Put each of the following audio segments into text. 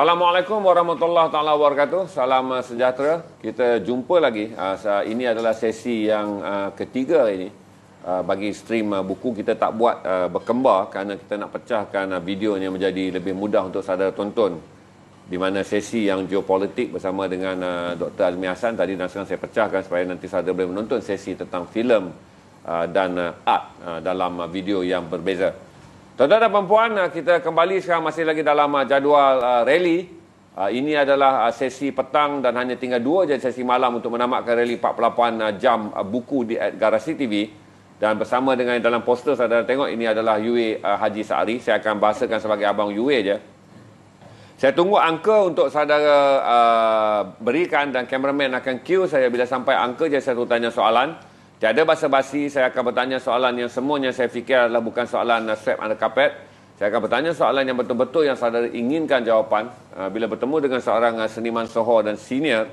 Assalamualaikum warahmatullahi taala wabarakatuh. Salam uh, sejahtera. Kita jumpa lagi. Uh, ini adalah sesi yang uh, ketiga ini. bagi stream buku kita tak buat berkembar kerana kita nak pecahkan videonya menjadi lebih mudah untuk saudara tonton. Di mana sesi yang geopolitik bersama dengan Dr. Azmi Hasan tadi dan sekarang saya pecahkan supaya nanti saudara boleh menonton sesi tentang filem dan art dalam video yang berbeza. Tuan-tuan dan perempuan, ah, kita kembali sekarang masih lagi dalam ah, jadual ah, rally. Ini adalah sesi petang dan hanya tinggal dua jadi sesi malam untuk menamatkan rally 48 jam buku di Garasi TV. Dan bersama dengan dalam poster saya dah tengok, ini adalah UA Haji Sa'ari. Saya akan bahasakan sebagai Abang UA je. Saya tunggu angka untuk saudara uh, berikan dan kameraman akan cue saya bila sampai angka je saya tanya soalan. Tiada basa-basi, saya akan bertanya soalan yang semuanya saya fikir adalah bukan soalan swab anda kapet. Saya akan bertanya soalan yang betul-betul yang saudara inginkan jawapan. Ah, bila bertemu dengan seorang ah, seniman soho dan senior,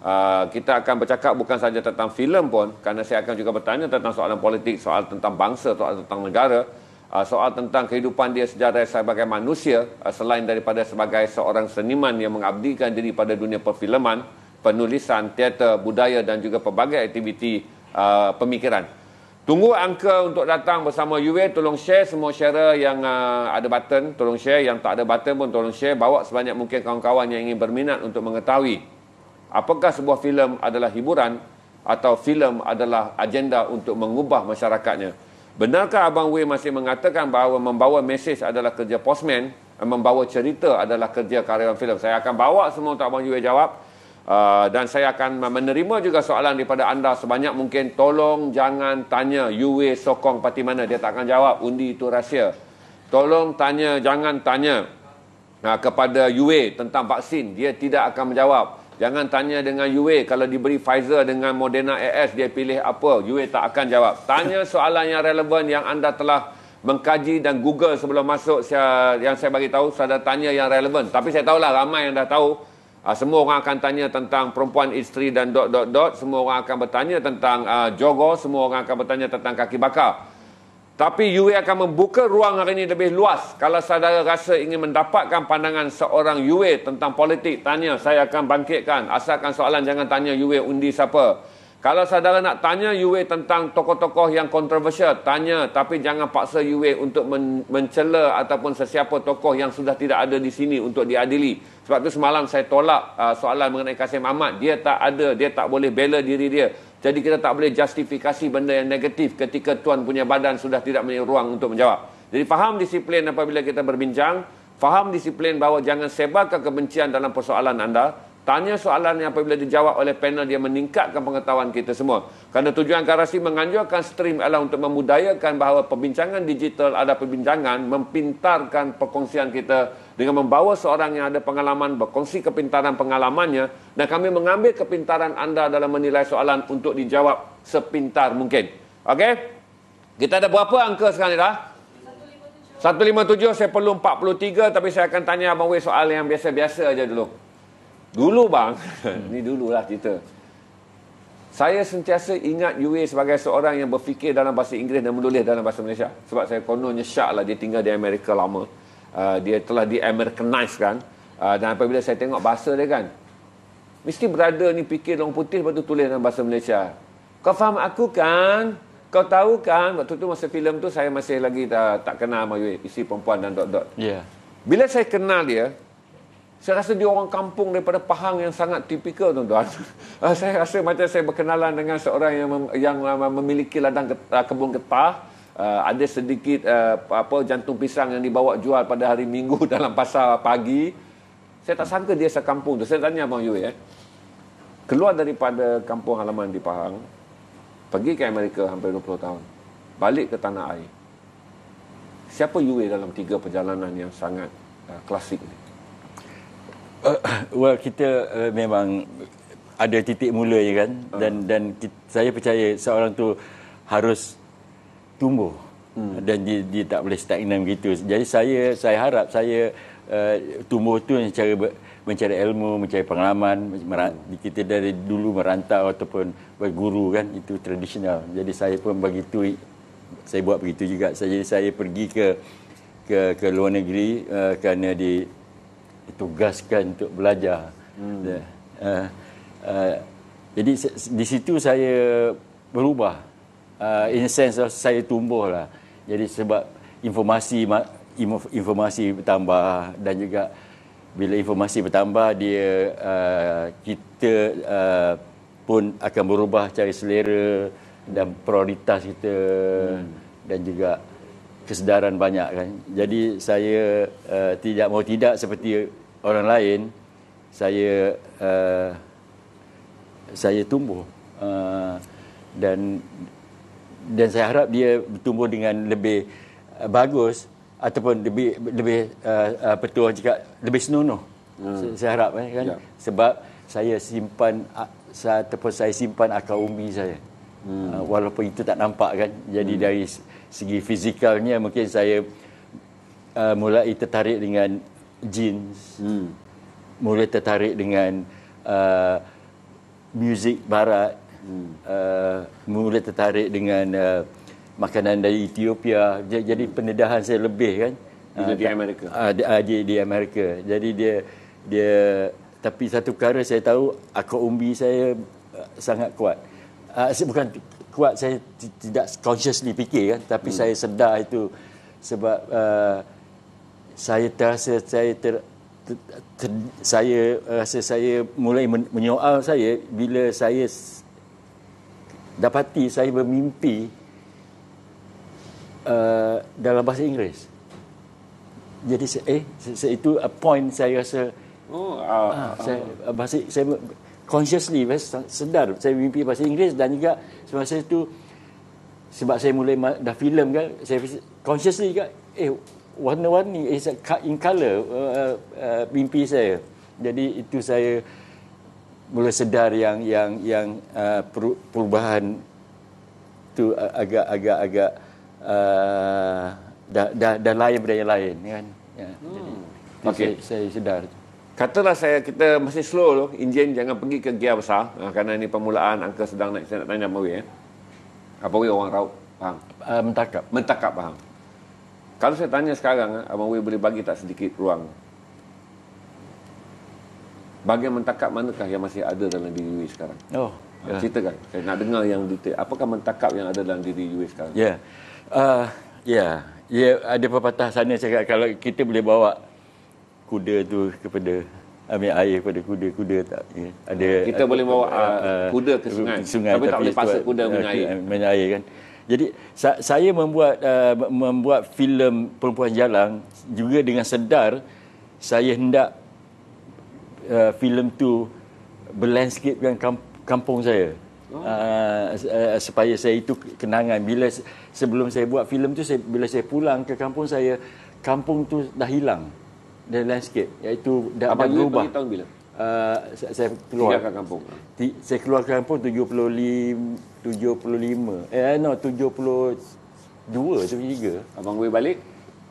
ah, kita akan bercakap bukan saja tentang filem pun, kerana saya akan juga bertanya tentang soalan politik, soal tentang bangsa, soal tentang negara, soal tentang kehidupan dia sejarah sebagai manusia, selain daripada sebagai seorang seniman yang mengabdikan diri pada dunia perfileman, penulisan, teater, budaya dan juga pelbagai aktiviti Uh, pemikiran. Tunggu angka untuk datang bersama Uwe, eh. tolong share semua sharer yang uh, ada button, tolong share yang tak ada button pun tolong share, bawa sebanyak mungkin kawan-kawan yang ingin berminat untuk mengetahui apakah sebuah filem adalah hiburan atau filem adalah agenda untuk mengubah masyarakatnya. Benarkah abang Wei masih mengatakan bahawa membawa mesej adalah kerja postman, membawa cerita adalah kerja karyawan filem? Saya akan bawa semua untuk abang Wei jawab. Ah, dan saya akan menerima juga soalan daripada anda sebanyak mungkin. Tolong jangan tanya UA sokong parti mana. Dia tak akan jawab. Undi itu rahsia. Tolong tanya, jangan tanya uh, kepada UA tentang vaksin. Dia tidak akan menjawab. Jangan tanya dengan UA kalau diberi Pfizer dengan Moderna AS dia pilih apa. UA tak akan jawab. Tanya soalan yang relevan yang anda telah mengkaji dan Google sebelum masuk saya, yang saya bagi tahu. Saya dah tanya yang relevan. Tapi saya tahulah ramai yang dah tahu. Uh, semua orang akan tanya tentang perempuan isteri dan dot dot dot semua orang akan bertanya tentang uh, ah, jogo semua orang akan bertanya tentang kaki bakar tapi UA akan membuka ruang hari ini lebih luas kalau saudara rasa ingin mendapatkan pandangan seorang UA tentang politik tanya saya akan bangkitkan asalkan soalan jangan tanya UA undi siapa kalau saudara nak tanya UA tentang tokoh-tokoh yang kontroversial, tanya tapi jangan paksa UA untuk men- mencela ataupun sesiapa tokoh yang sudah tidak ada di sini untuk diadili. Sebab tu semalam saya tolak uh, soalan mengenai Kasim Ahmad. Dia tak ada, dia tak boleh bela diri dia. Jadi kita tak boleh justifikasi benda yang negatif ketika tuan punya badan sudah tidak punya ruang untuk menjawab. Jadi faham disiplin apabila kita berbincang, faham disiplin bahawa jangan sebarkan kebencian dalam persoalan anda. Tanya soalan yang apabila dijawab oleh panel dia meningkatkan pengetahuan kita semua. Kerana tujuan Garasi menganjurkan stream adalah untuk memudayakan bahawa perbincangan digital ada perbincangan mempintarkan perkongsian kita dengan membawa seorang yang ada pengalaman berkongsi kepintaran pengalamannya dan kami mengambil kepintaran anda dalam menilai soalan untuk dijawab sepintar mungkin. Okey? Kita ada berapa angka sekarang ni dah? 157. 157 saya perlu 43 tapi saya akan tanya Abang Wei soalan yang biasa-biasa aja dulu. Dulu bang, hmm. ni dululah cerita. Saya sentiasa ingat UA sebagai seorang yang berfikir dalam bahasa Inggeris dan menulis dalam bahasa Malaysia. Sebab saya kononnya syak lah dia tinggal di Amerika lama. Uh, dia telah di-Americanize kan. Uh, dan apabila saya tengok bahasa dia kan. Mesti berada ni fikir orang putih lepas tu tulis dalam bahasa Malaysia. Kau faham aku kan? Kau tahu kan? Waktu tu masa filem tu saya masih lagi tak, tak kenal sama UA. Isi perempuan dan dot-dot. Yeah. Bila saya kenal dia, saya rasa dia orang kampung daripada Pahang yang sangat tipikal tuan-tuan. Ah, saya rasa macam saya berkenalan dengan seorang yang mem- yang ah, memiliki ladang getah, kebun getah. Uh, ada sedikit uh, apa jantung pisang yang dibawa jual pada hari Minggu dalam pasar pagi. Saya tak sangka dia kampung tu. Saya tanya Abang Yui. Eh. Keluar daripada kampung halaman di Pahang. Pergi ke Amerika hampir 20 tahun. Balik ke tanah air. Siapa Yui dalam tiga perjalanan yang sangat uh, klasik ni? Uh, well kita uh, memang ada titik mula je kan ah. dan uh. dan kita, saya percaya seorang tu harus tumbuh hmm. dan dia, dia tak boleh stagnan gitu. Jadi saya saya harap saya uh, tumbuh tu secara ber, mencari ilmu, mencari pengalaman, merant, kita dari dulu merantau ataupun berguru kan itu tradisional. Jadi saya pun begitu saya buat begitu juga. Jadi saya pergi ke ke ke luar negeri uh, kerana di ditugaskan untuk belajar. Hmm. Uh, uh, jadi di situ saya berubah. Uh, in sense saya tumbuh lah. Jadi sebab informasi informasi bertambah dan juga bila informasi bertambah dia uh, kita uh, pun akan berubah cara selera dan prioritas kita hmm. dan juga kesedaran banyak kan. Jadi saya uh, tidak mau tidak seperti orang lain saya uh, saya tumbuh uh, dan dan saya harap dia bertumbuh dengan lebih uh, bagus ataupun lebih lebih uh, apa tu orang lebih senonoh. Hmm. Saya harap kan ya. sebab saya simpan ataupun saya simpan akar umbi saya. Hmm. Uh, walaupun itu tak nampak kan jadi hmm. dari segi fizikalnya mungkin saya uh, mulai tertarik dengan jeans hmm. mulai tertarik dengan uh, muzik barat hmm. uh, mulai tertarik dengan uh, makanan dari Ethiopia jadi hmm. pendedahan saya lebih kan di ah, Amerika uh, di, uh, di, di Amerika jadi dia dia tapi satu perkara saya tahu akar umbi saya uh, sangat kuat uh, bukan kuat saya tidak consciously fikir kan tapi hmm. saya sedar itu sebab uh, saya terasa saya ter, ter, ter, saya rasa saya mulai men, menyoal saya bila saya dapati saya bermimpi uh, dalam bahasa Inggeris jadi eh itu a point saya rasa oh uh, uh, bahasa saya consciously sedar saya mimpi bahasa Inggeris dan juga semasa itu sebab saya mulai dah filem kan saya consciously juga eh warna-warni is eh, in color uh, eh, uh, eh, mimpi saya jadi itu saya mula sedar yang yang yang uh, perubahan tu agak agak agak uh, dah, dah dah lain daripada yang lain kan ya. hmm. jadi okay. saya, saya sedar Katalah saya kita masih slow tu, enjin jangan pergi ke gear besar. Ha, kerana ini permulaan angka sedang naik. Saya nak tanya Mawi ya. Apa Wei orang raup? Faham? Uh, mentakap. Mentakap faham. Kalau saya tanya sekarang, eh, Abang Wei boleh bagi tak sedikit ruang? Bagi mentakap manakah yang masih ada dalam diri Wei sekarang? Oh. Ha, ya. kan. Saya nak dengar yang detail. Apakah mentakap yang ada dalam diri Wei sekarang? Ya. Yeah. Uh, ya. Yeah. Ya, yeah, ada pepatah sana cakap kalau kita boleh bawa kuda tu kepada ambil air kepada kuda-kuda tak ya. ada kita boleh bawa uh, kuda ke sungai, sungai tapi, tapi tak boleh paksa kuda minum ah, air kan jadi saya membuat uh, membuat filem perempuan jalan juga dengan sedar saya hendak uh, filem tu berlandscapekan kampung saya Uh, uh, supaya saya itu kenangan bila sebelum saya buat filem tu saya, bila saya pulang ke kampung saya kampung tu dah hilang dan landscape iaitu dah, dah berubah. Abang tahun bila? Uh, saya, keluar ke kampung. Di, saya keluar ke kampung 75 75. Eh, eh no 72 73. Abang boleh balik?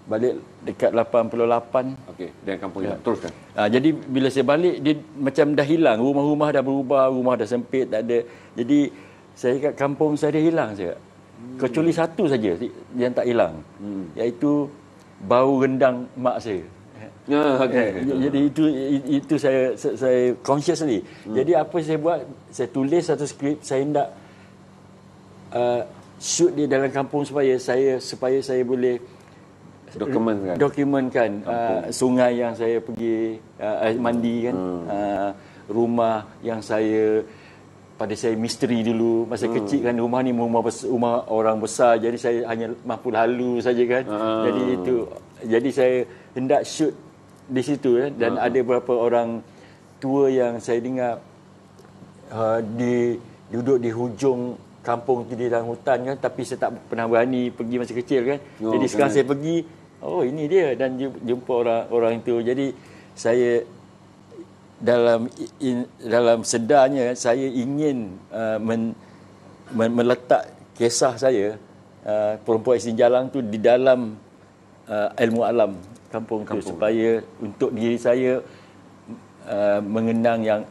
Balik dekat 88. Okey, dan kampung ya. teruskan. Uh, jadi bila saya balik dia macam dah hilang, rumah-rumah dah berubah, rumah dah sempit, tak ada. Jadi saya kat kampung saya dah hilang saya. Hmm. Kecuali satu saja yang tak hilang. Hmm. Iaitu bau rendang mak saya. Ya, ya eh, okay. Jadi itu itu saya saya conscious ni. Hmm. Jadi apa saya buat? Saya tulis satu skrip saya hendak uh, shoot di dalam kampung supaya saya supaya saya boleh dokumentkan dokumentkan uh, sungai yang saya pergi uh, mandi kan hmm. uh, rumah yang saya pada saya misteri dulu masa hmm. kecil kan rumah ni rumah rumah orang besar jadi saya hanya mampu lalu saja kan hmm. jadi itu jadi saya hendak shoot di situ ya dan uh-huh. ada beberapa orang tua yang saya dengar uh, di duduk di hujung kampung di dalam hutan kan tapi saya tak pernah berani pergi masa kecil kan oh, jadi sekarang saya pergi oh ini dia dan jumpa orang orang itu jadi saya dalam in, dalam sedarnya saya ingin uh, men, men, meletak kisah saya uh, perempuan isin jalang tu di dalam uh, ilmu alam kampung, kampung. supaya untuk diri saya uh, mengenang yang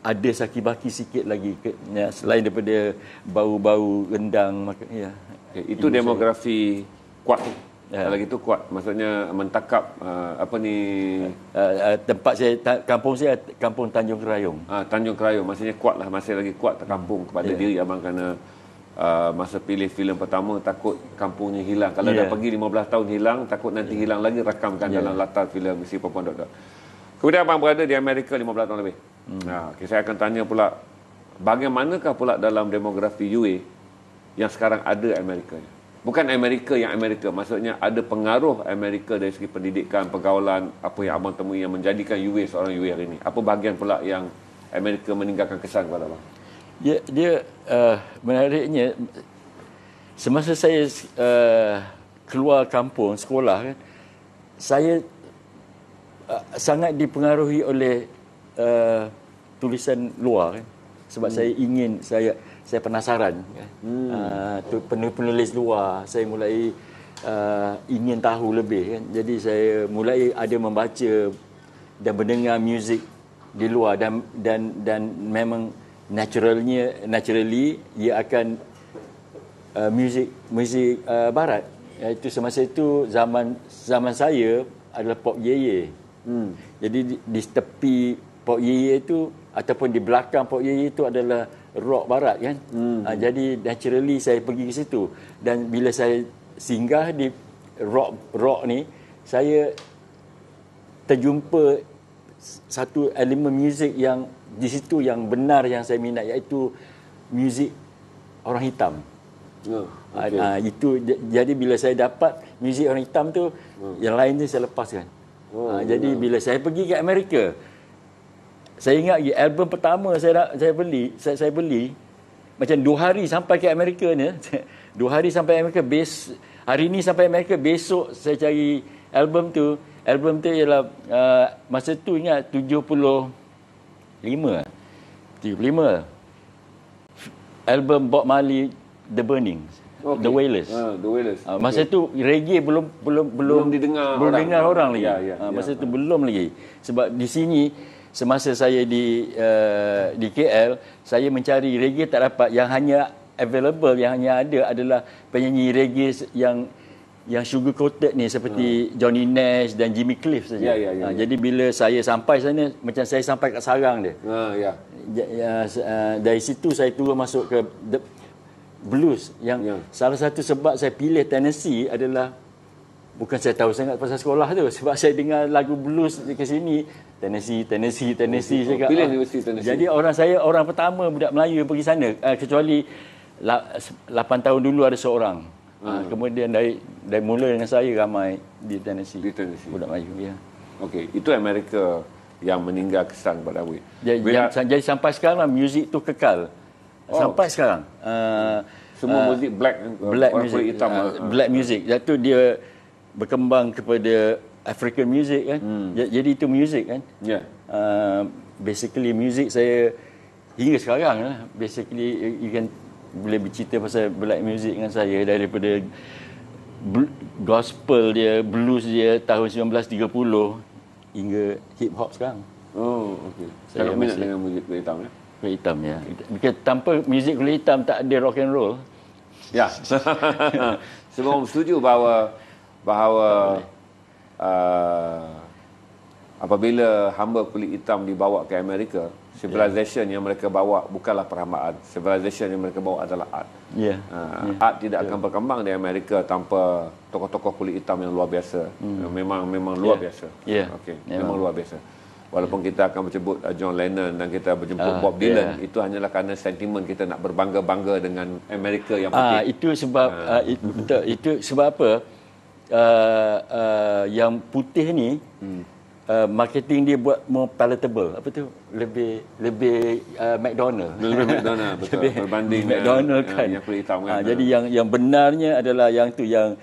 ada saki-baki sikit lagi ke, ya, selain daripada bau-bau rendang ya okay, eh, itu Ibu demografi kuat ya. kalau gitu kuat maksudnya mentakap uh, apa ni uh, uh, tempat saya ta- kampung saya kampung Tanjung Kerayong uh, ah, Tanjung Kerayong maksudnya kuatlah masih lagi kuat terkampung hmm. kepada ya. diri abang kerana Uh, masa pilih filem pertama takut kampungnya hilang kalau yeah. dah pergi 15 tahun hilang takut nanti yeah. hilang lagi rakamkan yeah. dalam latar filem si perempuan dok kemudian abang berada di Amerika 15 tahun lebih mm. ha, okay, saya akan tanya pula bagaimanakah pula dalam demografi UE yang sekarang ada Amerika bukan Amerika yang Amerika maksudnya ada pengaruh Amerika dari segi pendidikan pergaulan apa yang abang temui yang menjadikan UE seorang UE hari ini apa bahagian pula yang Amerika meninggalkan kesan kepada abang dia dia uh, menariknya semasa saya uh, keluar kampung sekolah kan saya uh, sangat dipengaruhi oleh uh, tulisan luar kan sebab hmm. saya ingin saya saya penasaran kan hmm. uh, penulis-penulis luar saya mulai uh, ingin tahu lebih kan jadi saya mulai ada membaca dan mendengar muzik di luar dan dan dan memang naturalnya naturally ia akan uh, music music uh, barat iaitu semasa itu zaman zaman saya adalah pop yeye hmm. jadi di, di tepi pop yeye itu ataupun di belakang pop yeye itu adalah rock barat kan hmm. uh, jadi naturally saya pergi ke situ dan bila saya singgah di rock rock ni saya terjumpa satu elemen muzik yang di situ yang benar yang saya minat iaitu muzik orang hitam. Oh, ah, okay. uh, ah, itu jadi bila saya dapat muzik orang hitam tu hmm. yang lain ni saya lepaskan. Oh, uh, jadi bila saya pergi ke Amerika saya ingat lagi album pertama saya dah, saya beli saya, saya beli macam dua hari sampai ke Amerika ni dua hari sampai Amerika bes hari ni sampai Amerika besok saya cari album tu album tu ialah uh, masa tu ingat 70 35 album Bob Marley The Burning okay. The Wailers uh, The Wailers uh, masa okay. tu reggae belum belum belum didengar belum orang. orang lagi ya, ya, uh, masa ya. tu belum lagi sebab di sini semasa saya di uh, di KL saya mencari reggae tak dapat yang hanya available yang hanya ada adalah penyanyi reggae yang yang sugar coated ni seperti ha. Johnny Nash dan Jimmy Cliff saja. Ya, ya, ya, ha, ya. Jadi bila saya sampai sana macam saya sampai kat sarang dia. Ha ya. ya, ya dari situ saya turun masuk ke the blues yang ya. salah satu sebab saya pilih Tennessee adalah bukan saya tahu sangat pasal sekolah tu sebab saya dengar lagu blues ke sini Tennessee Tennessee Tennessee oh, cakap, pilih ah. universiti ah. Tennessee. Jadi orang saya orang pertama budak Melayu pergi sana uh, kecuali 8 tahun dulu ada seorang Ha, hmm. Kemudian dari dari mula dengan saya ramai di Tennessee. Di Tennessee. Budak Melayu. Ya. Okey, itu Amerika yang meninggal kesan pada Awi. Bila... Jadi sampai sekarang lah muzik itu kekal. Oh. Sampai sekarang. Uh, semua uh, muzik black black music uh, uh, black music. Jadi Itu dia berkembang kepada African music kan. Hmm. Jadi itu music kan. Ya. Yeah. Uh, basically music saya hingga sekarang lah. Basically you can bila bercerita pasal black music dengan saya daripada gospel dia, blues dia tahun 1930 hingga hip hop sekarang. Oh, okey. Saya Kalau minat dengan muzik kulit hitam ya. Kulit hitam ya. Bukan tanpa muzik kulit hitam tak ada rock and roll. Ya. Semua setuju bahawa bahawa uh, apabila hamba kulit hitam dibawa ke Amerika, Civilization yeah. yang mereka bawa bukanlah perhambaan. Civilization yang mereka bawa adalah art. Yeah. Uh, yeah. Art tidak akan berkembang di Amerika tanpa tokoh-tokoh kulit hitam yang luar biasa. Mm. Memang memang luar yeah. biasa. Yeah. Okay. Memang. memang luar biasa. Walaupun yeah. kita akan menyebut uh, John Lennon dan kita menyebut uh, Bob Dylan, yeah. itu hanyalah kerana sentimen kita nak berbangga-bangga dengan Amerika yang putih. Uh, itu sebab uh. Ah. Uh, itu, itu sebab apa? Uh, uh, yang putih ni. Hmm. Uh, marketing dia buat more palatable apa tu lebih lebih uh, McDonald lebih McDonald betul lebih berbanding McDonald uh, kan yang, yang hitam kan ha, jadi yang yang benarnya adalah yang tu yang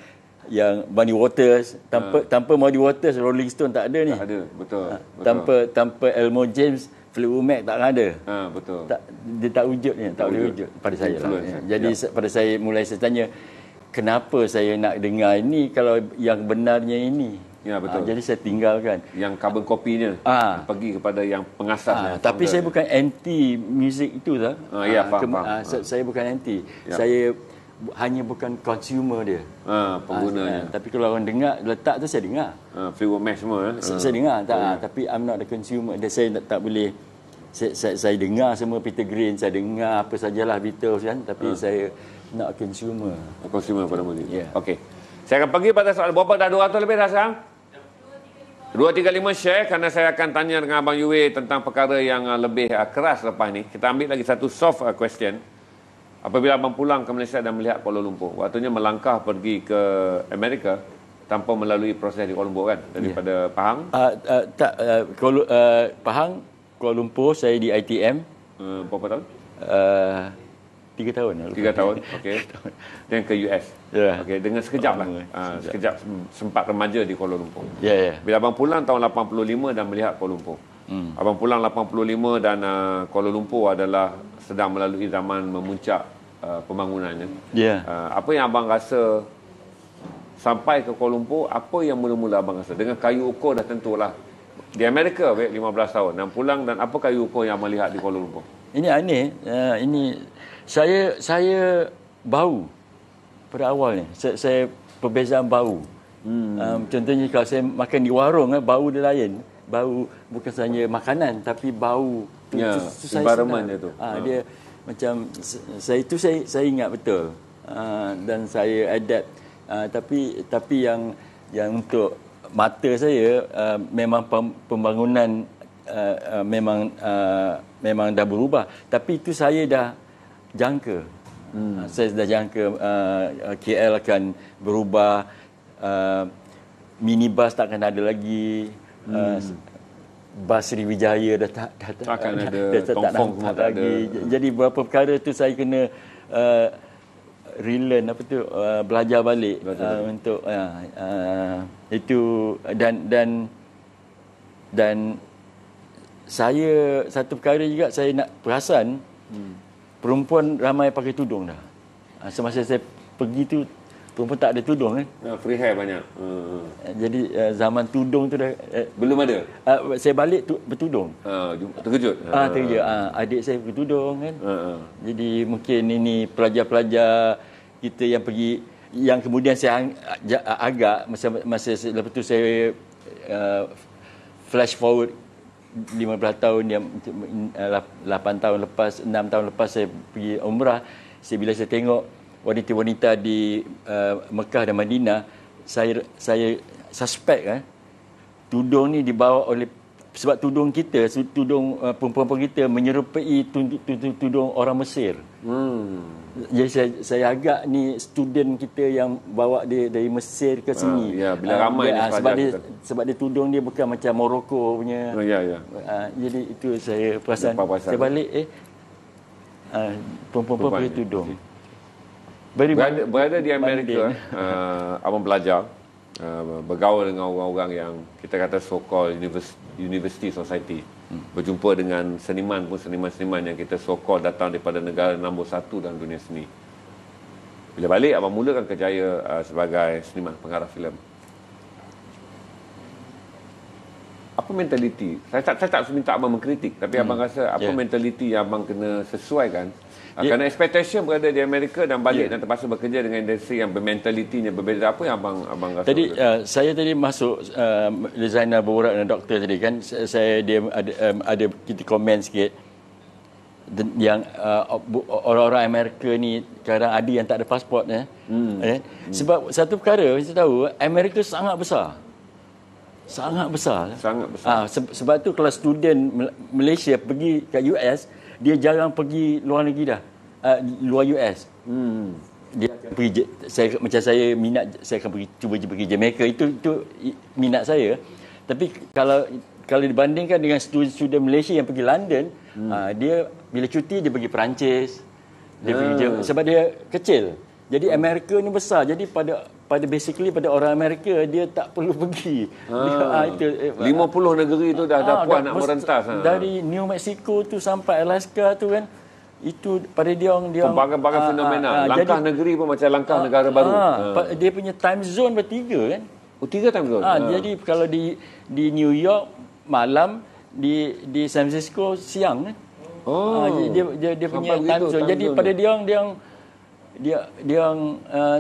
yang Muddy Waters tanpa ha. tanpa Muddy Waters Rolling Stone tak ada ni tak ada betul, ha, betul. tanpa tanpa Elmo James Fleetwood Mac tak ada. Ha, betul. Tak, dia tak wujud ni, tak, tak boleh wujud. wujud pada saya. Lah. Ya, eh. Jadi ya. pada saya mulai saya tanya, kenapa saya nak dengar ini kalau yang benarnya ini? Ya ah, betul. Uh, jadi saya tinggalkan yang carbon copy dia uh, pergi kepada yang pengasas uh, Tapi saya bukan anti music itu dah. ya yeah, faham. Ke, faham. saya, bukan anti. Yep. Ya. Saya hanya bukan consumer dia. Uh, penggunanya. Uh, tapi kalau orang dengar letak tu saya dengar. Uh, Fluid mesh semua ya. Saya, saya dengar tak, yeah. tapi I'm not the consumer. Dia saya tak, tak boleh saya, saya, saya dengar semua Peter Green, saya dengar apa sajalah Beatles kan tapi uh. saya nak consumer. Consumer pada muzik. Yeah. Okey. Saya akan pergi pada soalan berapa dah 200 lebih dah sekarang. Dua, tiga, lima share kerana saya akan tanya dengan Abang Yui tentang perkara yang uh, lebih uh, keras lepas ini. Kita ambil lagi satu soft uh, question. Apabila Abang pulang ke Malaysia dan melihat Kuala Lumpur, waktunya melangkah pergi ke Amerika tanpa melalui proses di Kuala Lumpur kan? Ya. Daripada yeah. Pahang? Uh, uh, tak, uh, Kuala, uh, Pahang, Kuala Lumpur, saya di ITM. Uh, berapa tahun? Uh, Tiga tahun. Lah Tiga tahun. Okey. Dan ke US. Ya. Yeah. Okey. Dengan sekejap lah. Eh. Ah, sekejap. sekejap. Sempat remaja di Kuala Lumpur. Ya. Yeah, yeah. Bila abang pulang tahun 85 dan melihat Kuala Lumpur. Hmm. Abang pulang 85 dan uh, Kuala Lumpur adalah sedang melalui zaman memuncak uh, pembangunannya. Ya. Yeah. Uh, apa yang abang rasa sampai ke Kuala Lumpur, apa yang mula-mula abang rasa? Dengan kayu ukur dah tentulah. Di Amerika, 15 tahun. Dan pulang dan apa kayu ukur yang melihat di Kuala Lumpur? Ini aneh. Uh, ini saya saya bau pada ni. saya, saya perbezaan bau hmm. um, contohnya kalau saya makan di warung eh, bau dia lain bau bukan sahaja makanan tapi bau ya, tu, environment dia tu ha, ha. dia macam saya itu saya saya ingat betul uh, dan saya adapt uh, tapi tapi yang yang untuk mata saya uh, memang pembangunan uh, uh, memang uh, memang dah berubah tapi itu saya dah jangka. Hmm. Ah, saya sudah jangka uh, ah, ah, KL akan berubah, uh, minibus tak akan ada lagi, hmm. uh, bas Sriwijaya dah tak, dah, tak, tak, akan dah, ada dah, tak, tak, tak, lagi. Ada. Jadi beberapa perkara tu saya kena uh, relearn apa tu uh, belajar balik uh, untuk uh, uh, itu dan dan dan saya satu perkara juga saya nak perasan hmm perempuan ramai pakai tudung dah. Ah, semasa saya pergi tu perempuan tak ada tudung kan. Free hair banyak. Uh. Jadi zaman tudung tu dah eh, belum ada. Saya balik tu bertudung. Uh, terkejut. Ah uh, terkejut. Uh. Adik saya tudung kan. Uh, uh. Jadi mungkin ini pelajar-pelajar kita yang pergi yang kemudian saya agak masa masa lepas tu saya uh, flash forward 15 tahun yang eh, 8 tahun lepas 6 tahun lepas saya pergi umrah saya bila saya tengok wanita-wanita di uh, Mekah dan Madinah saya saya suspek eh tudung ni dibawa oleh sebab tudung kita tudung uh, perempuan-perempuan kita menyerupai tudung, tudung orang Mesir Hmm. Jadi saya, saya agak ni student kita yang bawa dia dari Mesir ke ah, sini. Uh, ya, bila ah, ramai uh, dia, ya, dia sebab dia kita. sebab dia tudung dia bukan macam Morocco punya. Oh ya ya. Uh, jadi itu saya perasan. saya balik eh perempuan pom pom pakai tudung. Berada, berada di Amerika, uh, abang belajar uh, bergaul dengan orang-orang yang kita kata so-called university society hmm. berjumpa dengan seniman pun seniman-seniman yang kita sokol datang daripada negara nombor satu dalam dunia seni bila balik abang mulakan kerjaya uh, sebagai seniman pengarah filem apa mentaliti saya tak saya tak minta abang mengkritik tapi hmm. abang rasa apa yeah. mentaliti yang abang kena sesuaikan Yeah. Kerana expectation berada di Amerika dan balik yeah. dan terpaksa bekerja dengan industri yang mentalitinya berbeza. Apa yang abang abang rasa? Tadi uh, saya tadi masuk uh, ah, designer berbual dengan doktor tadi kan saya, saya dia ada, um, ada kita komen sikit yang uh, orang-orang Amerika ni kadang ada yang tak ada pasport eh. Hmm. eh? Sebab hmm. satu perkara kita tahu Amerika sangat besar. Sangat besar. Sangat besar. Ah, sebab tu kalau student Malaysia pergi ke US dia jarang pergi luar negeri dah uh, luar US hmm dia akan pergi saya macam saya minat saya akan pergi cuba pergi Jamaica itu itu minat saya tapi kalau kalau dibandingkan dengan student-student Malaysia yang pergi London hmm. uh, dia bila cuti dia pergi Perancis dia hmm. pergi ah. sebab dia kecil jadi hmm. Amerika ni besar jadi pada pada basically pada orang Amerika dia tak perlu pergi. Ha. Dia, ha, itu, eh, 50 ah. negeri tu dah ha, dah puas nak merentas. Ha. Dari New Mexico tu sampai Alaska tu kan itu pada dia orang dia pembagian-bagian fenomena. Ha, ha, langkah jadi, negeri pun macam langkah ha, negara baru. Ha, ha. Dia punya time zone bertiga kan. Oh tiga time zone. Ha, ha. jadi kalau di di New York malam di di San Francisco siang kan. Oh. Ha, dia dia dia, punya time, zone. time zone. Jadi pada dia orang dia dia dia uh,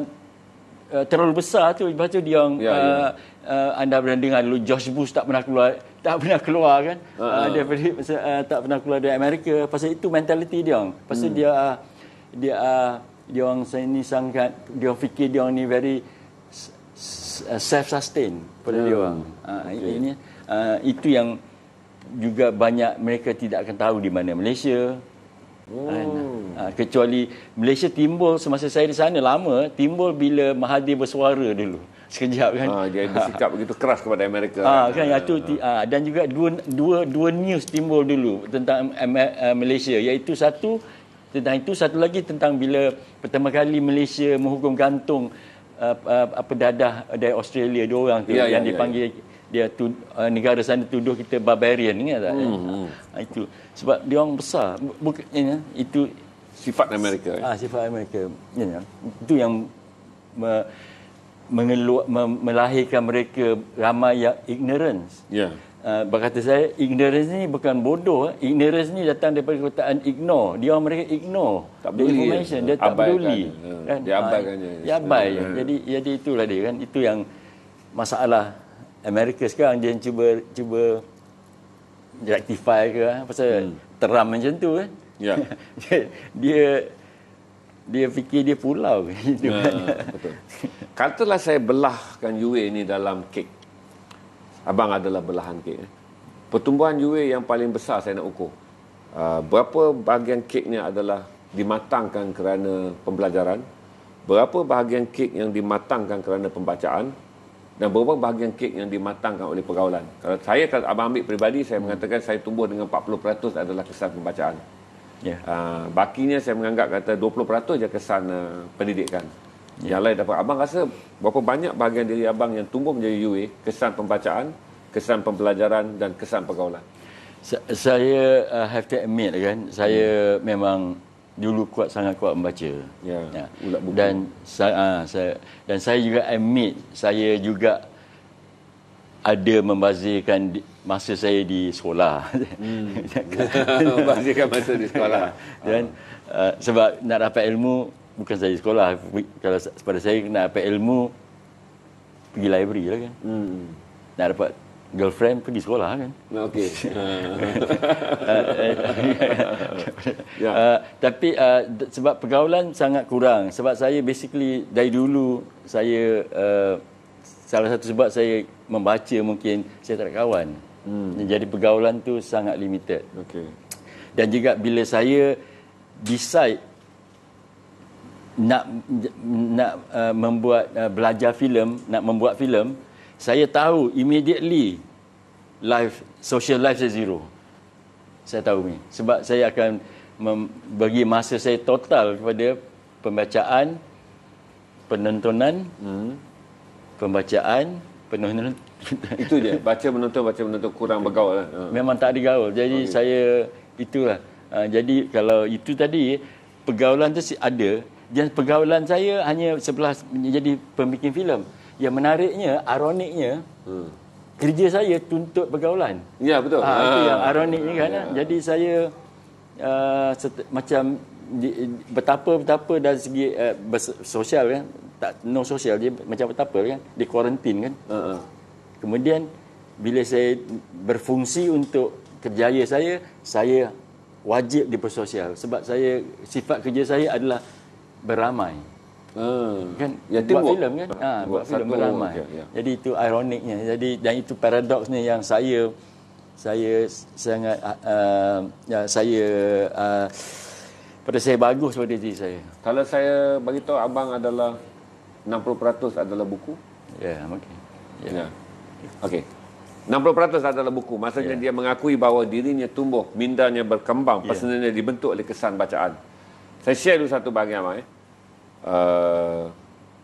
Eh, terlalu besar tu lepas tu dia yang ya. uh, anda pernah dengar dulu George Bush tak pernah keluar tak pernah keluar kan uh, ha, uh, ha. daripada uh, tak pernah keluar dari Amerika pasal itu mentaliti dia pasal hmm. dia uh, dia uh, dia orang saya ni sangat dia fikir dia orang ni very self sustain pada hmm. dia orang uh, ah, okay. ini uh, itu yang juga banyak mereka tidak akan tahu di mana Malaysia Oh. Kan? Ha, kecuali Malaysia timbul semasa saya di sana lama, timbul bila Mahathir bersuara dulu. Sekejap kan. Ha, dia bersikap ha. begitu keras kepada Amerika. Ha, kan, kan ha. Itu, ha. dan juga dua, dua, dua news timbul dulu tentang eh, eh, Malaysia. Iaitu satu, tentang itu satu lagi tentang bila pertama kali Malaysia menghukum gantung uh, uh, dadah dari Australia dua orang tu ya, ya yang ya, dipanggil ya, ya dia tu, uh, negara sana tuduh kita barbarian ingat tak hmm uh, itu sebab dia orang besar bukan ya, ya, itu sifat Amerika ah uh, sifat Amerika ya, ya. itu yang me, mengelu, me, melahirkan mereka ramai yang ignorance ya yeah. Uh, berkata saya ignorance ni bukan bodoh eh. ignorance ni datang daripada kataan ignore dia orang mereka ignore tak peduli dia, dia tak peduli kan dia abaikan dia, dia abai ya. jadi jadi itulah dia kan itu yang masalah Amerika sekarang dia cuba cuba rectify ke eh, pasal hmm. teram macam tu eh. Yeah. dia dia fikir dia pulau gitu yeah, kan. Betul. Katalah saya belahkan UA ni dalam kek. Abang adalah belahan kek. Eh. Pertumbuhan UA yang paling besar saya nak ukur. Ah, berapa bahagian keknya adalah dimatangkan kerana pembelajaran? Berapa bahagian kek yang dimatangkan kerana pembacaan? dan beberapa bahagian kek yang dimatangkan oleh pergaulan. Kalau saya kalau abang ambil peribadi saya hmm. mengatakan saya tumbuh dengan 40% adalah kesan pembacaan. Ya. Yeah. Uh, bakinya saya menganggap kata 20% je kesan uh, pendidikan. Yeah. Yang lain dapat abang rasa berapa banyak bahagian diri abang yang tumbuh menjadi UA, kesan pembacaan, kesan pembelajaran dan kesan pergaulan. Saya uh, have to admit kan, saya hmm. memang dulu kuat sangat kuat membaca. Ya. ya. Ulat buku. Dan saya, uh, saya dan saya juga admit saya juga ada membazirkan masa saya di sekolah. Hmm. membazirkan masa di sekolah. dan uh. Uh, sebab nak dapat ilmu bukan saya sekolah. Kalau pada saya nak dapat ilmu pergi library lah kan. Hmm. Nak dapat girlfriend pergi sekolah kan. Okey. Ah. Ya. uh, tapi uh, sebab pergaulan sangat kurang sebab saya basically dari dulu saya uh, salah satu sebab saya membaca mungkin saya tak ada kawan. Hmm. Jadi pergaulan tu sangat limited. Okey. Dan juga bila saya decide nak nak uh, membuat uh, belajar filem, nak membuat filem, saya tahu immediately life social life saya zero saya tahu ni sebab saya akan bagi masa saya total kepada pembacaan penontonan hmm. pembacaan penontonan. itu dia baca menonton baca menonton kurang bergaul lah. Ha. memang tak ada gaul jadi okay. saya itulah ha, jadi kalau itu tadi pergaulan tu ada dan pergaulan saya hanya sebelah menjadi pembikin filem yang menariknya, ironiknya hmm. kerja saya tuntut pergaulan. Ya betul. Ha, itu yang ah. ironiknya kan. Ya. Jadi saya uh, set, macam betapa-betapa dari segi uh, sosial kan tak no sosial dia macam betapa kan di quarantine kan uh-uh. kemudian bila saya berfungsi untuk kerjaya saya saya wajib di bersosial sebab saya sifat kerja saya adalah beramai Hmm. Kan? Ya, buat tengok. film kan? Ha, buat, buat film beramai. Ya, ya. Jadi itu ironiknya. Jadi dan itu paradoksnya yang saya saya sangat uh, ya, saya uh, pada saya bagus pada diri saya. Kalau saya bagi tahu abang adalah 60% adalah buku. Ya, okey. Ya. Yeah. Okey. 60% adalah buku. Maksudnya yeah. dia mengakui bahawa dirinya tumbuh, mindanya berkembang, yeah. personalnya dibentuk oleh kesan bacaan. Saya share dulu satu bahagian abang eh uh,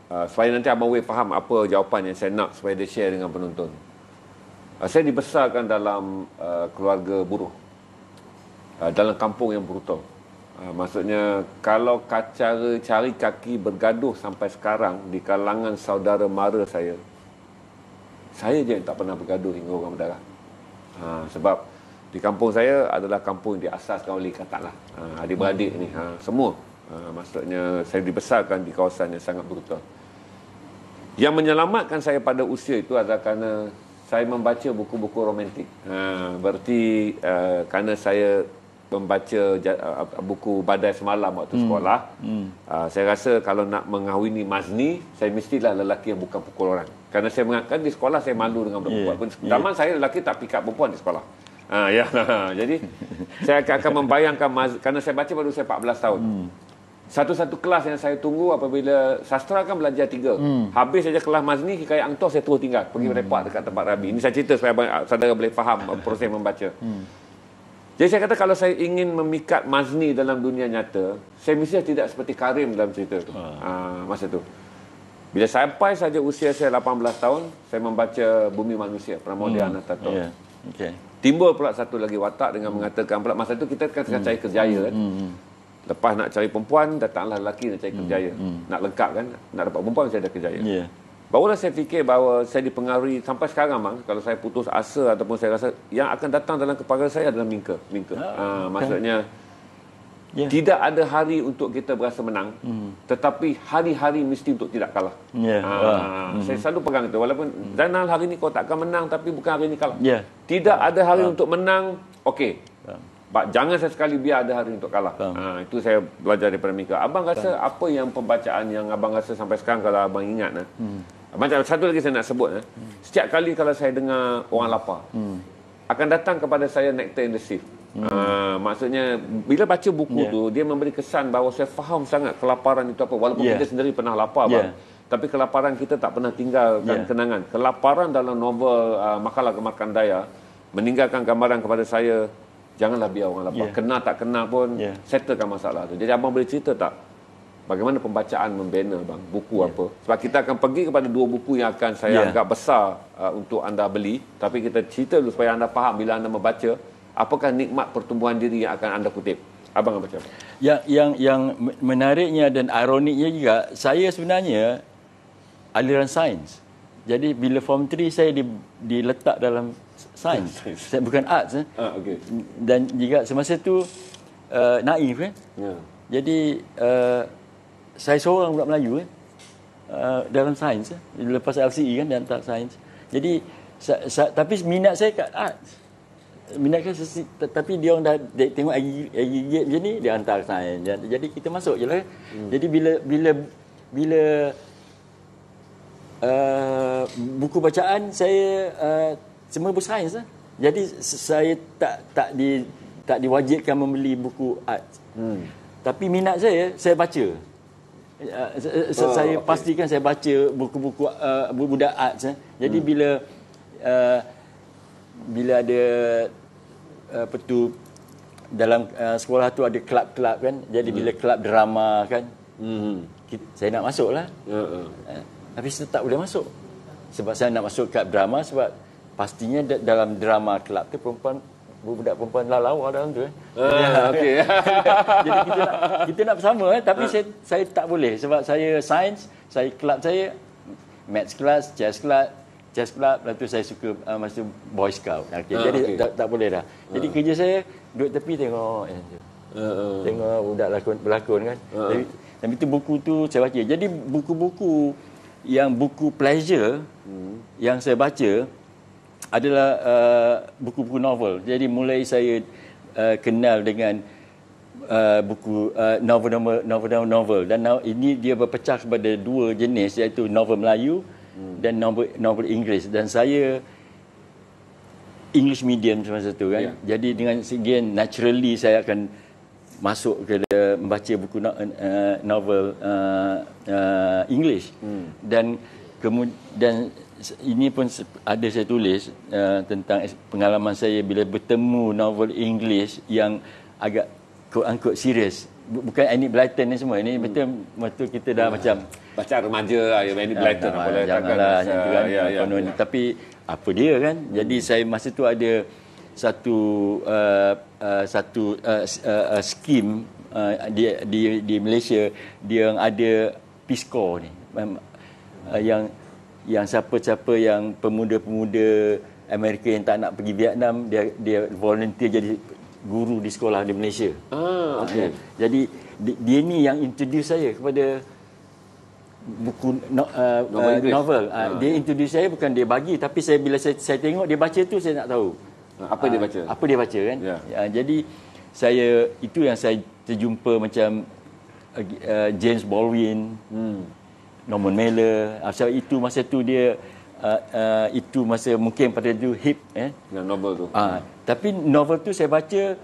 uh supaya nanti Abang Wei faham apa jawapan yang saya nak supaya dia share dengan penonton. Uh, saya dibesarkan dalam uh, keluarga buruh. Uh, dalam kampung yang brutal. Uh, maksudnya kalau cara cari kaki bergaduh sampai sekarang di kalangan saudara mara saya, saya je yang tak pernah bergaduh hingga orang berdarah. Uh, sebab di kampung saya adalah kampung yang diasaskan oleh katak lah. Uh, adik-beradik ni, uh, semua. Ah, maksudnya saya dibesarkan di kawasan yang sangat brutal. Yang menyelamatkan saya pada usia itu adalah kerana saya membaca buku-buku romantik. Ha, ah, berarti uh, ah, kerana saya membaca buku Badai Semalam waktu hmm. sekolah, hmm. Uh, saya rasa kalau nak mengahwini Mazni, saya mestilah lelaki yang bukan pukul orang. Kerana saya mengatakan di sekolah saya malu dengan perempuan. Yeah. Taman saya lelaki tak pick up perempuan di sekolah. Ha, ya, nah, jadi saya akan membayangkan Mazni, kerana saya baca baru saya 14 tahun. Hmm satu-satu kelas yang saya tunggu apabila sastra kan belajar tiga. Hmm. Habis saja kelas mazni, hikayat angtoh saya terus tinggal. Pergi hmm. repot dekat tempat Rabi. Ini saya cerita supaya saudara boleh faham eh, proses membaca. Hmm. Jadi saya kata kalau saya ingin memikat mazni dalam dunia nyata, saya mesti tidak seperti Karim dalam cerita itu. Ha. Ah. Ah, ha, masa itu. Bila sampai saja usia saya 18 tahun, saya membaca Bumi Manusia, Pramodya hmm. Anantato. Yeah. Okay. Timbul pula satu lagi watak dengan mengatakan pula masa itu kita kan sedang hmm. cari kerjaya. Hmm, kan? Hmm. hmm. Lepas nak cari perempuan, datanglah lelaki nak cari hmm. kerjaya. Hmm. Nak lengkap kan, nak dapat perempuan saya ada kerjaya. Yeah. Barulah saya fikir bahawa saya dipengaruhi sampai sekarang bang kalau saya putus asa ataupun saya rasa yang akan datang dalam kepala saya adalah mingka mingka ha, ah, ah, ha, kan? maksudnya kan? yeah. tidak ada hari untuk kita berasa menang mm. tetapi hari-hari mesti untuk tidak kalah yeah. ha, uh. saya selalu pegang itu walaupun mm. Zainal hari ini kau tak akan menang tapi bukan hari ini kalah yeah. tidak uh. ada hari uh. untuk menang okey But jangan sekali biar ada hari untuk kalah. Ha, itu saya belajar daripada Mika. Abang rasa hmm. apa yang pembacaan yang abang rasa sampai sekarang kalau abang ingat. Nah. Hmm. Abang satu lagi saya nak sebut. Nah. Hmm. Setiap kali kalau saya dengar orang lapar, hmm. akan datang kepada saya nectar in the sieve. Hmm. Ha, maksudnya bila baca buku yeah. tu dia memberi kesan bahawa saya faham sangat kelaparan itu apa walaupun yeah. kita sendiri pernah lapar yeah. tapi kelaparan kita tak pernah tinggalkan yeah. kenangan kelaparan dalam novel uh, makalah kemakan daya meninggalkan gambaran kepada saya janganlah biar orang lapar. Yeah. Kenal tak kenal pun yeah. settlekan masalah tu. Jadi abang boleh cerita tak bagaimana pembacaan membina bang buku yeah. apa? Sebab kita akan pergi kepada dua buku yang akan saya yeah. anggap besar uh, untuk anda beli, tapi kita cerita dulu supaya anda faham bila anda membaca apakah nikmat pertumbuhan diri yang akan anda kutip. Abang apa cakap? Ya, yang yang yang menariknya dan ironiknya juga, saya sebenarnya aliran sains. Jadi bila form 3 saya di, diletak dalam sains. Hmm, sains. Bukan arts. Eh. Ah, okay. Dan juga semasa tu uh, naif. Eh. Yeah. Jadi uh, saya seorang budak Melayu eh. Uh, dalam sains. Eh. Lepas LCE kan dia hantar sains. Jadi sa, sa, tapi minat saya kat arts. Minat kan tapi dia orang dah dia tengok lagi lagi macam ni dia hantar sains. Jadi kita masuk je lah. Eh. Hmm. Jadi bila bila bila uh, buku bacaan saya uh, semua buku sains lah. Jadi saya tak tak di tak diwajibkan membeli buku art. Hmm. Tapi minat saya saya baca. Uh, oh, saya okay. pastikan saya baca buku-buku uh, budak art eh. Jadi hmm. bila uh, bila ada apa uh, tu dalam uh, sekolah tu ada kelab-kelab kan. Jadi hmm. bila kelab drama kan. Hmm. Kita, saya nak masuk lah. Uh, ya, ya. uh. uh, tapi saya tak boleh masuk. Sebab saya nak masuk kelab drama sebab pastinya dalam drama kelab tu perempuan budak perempuan lah lawa dalam tu eh. Ah, uh, okay. Jadi kita nak, kita nak bersama eh tapi uh. saya saya tak boleh sebab saya sains, saya kelab saya maths class, chess class, jazz club lepas tu saya suka uh, masa boy scout. Okay. Uh, Jadi tak, tak boleh dah. Jadi uh. kerja saya duduk tepi tengok eh. Uh, tengok budak lakon berlakon kan. Uh. Jadi tapi tu buku tu saya baca. Jadi buku-buku yang buku pleasure hmm. yang saya baca adalah uh, buku-buku novel. Jadi mulai saya uh, kenal dengan uh, buku novel-novel uh, novel novel, novel. dan now, ini dia berpecah kepada dua jenis iaitu novel Melayu hmm. dan novel novel Inggeris dan saya English medium semasa tu kan. Yeah. Jadi dengan segian naturally saya akan masuk ke uh, membaca buku no, uh, novel uh, uh, English hmm. dan kemudian ini pun ada saya tulis uh, tentang pengalaman saya bila bertemu novel English yang agak quote unquote serious bukan ini Blighton ni semua ini hmm. betul betul kita dah hmm. macam baca remaja lah yang ini Blighton apa lah janganlah yang tu kan yeah, yeah, yeah. tapi apa dia kan hmm. jadi saya masa tu ada satu uh, uh, satu uh, uh, uh, skim uh, di, di di Malaysia dia yang ada pisco ni uh, yang yang siapa-siapa yang pemuda-pemuda Amerika yang tak nak pergi Vietnam dia dia volunteer jadi guru di sekolah di Malaysia. Ah, okay. Ya. Jadi dia, ni yang introduce saya kepada buku no, uh, novel. Uh, novel. Ah. ah dia introduce saya bukan dia bagi tapi saya bila saya, saya tengok dia baca tu saya nak tahu ah, apa dia ah, baca. Apa dia baca kan? Ya. Ya, jadi saya itu yang saya terjumpa macam uh, James Baldwin. Hmm. Norman Mailer ah, sebab itu masa tu dia uh, uh, itu masa mungkin pada itu hip eh yang novel tu. Ah, tapi novel tu saya baca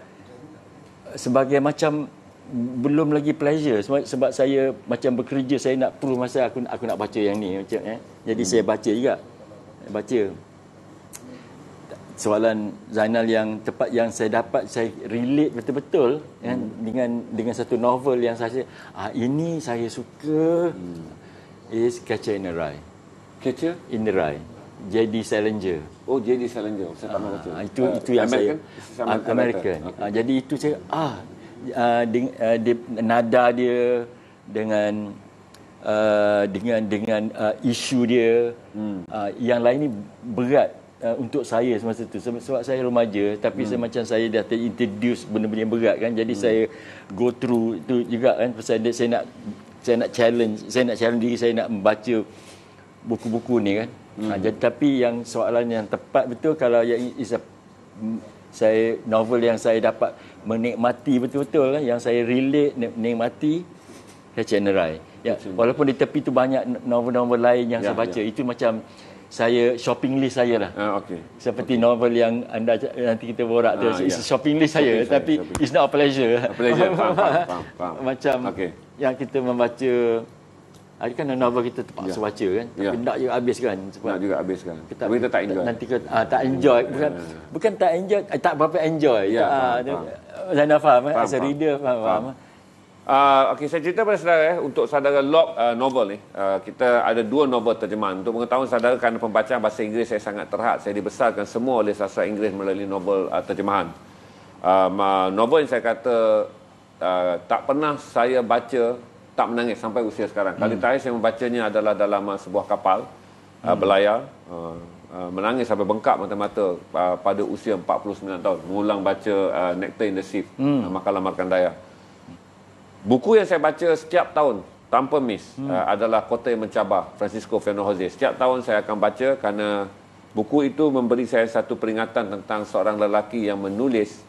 sebagai macam belum lagi pleasure sebab, sebab saya macam bekerja saya nak perlu masa aku aku nak baca yang ni macam eh. Jadi hmm. saya baca juga. Baca soalan Zainal yang tepat yang saya dapat saya relate betul-betul eh? hmm. dengan dengan satu novel yang saya ah ini saya suka hmm is kaca in the Rye. Catcher? In the Rye. J.D. Salinger. Oh, J.D. challenger, oh, Saya tak pernah baca. Itu, ah, itu yang American? saya. Ah, American? Uh, American. Okay. Uh, jadi itu saya, ah, uh, di, uh, di, nada dia dengan uh, dengan dengan uh, isu dia hmm. uh, yang lain ni berat Uh, untuk saya semasa tu sebab saya remaja tapi hmm. saya saya dah terintroduce benda-benda berat kan jadi hmm. saya go through tu juga kan pasal saya nak saya nak challenge saya nak challenge diri saya nak membaca buku-buku ni kan hmm. ha, tapi yang soalan yang tepat betul kalau yang is a saya novel yang saya dapat menikmati betul-betul lah yang saya relate menikmati Hachanerai ya walaupun di tepi tu banyak novel-novel lain yang ya, saya baca ya. itu macam saya shopping list saya lah. Uh, ah, okay. Seperti okay. novel yang anda nanti kita borak tu. Uh, ah, yeah. Shopping list saya shopping tapi saya, it's not a pleasure. A pleasure. faham, faham, faham, faham. Macam okay. yang kita membaca Hari ah, kan novel kita terpaksa yeah. baca kan tapi yeah. nak juga habiskan sebab nak juga habiskan kita, kita tak enjoy nanti kita ah, tak enjoy bukan yeah. bukan tak enjoy eh, tak berapa enjoy yeah, ah, faham, faham. Zainal faham, eh? faham, as a reader faham, faham. faham. Uh, ah, okay, saya cerita pada saudara eh, untuk saudara log uh, ah, novel ni. Uh, kita ada dua novel terjemahan. Untuk mengetahui saudara kerana pembacaan bahasa Inggeris saya sangat terhad. Saya dibesarkan semua oleh sastra Inggeris melalui novel uh, terjemahan. Um, uh, novel yang saya kata uh, tak pernah saya baca tak menangis sampai usia sekarang. Kali hmm. terakhir saya membacanya adalah dalam uh, sebuah kapal uh, hmm. belayar. Uh, uh, menangis sampai bengkak mata-mata uh, pada usia 49 tahun. Mengulang baca uh, Nectar in the Sea, hmm. uh, Makalah Markandaya. Buku yang saya baca setiap tahun tanpa miss hmm. uh, adalah Kota yang Mencabar Francisco Fernando Jose. Setiap tahun saya akan baca kerana buku itu memberi saya satu peringatan tentang seorang lelaki yang menulis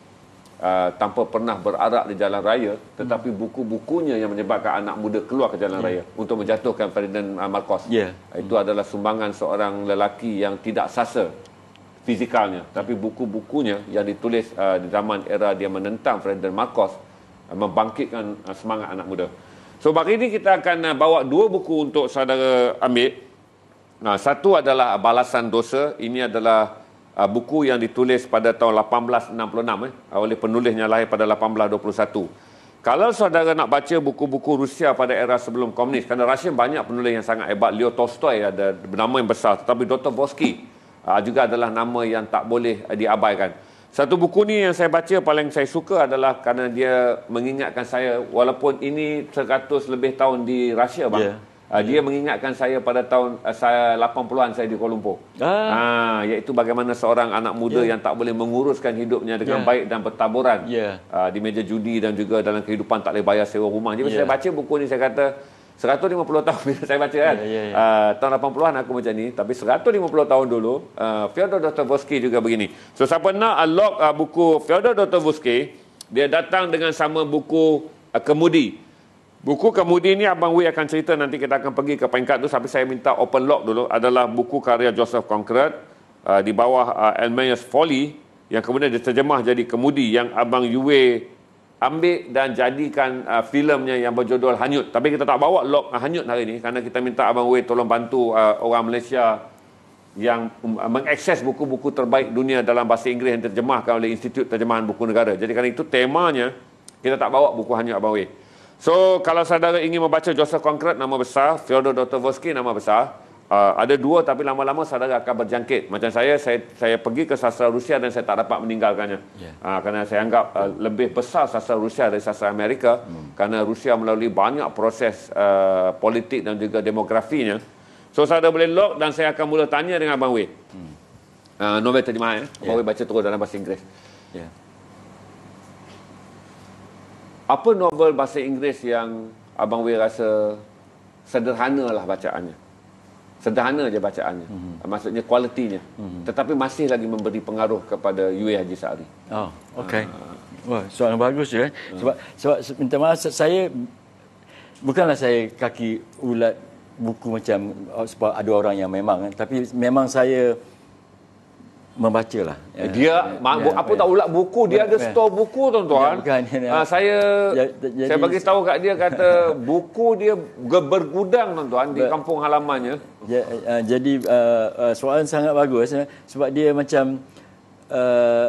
uh, tanpa pernah berarak di jalan raya tetapi hmm. buku-bukunya yang menyebabkan anak muda keluar ke jalan yeah. raya untuk menjatuhkan Ferdinand uh, Marcos. Yeah. Itu hmm. adalah sumbangan seorang lelaki yang tidak sasa fizikalnya tapi buku-bukunya yang ditulis uh, di zaman era dia menentang Ferdinand Marcos membangkitkan uh, semangat anak muda. So hari ini kita akan uh, bawa dua buku untuk saudara ambil. Nah, satu adalah Balasan Dosa. Ini adalah uh, buku yang ditulis pada tahun 1866 eh, ah, oleh penulisnya lahir pada 1821. Kalau saudara nak baca buku-buku Rusia pada era sebelum komunis, kerana Rusia banyak penulis yang sangat hebat. Leo Tolstoy ada nama yang besar. Tetapi Dr. Vosky ah, juga adalah nama yang tak boleh diabaikan. Satu buku ni yang saya baca paling saya suka adalah kerana dia mengingatkan saya walaupun ini 100 lebih tahun di Rusia bang. Yeah. Ya. Dia yeah. mengingatkan saya pada tahun uh, eh, 80-an saya di Kuala Lumpur. Ah. Ha, iaitu bagaimana seorang anak muda yeah. yang tak boleh menguruskan hidupnya dengan yeah. baik dan bertaburan. Yeah. Ya. Uh, di meja judi dan juga dalam kehidupan tak boleh bayar sewa rumah. Jadi yeah. saya baca buku ini saya kata 150 tahun bila saya baca kan. Ya, ya, ya. Uh, tahun 80-an aku macam ni. Tapi 150 tahun dulu, uh, Fyodor Dostoevsky juga begini. So, siapa nak unlock uh, buku Fyodor Dostoevsky, dia datang dengan sama buku uh, Kemudi. Buku Kemudi ni Abang Wei akan cerita nanti kita akan pergi ke peringkat tu. Tapi saya minta open lock dulu. Adalah buku karya Joseph Conkret uh, di bawah uh, Elmer's Folly. Yang kemudian diterjemah jadi Kemudi yang Abang Yue ambil dan jadikan uh, filemnya yang berjudul Hanyut. Tapi kita tak bawa log uh, Hanyut hari ini kerana kita minta Abang Wei tolong bantu uh, orang Malaysia yang um, uh, mengakses buku-buku terbaik dunia dalam bahasa Inggeris yang terjemahkan oleh Institut Terjemahan Buku Negara. Jadi kerana itu temanya, kita tak bawa buku Hanyut Abang Wei. So, kalau saudara ingin membaca Joseph Conkret, nama besar, Fyodor Dostoevsky nama besar, Uh, ada dua tapi lama-lama saudara akan berjangkit. Macam saya, saya, saya pergi ke sastra Rusia dan saya tak dapat meninggalkannya. Yeah. Ya. Uh, kerana saya anggap uh, lebih besar sastra Rusia dari sastra Amerika. Mm. Kerana Rusia melalui banyak proses uh, politik dan juga demografinya. So, saya dah boleh log dan saya akan mula tanya dengan Abang Wei. Mm. Uh, Nobel terjemah, eh? Abang yeah. Wei baca terus dalam bahasa Inggeris. Yeah. Apa novel bahasa Inggeris yang Abang Wei rasa sederhana lah bacaannya? sederhana je bacaannya mm-hmm. maksudnya kualitinya mm-hmm. tetapi masih lagi memberi pengaruh kepada UI Haji Sa'ari oh okey uh. Ah. wah soalan bagus ya sebab uh. sebab minta maaf saya bukanlah saya kaki ulat buku macam oh, sebab ada orang yang memang eh. tapi memang saya Membacalah Ya, dia ya, ya apa, ya, apa ya. tahu lah buku dia ada ya, stor buku tuan-tuan. Ya, bukan, ya, uh, ah, saya ya, ya saya bagi tahu kat dia kata buku dia bergudang tuan-tuan di kampung halamannya. Ya, uh, jadi uh, soalan sangat bagus uh, sebab dia macam uh,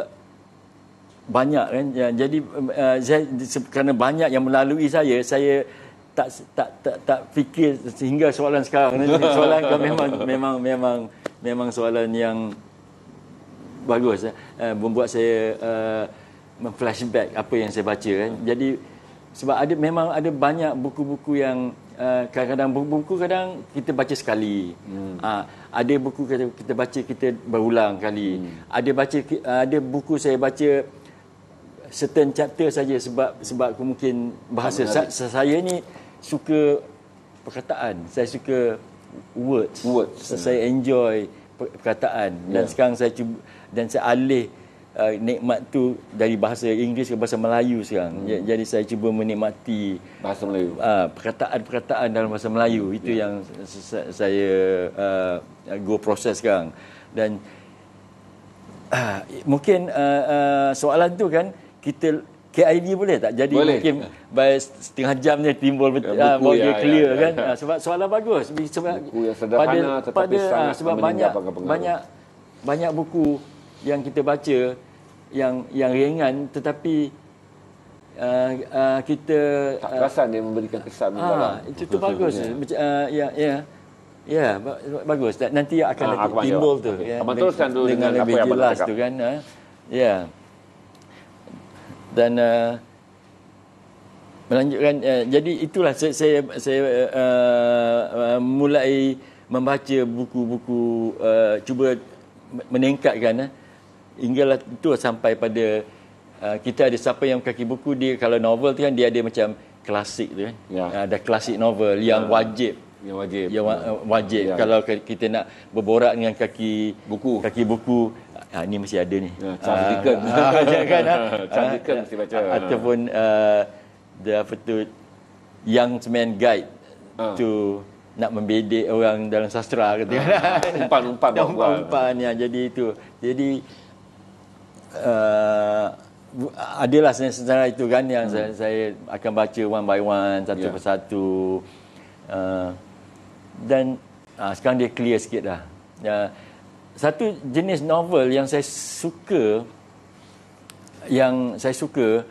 banyak kan ya, jadi uh, saya kerana banyak yang melalui saya saya tak tak tak, tak fikir sehingga soalan sekarang eh. soalan memang memang memang memang soalan yang bagus eh. eh membuat saya uh, eh, flashback apa yang saya baca kan. Jadi sebab ada memang ada banyak buku-buku yang uh, kadang-kadang buku-buku kadang kita baca sekali. Hmm. Uh, ada buku kita kita baca kita berulang kali. Hmm. Ada baca uh, ada buku saya baca certain chapter saja sebab sebab mungkin bahasa Sa- saya ni suka perkataan. Saya suka words. words. Saya enjoy perkataan dan yeah. sekarang saya cuba dan saya alih uh, nikmat tu dari bahasa Inggeris ke bahasa Melayu sekarang. Hmm. Jadi saya cuba menikmati bahasa Melayu. Uh, perkataan-perkataan dalam bahasa Melayu itu ya. yang saya uh, go proses sekarang. Dan uh, mungkin uh, uh, soalan tu kan kita KID boleh tak jadi boleh. mungkin by setengah jam dia timbul betul ya, uh, ya, ya, clear ya. kan ya. Uh, sebab soalan bagus sebab buku yang sederhana pada, tetapi pada, sangat uh, sebab banyak banyak banyak buku yang kita baca yang yang ringan tetapi uh, uh, kita tak perasan uh, dia memberikan kesan ha, itu, itu bagus uh, ya ya uh, yeah, yeah. yeah, bagus nanti akan ha, ah, lebih timbul tu okay. ya. Yeah. teruskan dulu dengan, dengan apa yang jelas tu kan ha. ya yeah. dan uh, melanjutkan uh, jadi itulah saya saya, saya uh, uh, mulai membaca buku-buku uh, cuba meningkatkan uh, hinggalah tu sampai pada uh, kita ada siapa yang kaki buku dia kalau novel tu kan dia ada macam klasik tu kan yeah. Ya. ada uh, klasik novel yang ya. wajib yang wajib yang wa- ya. wajib yeah. kalau kita nak berborak dengan kaki buku kaki buku ha, ah, ni mesti ada ni cantikkan ah, ah, cantikkan kan, mesti baca ataupun uh, the tu young man guide uh. to nak membedek orang dalam sastra kata umpan-umpan umpan-umpan ya jadi itu jadi Eh, uh, adalah senarai itu kan yang hmm. saya, saya akan baca one by one satu yeah. persatu uh, dan uh, sekarang dia clear sikit dah uh, ya, satu jenis novel yang saya suka yang saya suka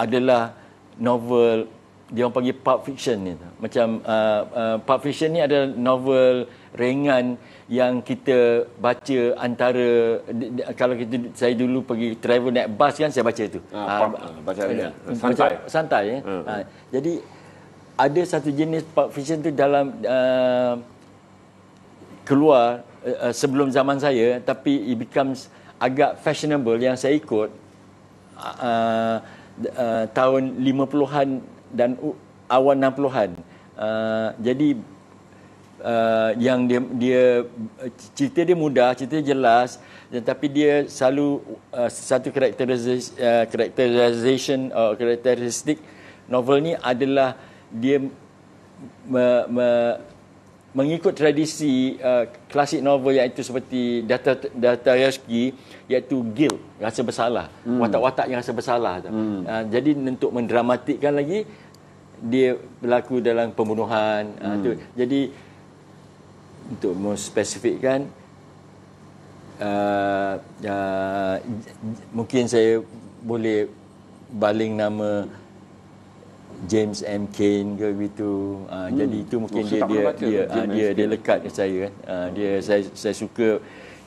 adalah novel dia orang panggil pulp fiction ni macam uh, uh, pulp fiction ni adalah novel ringan yang kita baca antara kalau kita saya dulu pergi travel naik bas kan saya baca itu. Ah, uh, baca uh, santai. Santai. Ya? Uh, uh. Uh, jadi ada satu jenis pulp fiction tu dalam uh, keluar uh, sebelum zaman saya tapi it becomes agak fashionable yang saya ikut uh, uh, tahun 50-an dan awal 60-an. Uh, jadi uh, yang dia dia cerita dia mudah, cerita dia jelas tetapi dia selalu uh, satu characterization uh, characteristic uh, novel ni adalah dia me, me, mengikut tradisi uh, klasik novel iaitu seperti data data Yashki, iaitu guilt rasa bersalah hmm. watak-watak yang rasa bersalah hmm. uh, jadi untuk mendramatikkan lagi dia berlaku dalam pembunuhan uh, hmm. uh, jadi untuk menspesifikkan uh, uh, mungkin saya boleh baling nama James M Kane ke gitu. Uh, hmm. jadi itu mungkin oh, dia dia ah, dia dia, dia, dia lekat ke saya kan. Uh, dia saya saya suka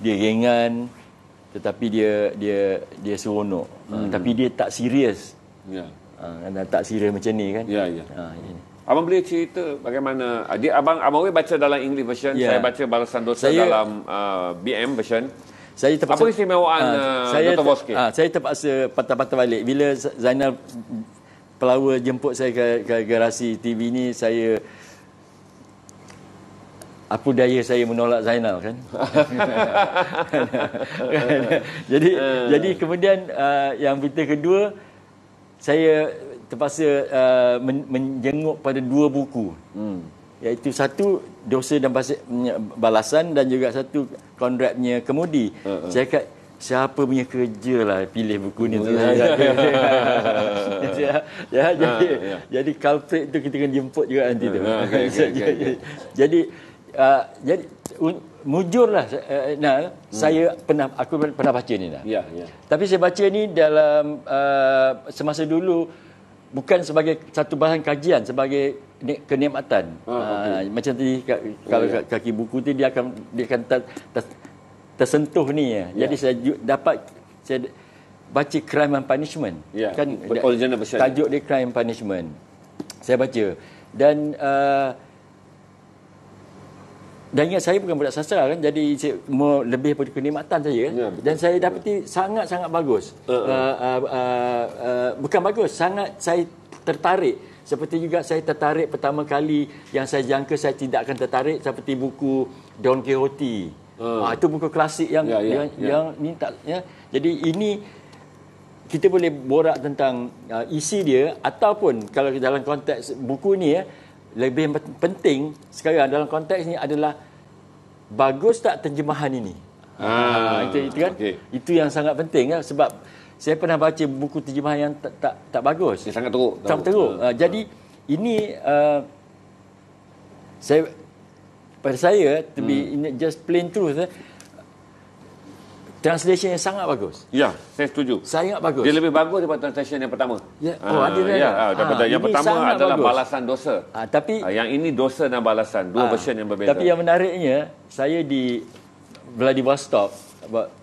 dia ringan tetapi dia dia dia seronok. Hmm. Uh, tapi dia tak serius. Ya. Yeah. Uh, tak serius macam ni kan. Ya yeah, ya. Yeah. Uh, Abang boleh cerita bagaimana ah, dia abang abang boleh baca dalam English version yeah. saya baca balasan dosa saya, dalam uh, ah, BM version saya terpaksa apa istimewaan uh, ah, saya Dr. Boske uh, saya terpaksa patah-patah balik bila Zainal pelawa jemput saya ke, ke garasi TV ni saya apa daya saya menolak Zainal kan jadi uh. jadi kemudian uh, yang berita kedua saya terpaksa uh, men- menjenguk pada dua buku. Hmm. Iaitu satu dosa dan balasan dan juga satu kontraknya kemudi. Uh-uh. Saya kata siapa punya kerja lah pilih buku ni tu. jadi, uh, jadi tu kita kena jemput juga nanti tu. Ha, jadi, uh, jadi un- mujurlah eh, eh, nah hmm. saya pernah aku pernah baca ni dah. Ya, ya. Tapi saya baca ni dalam uh, semasa dulu bukan sebagai satu bahan kajian sebagai kenikmatan. Ah, ah okay. macam tadi ya, kalau yeah. kaki buku tu dia akan dia akan ter, ter, tersentuh ni ya. Jadi ya. saya dapat saya baca crime and punishment. Yeah. Kan original version. Tajuk dia crime and punishment. Saya baca dan uh, dan ingat saya bukan budak sastra kan jadi lebih pada kenikmatan saya kan? ya, betul, dan saya dapati betul. sangat-sangat bagus uh, uh. Uh, uh, uh, uh, bukan bagus sangat saya tertarik seperti juga saya tertarik pertama kali yang saya jangka saya tidak akan tertarik seperti buku Don Quixote uh. uh, itu buku klasik yang ya, ya, yang, ya. yang ni tak ya? jadi ini kita boleh borak tentang uh, isi dia ataupun kalau dalam konteks buku ni ya lebih penting sekarang dalam konteks ni adalah bagus tak terjemahan ini? Ah, ah itu, itu kan? Okay. Itu yang sangat penting ya, sebab saya pernah baca buku terjemahan yang tak tak, tak bagus. Dia sangat teruk. Sangat teruk. Uh, jadi uh. ini uh, saya pada saya to be hmm. just plain truth eh, translation yang sangat bagus. Ya, saya setuju. Saya Sangat bagus. Dia lebih bagus daripada translation yang pertama. Ya, ah, oh, ada ha, ya, ha, yang pertama adalah bagus. balasan dosa. Ha, tapi ha, yang ini dosa dan balasan, dua ha, version yang berbeza. Tapi yang menariknya, saya di Vladivostok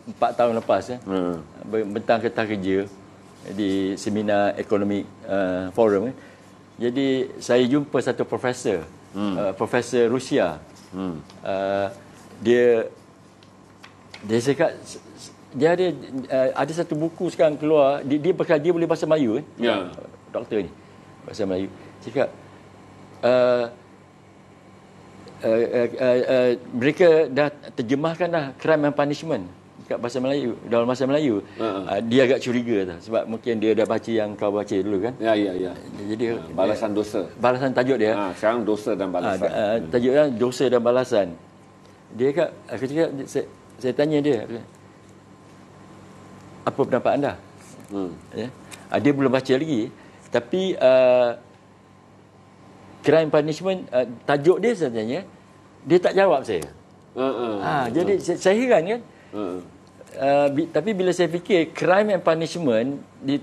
empat tahun lepas ya. Hmm. Bentang kereta kerja di seminar ekonomi uh, forum. Eh. Jadi saya jumpa satu profesor, hmm. uh, profesor Rusia. Hmm. Uh, dia dia cakap dia ada uh, ada satu buku sekarang keluar dia dia, berkata, dia boleh bahasa Melayu kan ya doktor ni bahasa Melayu cakap uh, Uh, uh, uh, uh, mereka dah terjemahkan dah crime and punishment dekat bahasa Melayu dalam bahasa Melayu uh-huh. uh, dia agak curiga tau lah sebab mungkin dia dah baca yang kau baca dulu kan ya ya ya jadi uh, balasan dia, dosa balasan tajuk dia uh, sekarang dosa dan ah, balasan uh, uh, tajuk dia dosa dan balasan dia kat aku cakap saya, saya tanya dia apa pendapat anda? Hmm. Ya? Ah, dia belum baca lagi. Tapi uh, crime punishment, uh, tajuk dia sebenarnya, dia tak jawab saya. Uh, uh, ha, uh, jadi uh. Saya, saya heran kan. Uh. Uh, bi, tapi bila saya fikir crime and punishment di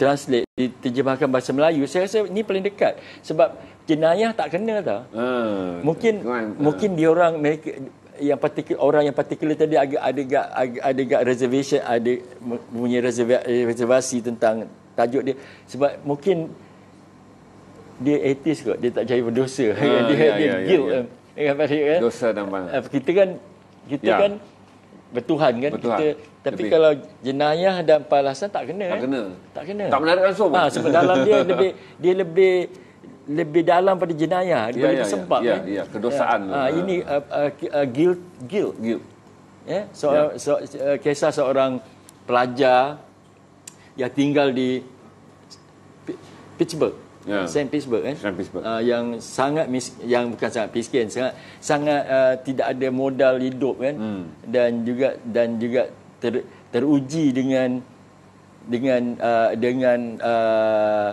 translate diterjemahkan bahasa Melayu saya rasa ini paling dekat sebab jenayah tak kena tau. Uh, mungkin uh. mungkin diorang mereka yang particular orang yang particular tadi ada ada ada ada reservation ada punya eh, reservasi tentang tajuk dia sebab mungkin dia atheist kot dia tak jadi berdosa uh, dia, yeah, dia yeah, yeah, guilt yeah. Ya. Kan, kan? dosa nampak ah, kita kan kita yeah. kan bertuhan kan bertuhan. kita tapi lebih. kalau jenayah dan palasan tak kena tak eh? kena kan? tak kena tak menarik langsung ha, sebab dalam dia lebih dia lebih lebih dalam pada jenayah daripada yeah, yeah, sempat. Ya, yeah, ya, ya. ya, eh. yeah. kedosaan. Yeah. Uh, lah. ini uh, uh, guilt. Guilt. guilt. Yeah? So, yeah. so uh, kisah seorang pelajar yang tinggal di Pittsburgh. Yeah. St. Pittsburgh. Eh? St. Pittsburgh. Uh, yang sangat, mis- yang bukan sangat miskin, sangat, sangat uh, tidak ada modal hidup kan. Mm. Dan juga dan juga ter, teruji dengan dengan uh, dengan uh,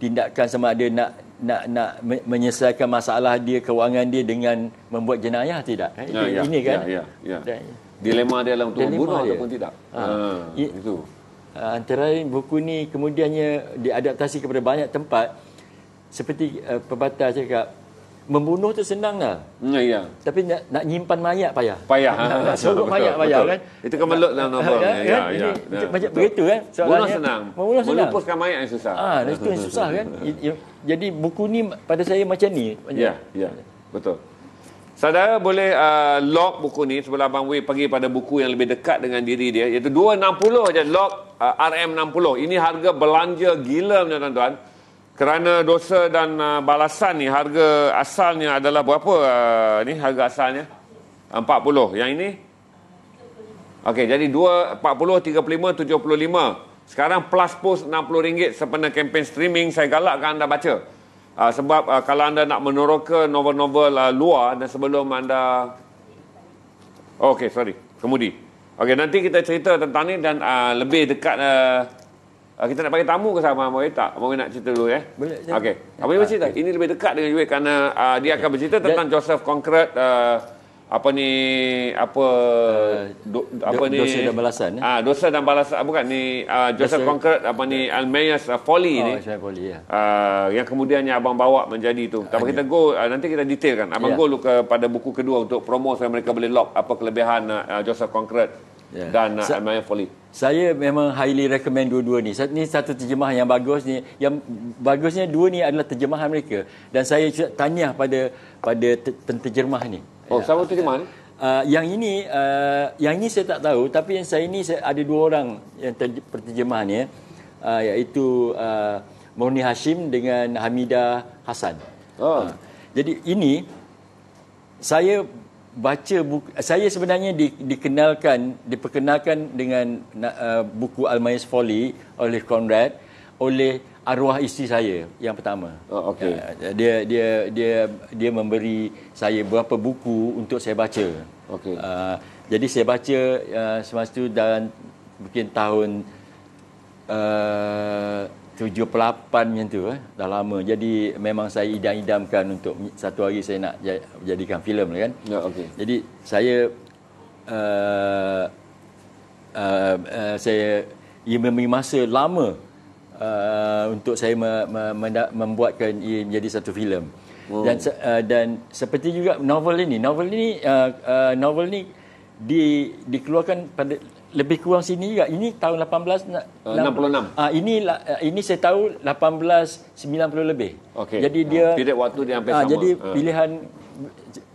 tindakan sama ada nak nak nak menyelesaikan masalah dia kewangan dia dengan membuat jenayah tidak eh, ya, ya, ini kan ya, ya, ya. dilema dia dalam untuk membunuh dia. ataupun tidak ha. Ha. itu ha, antara lain buku ni kemudiannya diadaptasi kepada banyak tempat seperti uh, pepatah cakap membunuh tu senang lah. Ya, ya. Tapi nak, nak nyimpan mayat payah. Payah. Nak, ha, ha, ha. nak suruh betul, payah betul. kan. Itu kan melut dalam ha, Ya, kan? ya, ya, ya, Macam begitu kan. Soalannya, bunuh senang. Membunuh senang. Melupuskan mayat yang susah. Ah, ha, itu yang susah kan. Jadi buku ni pada saya macam ni. Ya, ya. Betul. Saudara boleh uh, log buku ni sebelum Abang Wei pergi pada buku yang lebih dekat dengan diri dia. Iaitu 260 je log uh, RM60. Ini harga belanja gila tuan-tuan kerana dosa dan uh, balasan ni harga asalnya adalah berapa uh, ni harga asalnya 40 yang ini okey jadi 2 40 35 75 sekarang plus post RM60 sempena kempen streaming saya galakkan anda baca uh, sebab uh, kalau anda nak meneroka novel-novel uh, luar dan sebelum anda oh, okey sorry kemudi okey nanti kita cerita tentang ni dan uh, lebih dekat uh, Ah, kita nak panggil tamu ke sama Amoy tak? Mau nak cerita dulu eh. Boleh. Okey. Amoy ya. Ah, bercerita. Okay. Ini lebih dekat dengan UA kerana uh, dia akan bercerita tentang That, Joseph Conkret uh, apa ni apa do, apa do, ni dosa dan balasan ya? ah dosa dan balasan bukan ni uh, Joseph Conkret apa ni yeah. Almeyas uh, Folly oh, ni Folly, ya. Uh, yang kemudiannya abang bawa menjadi tu tapi kita go uh, nanti kita detailkan abang yeah. go look uh, pada buku kedua untuk promo supaya mereka boleh log apa kelebihan uh, Joseph Conkret yeah. dan uh, Sa- Amaya Foley. Saya memang highly recommend dua-dua ni. Ini satu terjemahan yang bagus ni. Yang bagusnya dua ni adalah terjemahan mereka. Dan saya tanya pada pada terjemah ni. Oh, sama ya. terjemah ni? Uh, yang ini uh, yang ini saya tak tahu tapi yang saya ini saya ada dua orang yang terjemahan ya uh, iaitu uh, Murni Hashim dengan Hamida Hasan. Oh. Uh, jadi ini saya baca buku saya sebenarnya di, dikenalkan diperkenalkan dengan uh, buku Almayes Folly oleh Conrad oleh arwah isteri saya yang pertama. Oh okey. Uh, dia dia dia dia memberi saya beberapa buku untuk saya baca. Okay. Uh, jadi saya baca uh, semasa tu dan mungkin tahun uh, 78 macam tu eh. Dah lama. Jadi memang saya idam-idamkan untuk satu hari saya nak jadikan filem kan. Ya, yeah, okey. Jadi saya uh, uh, uh, saya ia memberi masa lama uh, untuk saya me, me, me, membuatkan ia menjadi satu filem. Hmm. Dan uh, dan seperti juga novel ini. Novel ini uh, uh, novel ni di dikeluarkan pada lebih kurang sini juga. Ini tahun 1866. Eh, uh, ah ini eh, ini saya tahu 1890 lebih. Okay. Jadi dia period uh, ah, waktu dia hampir uh, ah, sama. jadi uh. pilihan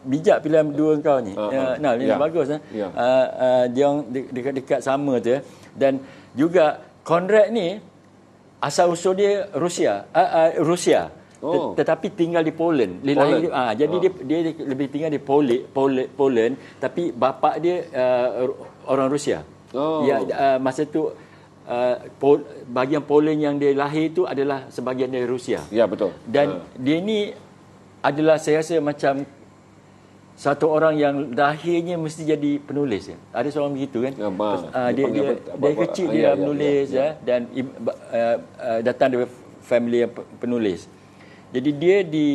bijak pilihan dua engkau ni. uh, uh, uh, nah, yeah. bagus eh. Yeah. Ya. Uh, uh, dia dekat-dekat sama tu Dan juga Konrad ni asal usul dia Rusia. Uh, uh, Rusia. Oh. Tetapi tinggal di Poland. Poland. Lain, Poland. jadi oh. dia dia lebih tinggal di Poland, Poland, Poland tapi bapa dia uh, orang Rusia. Oh. Ya, uh, masa tu uh, pol, bahagian Poland yang dia lahir tu adalah sebahagian dari Rusia. Ya, betul. Dan uh. dia ni adalah saya rasa macam satu orang yang lahirnya mesti jadi penulis ya. Ada seorang begitu kan? Ya, Terus, uh, dia dia, dia dari kecil dia ya, menulis ya, ya, ya. ya dan uh, uh, datang dari family yang penulis. Jadi dia di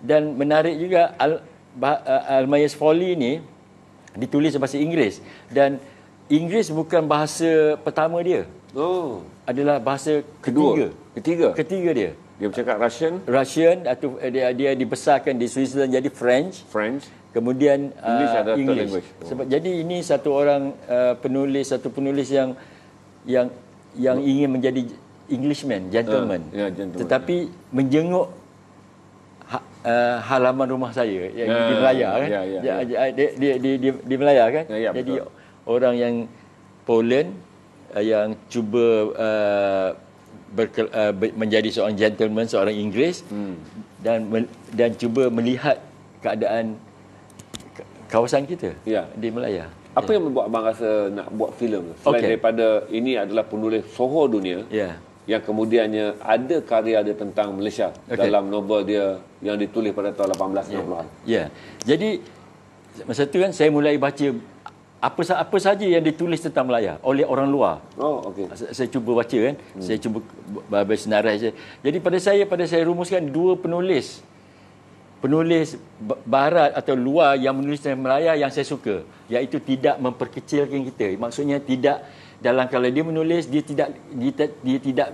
dan menarik juga Al, uh, Almayes Foley ni ditulis bahasa Inggeris dan Inggeris bukan bahasa pertama dia. Oh, adalah bahasa kedua. Ketiga. Ketiga. Ketiga dia. Dia bercakap Russian. Russian atau dia, dia dibesarkan di Switzerland jadi French. French. Kemudian English. Uh, English. Oh. Sebab jadi ini satu orang uh, penulis satu penulis yang yang yang ingin menjadi Englishman, ah, gentleman. Uh, ya, yeah, gentleman. Tetapi yeah. menjenguk ha, uh, halaman rumah saya yang uh, di ah, Melaya kan. Yeah, yeah, yeah. Ya. Di, di, di, di, di Melaya kan. Yeah, yeah, jadi betul orang yang Poland eh, yang cuba uh, eh, berke, uh, eh, menjadi seorang gentleman seorang Inggeris hmm. dan dan cuba melihat keadaan kawasan kita ya. di Melaya. Apa ya. yang membuat abang rasa nak buat filem selain okay. daripada ini adalah penulis soho dunia ya. yang kemudiannya ada karya dia tentang Malaysia okay. dalam novel dia yang ditulis pada tahun 1860-an. Ya. ya. Jadi masa tu kan saya mulai baca apa apa saja yang ditulis tentang Melaya oleh orang luar. Oh okey. Saya, saya cuba baca kan. Hmm. Saya cuba bab senarai saya. Jadi pada saya pada saya rumuskan dua penulis penulis barat atau luar yang menulis tentang Melaya yang saya suka iaitu tidak memperkecilkan kita. Maksudnya tidak dalam kalau dia menulis dia tidak dia, dia tidak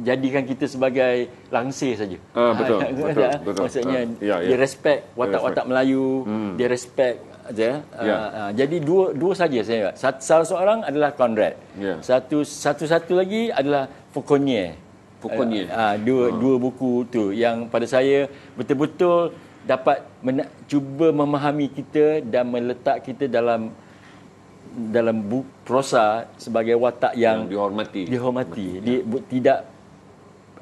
jadikan kita sebagai langsir saja. Ah betul. betul, betul, betul. Maksudnya ah, ya, ya. dia respect watak-watak Melayu, hmm. dia respect aja yeah. Ya. uh, ah, uh, jadi dua dua saja saya ingat. Satu, salah seorang adalah Conrad yeah. satu satu satu lagi adalah Fouconnier Fouconnier uh, ah, uh, ah, dua uh. dua buku tu yang pada saya betul-betul dapat men- cuba memahami kita dan meletak kita dalam dalam bu- prosa sebagai watak yang, yang dihormati dihormati Mati. di tidak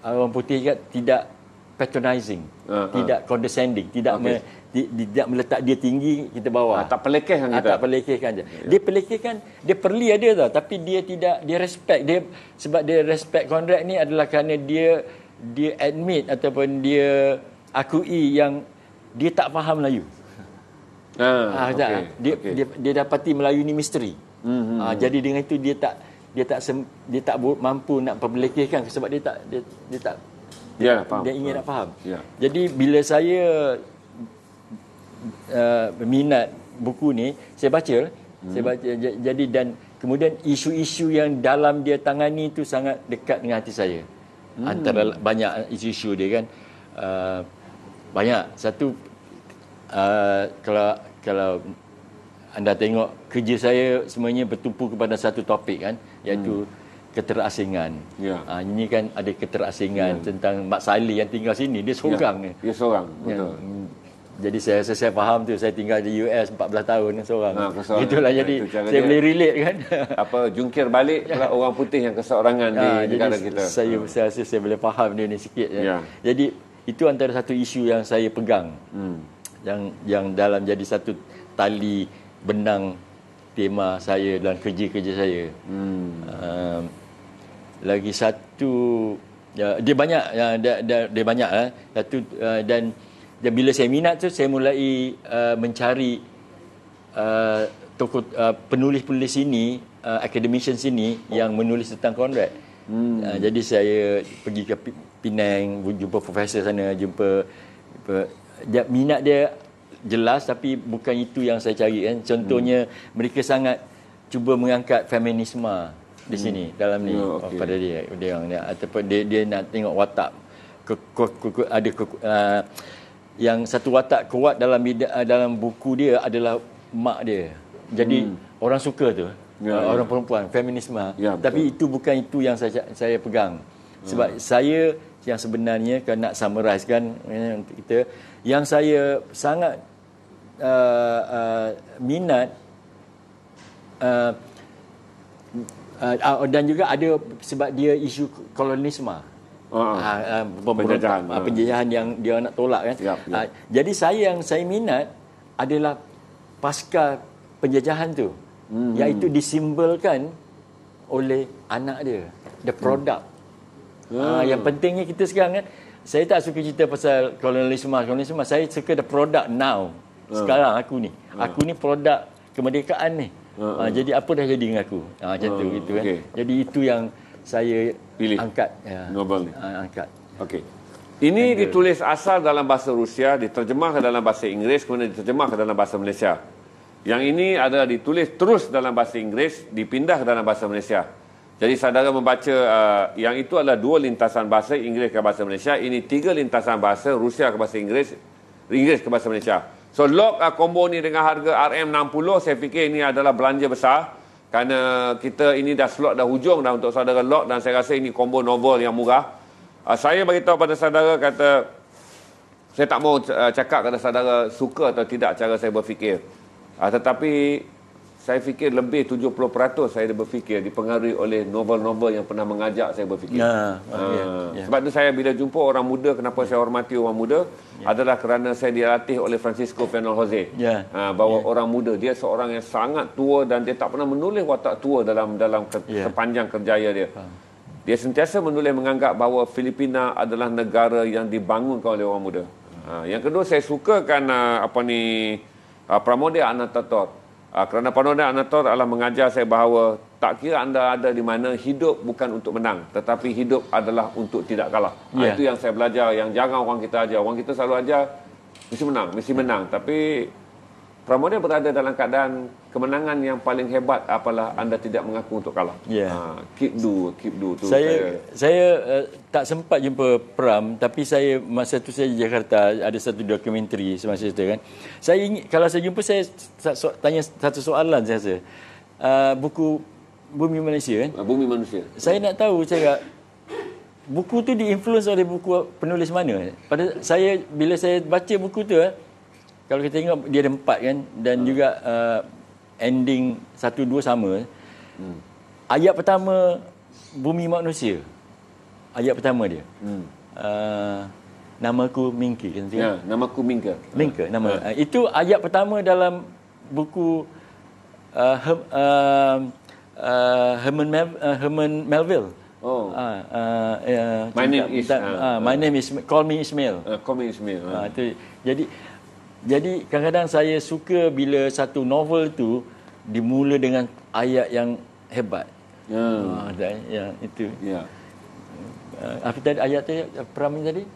orang putih kat tidak patronizing, uh, tidak condescending, tidak okay. me, di, tidak meletak dia tinggi kita bawah. Ha, tak pelekeh kan ha, kita. Tak pelekehkan je. Yeah. Dia pelekehkan, dia perli ada tau tapi dia tidak dia respect dia sebab dia respect kontrak ni adalah kerana dia dia admit ataupun dia akui yang dia tak faham Melayu. Ha, ha, okay. Tak, okay. Dia, dia dia dapati Melayu ni misteri. Mm-hmm. Ha, jadi dengan itu dia tak dia tak sem, dia tak mampu nak perbelekehkan sebab dia tak dia, dia tak Ya, faham. Dia ingin faham. nak faham. Ya. Jadi bila saya uh, minat buku ni, saya baca, hmm. saya baca jadi dan kemudian isu-isu yang dalam dia tangani itu sangat dekat dengan hati saya. Hmm. Antara banyak isu-isu dia kan uh, banyak. Satu uh, kalau kalau anda tengok kerja saya semuanya bertumpu kepada satu topik kan iaitu hmm keterasingan. Ya. Ha, ini kan ada keterasingan ya. tentang Mak Sali yang tinggal sini. Dia ya. seorang. Ya. Dia seorang, betul. Ya. Jadi saya, saya saya faham tu saya tinggal di US 14 tahun seorang. Ha, Itulah ya, jadi itu saya boleh relate kan. Apa jungkir balik pula orang putih yang keseorangan ha, di ah, negara kita. Saya, ha. saya saya boleh faham dia ni sikit ya. ya. Jadi itu antara satu isu yang saya pegang. Hmm. Yang yang dalam jadi satu tali benang tema saya dan kerja-kerja saya. Hmm lagi satu uh, dia banyak uh, dia, dia, dia banyak uh, satu uh, dan dan bila saya minat tu saya mulai uh, mencari uh, toko uh, penulis-penulis sini uh, academician sini oh. yang menulis tentang Conrad. Hmm. Uh, jadi saya pergi ke Penang jumpa profesor sana jumpa, dia, minat dia jelas tapi bukan itu yang saya cari kan. Contohnya hmm. mereka sangat cuba mengangkat feminisme di sini hmm. dalam ni oh, oh okay. pada dia dia orang dia ataupun dia dia nak tengok watak ke, ke, ke, ke, ada ke, uh, ah, yang satu watak kuat dalam ah, dalam buku dia adalah mak dia jadi hmm. orang suka tu ya, uh, ya. orang perempuan feminisme ya, tapi itu bukan itu yang saya saya pegang sebab ya. saya yang sebenarnya kan nak summarize kan eh, kita yang saya sangat uh, uh, minat uh, uh, uh, dan juga ada sebab dia isu kolonisme uh, uh, penjajahan uh, penjajahan yang dia nak tolak kan yep, yep. Uh, jadi saya yang saya minat adalah pasca penjajahan tu mm-hmm. iaitu disimbolkan oleh anak dia the hmm. product mm. uh, yang pentingnya kita sekarang kan saya tak suka cerita pasal kolonialisme kolonialisme saya suka the product now uh. sekarang aku ni uh. aku ni produk kemerdekaan ni uh, uh, jadi apa dah jadi dengan aku uh, macam uh, tu oh, gitu okay. kan jadi itu yang saya pilih angkat ya, novel uh, ah, angkat okey ini And ditulis the... asal dalam bahasa Rusia diterjemah ke dalam bahasa Inggeris kemudian diterjemah ke dalam bahasa Malaysia yang ini adalah ditulis terus dalam bahasa Inggeris dipindah ke dalam bahasa Malaysia jadi saudara membaca uh, yang itu adalah dua lintasan bahasa Inggeris ke bahasa Malaysia ini tiga lintasan bahasa Rusia ke bahasa Inggeris Inggeris ke bahasa Malaysia So lock uh, combo ni dengan harga RM60 saya fikir ini adalah belanja besar kerana kita ini dah slot dah hujung dah untuk saudara lock dan saya rasa ini combo novel yang murah. Uh, saya bagi pada saudara kata saya tak mau ah, cakap kepada saudara suka atau tidak cara saya berfikir. Uh, tetapi saya fikir lebih 70% saya ada berfikir dipengaruhi oleh novel-novel yang pernah mengajak saya berfikir. Ya, uh, ya, ya. Sebab tu saya bila jumpa orang muda, kenapa ya. saya hormati orang muda ya. adalah kerana saya dilatih oleh Francisco Fernal Jose. Ya. Uh, bahawa ya. orang muda, dia seorang yang sangat tua dan dia tak pernah menulis watak tua dalam dalam ke- ya. sepanjang kerjaya dia. Faham. Dia sentiasa menulis menganggap bahawa Filipina adalah negara yang dibangunkan oleh orang muda. Ha, yang kedua saya sukakan uh, apa ni uh, Pramodya Anantator. Uh, kerana panduan Anatol adalah mengajar saya bahawa tak kira anda ada di mana, hidup bukan untuk menang. Tetapi hidup adalah untuk tidak kalah. Yeah. Ya. itu yang saya belajar, yang jangan orang kita ajar. Orang kita selalu ajar, mesti menang, mesti menang. Tapi Pramodya berada dalam keadaan kemenangan yang paling hebat apalah anda tidak mengaku untuk kalah. Yeah. Ha, keep do, keep do tu. Saya saya, saya uh, tak sempat jumpa Pram tapi saya masa tu saya di Jakarta ada satu dokumentari semasa itu kan. Saya ingin kalau saya jumpa saya tanya satu soalan saya rasa. Uh, buku Bumi Manusia kan? Ah, Bumi Manusia. Saya nak tahu saya buku tu diinfluence oleh buku penulis mana? Pada saya bila saya baca buku tu eh, kalau kita tengok dia ada empat kan dan hmm. juga uh, ending satu dua sama hmm. ayat pertama bumi manusia ayat pertama dia hmm. uh, namaku Mingke kan ya namaku Mingke Mingke hmm. Ya. nama hmm. itu ayat pertama dalam buku uh, Herm, uh, uh, Herman Mel, uh, Herman Melville Oh. Uh, uh, uh, my name is uh, ah, uh, my name is call me Ismail. Uh, call me Ismail. Uh. Uh, itu, jadi jadi kadang-kadang saya suka bila satu novel tu dimula dengan ayat yang hebat. Ya. Ha, ah, dan, ya itu. Ya. Uh, apa tadi ayat tu Pram tadi?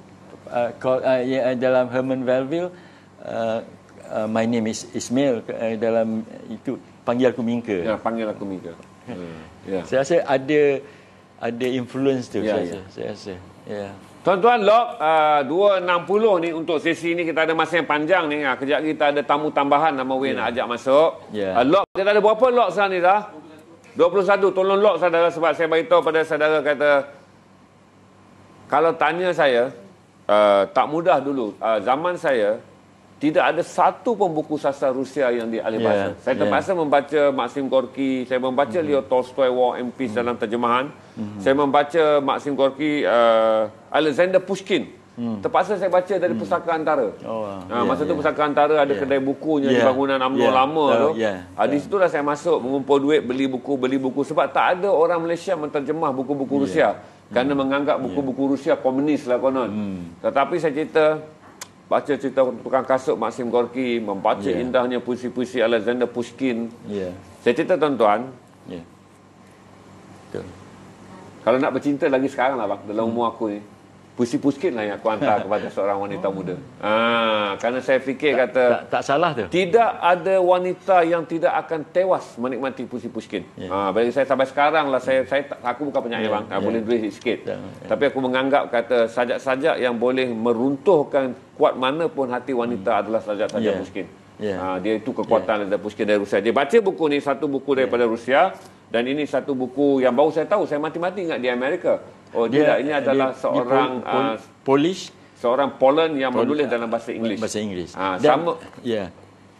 Uh, ah, call, uh, yeah, ya, dalam Herman Melville uh, uh, my name is Ismail uh, dalam itu panggil aku Mingke. Ya, panggil aku Mingke. Uh, hmm, Yeah. Saya rasa ada ada influence tu yeah, saya, yeah. saya. Saya rasa. Ya. Yeah. Tuan-tuan, log uh, 2.60 ni untuk sesi ni kita ada masa yang panjang ni. Uh, kejap kita ada tamu tambahan nama Wayne yeah. nak ya. ajak masuk. Yeah. Ya. Uh, log, kita ada berapa log sekarang ni dah? 21. Tolong log saudara sebab saya beritahu pada saudara kata kalau tanya saya, uh, tak mudah dulu. Uh, zaman saya, tidak ada satu pun buku sastra Rusia yang dialihbahasa. Ya, yeah, saya ya. terpaksa yeah. membaca Maxim Gorky, saya membaca mm-hmm. Leo mhm. Tolstoy War and Peace mm-hmm. dalam terjemahan. Mm-hmm. Saya membaca Maxim Gorky uh, Alexander Pushkin. Mm. Terpaksa saya baca dari mm. Pusaka Antara. Oh, uh, ah, yeah, masa yeah. tu ya. Pusaka Antara ada yeah. kedai bukunya yeah. di bangunan Amno yeah. lama uh, tu. Yeah. yeah. Di situlah saya masuk mengumpul duit beli buku, beli buku sebab tak ada orang Malaysia menterjemah buku-buku yeah. Rusia. Mm. Kerana hmm. menganggap buku-buku Rusia komunis lah konon. Mm. Tetapi saya cerita baca cerita tukang kasut Maxim Gorky membaca yeah. indahnya puisi-puisi Alexander Pushkin yeah. saya cerita tuan-tuan yeah. Ya. kalau nak bercinta lagi sekarang lah dalam hmm. umur aku ni Pusi-puskin lah yang aku hantar kepada seorang wanita oh. muda. Ha, kerana saya fikir tak, kata... Tak, tak salah tu. Tidak ada wanita yang tidak akan tewas menikmati pusi-puskin. Yeah. Ya. Ha, bagi saya sampai sekarang lah, saya, saya, aku bukan penyanyi yeah. bang. Yeah. Boleh duit sikit. Yeah. Ya. Tapi aku menganggap kata sajak-sajak yang boleh meruntuhkan kuat mana pun hati wanita mm. adalah sajak-sajak yeah. puskin. Yeah. Ya. Ha, dia itu kekuatan yeah. dari puskin dari Rusia. Dia baca buku ni, satu buku daripada yeah. Rusia. Dan ini satu buku yang baru saya tahu, saya mati-mati ingat di Amerika. Oh dia, tidak ini adalah dia, seorang dia pol, pol, uh, ah, Polish seorang Poland yang pol, menulis dalam bahasa Inggeris. Bahasa Inggeris. Ha, ah, Dan, sama ya. Yeah.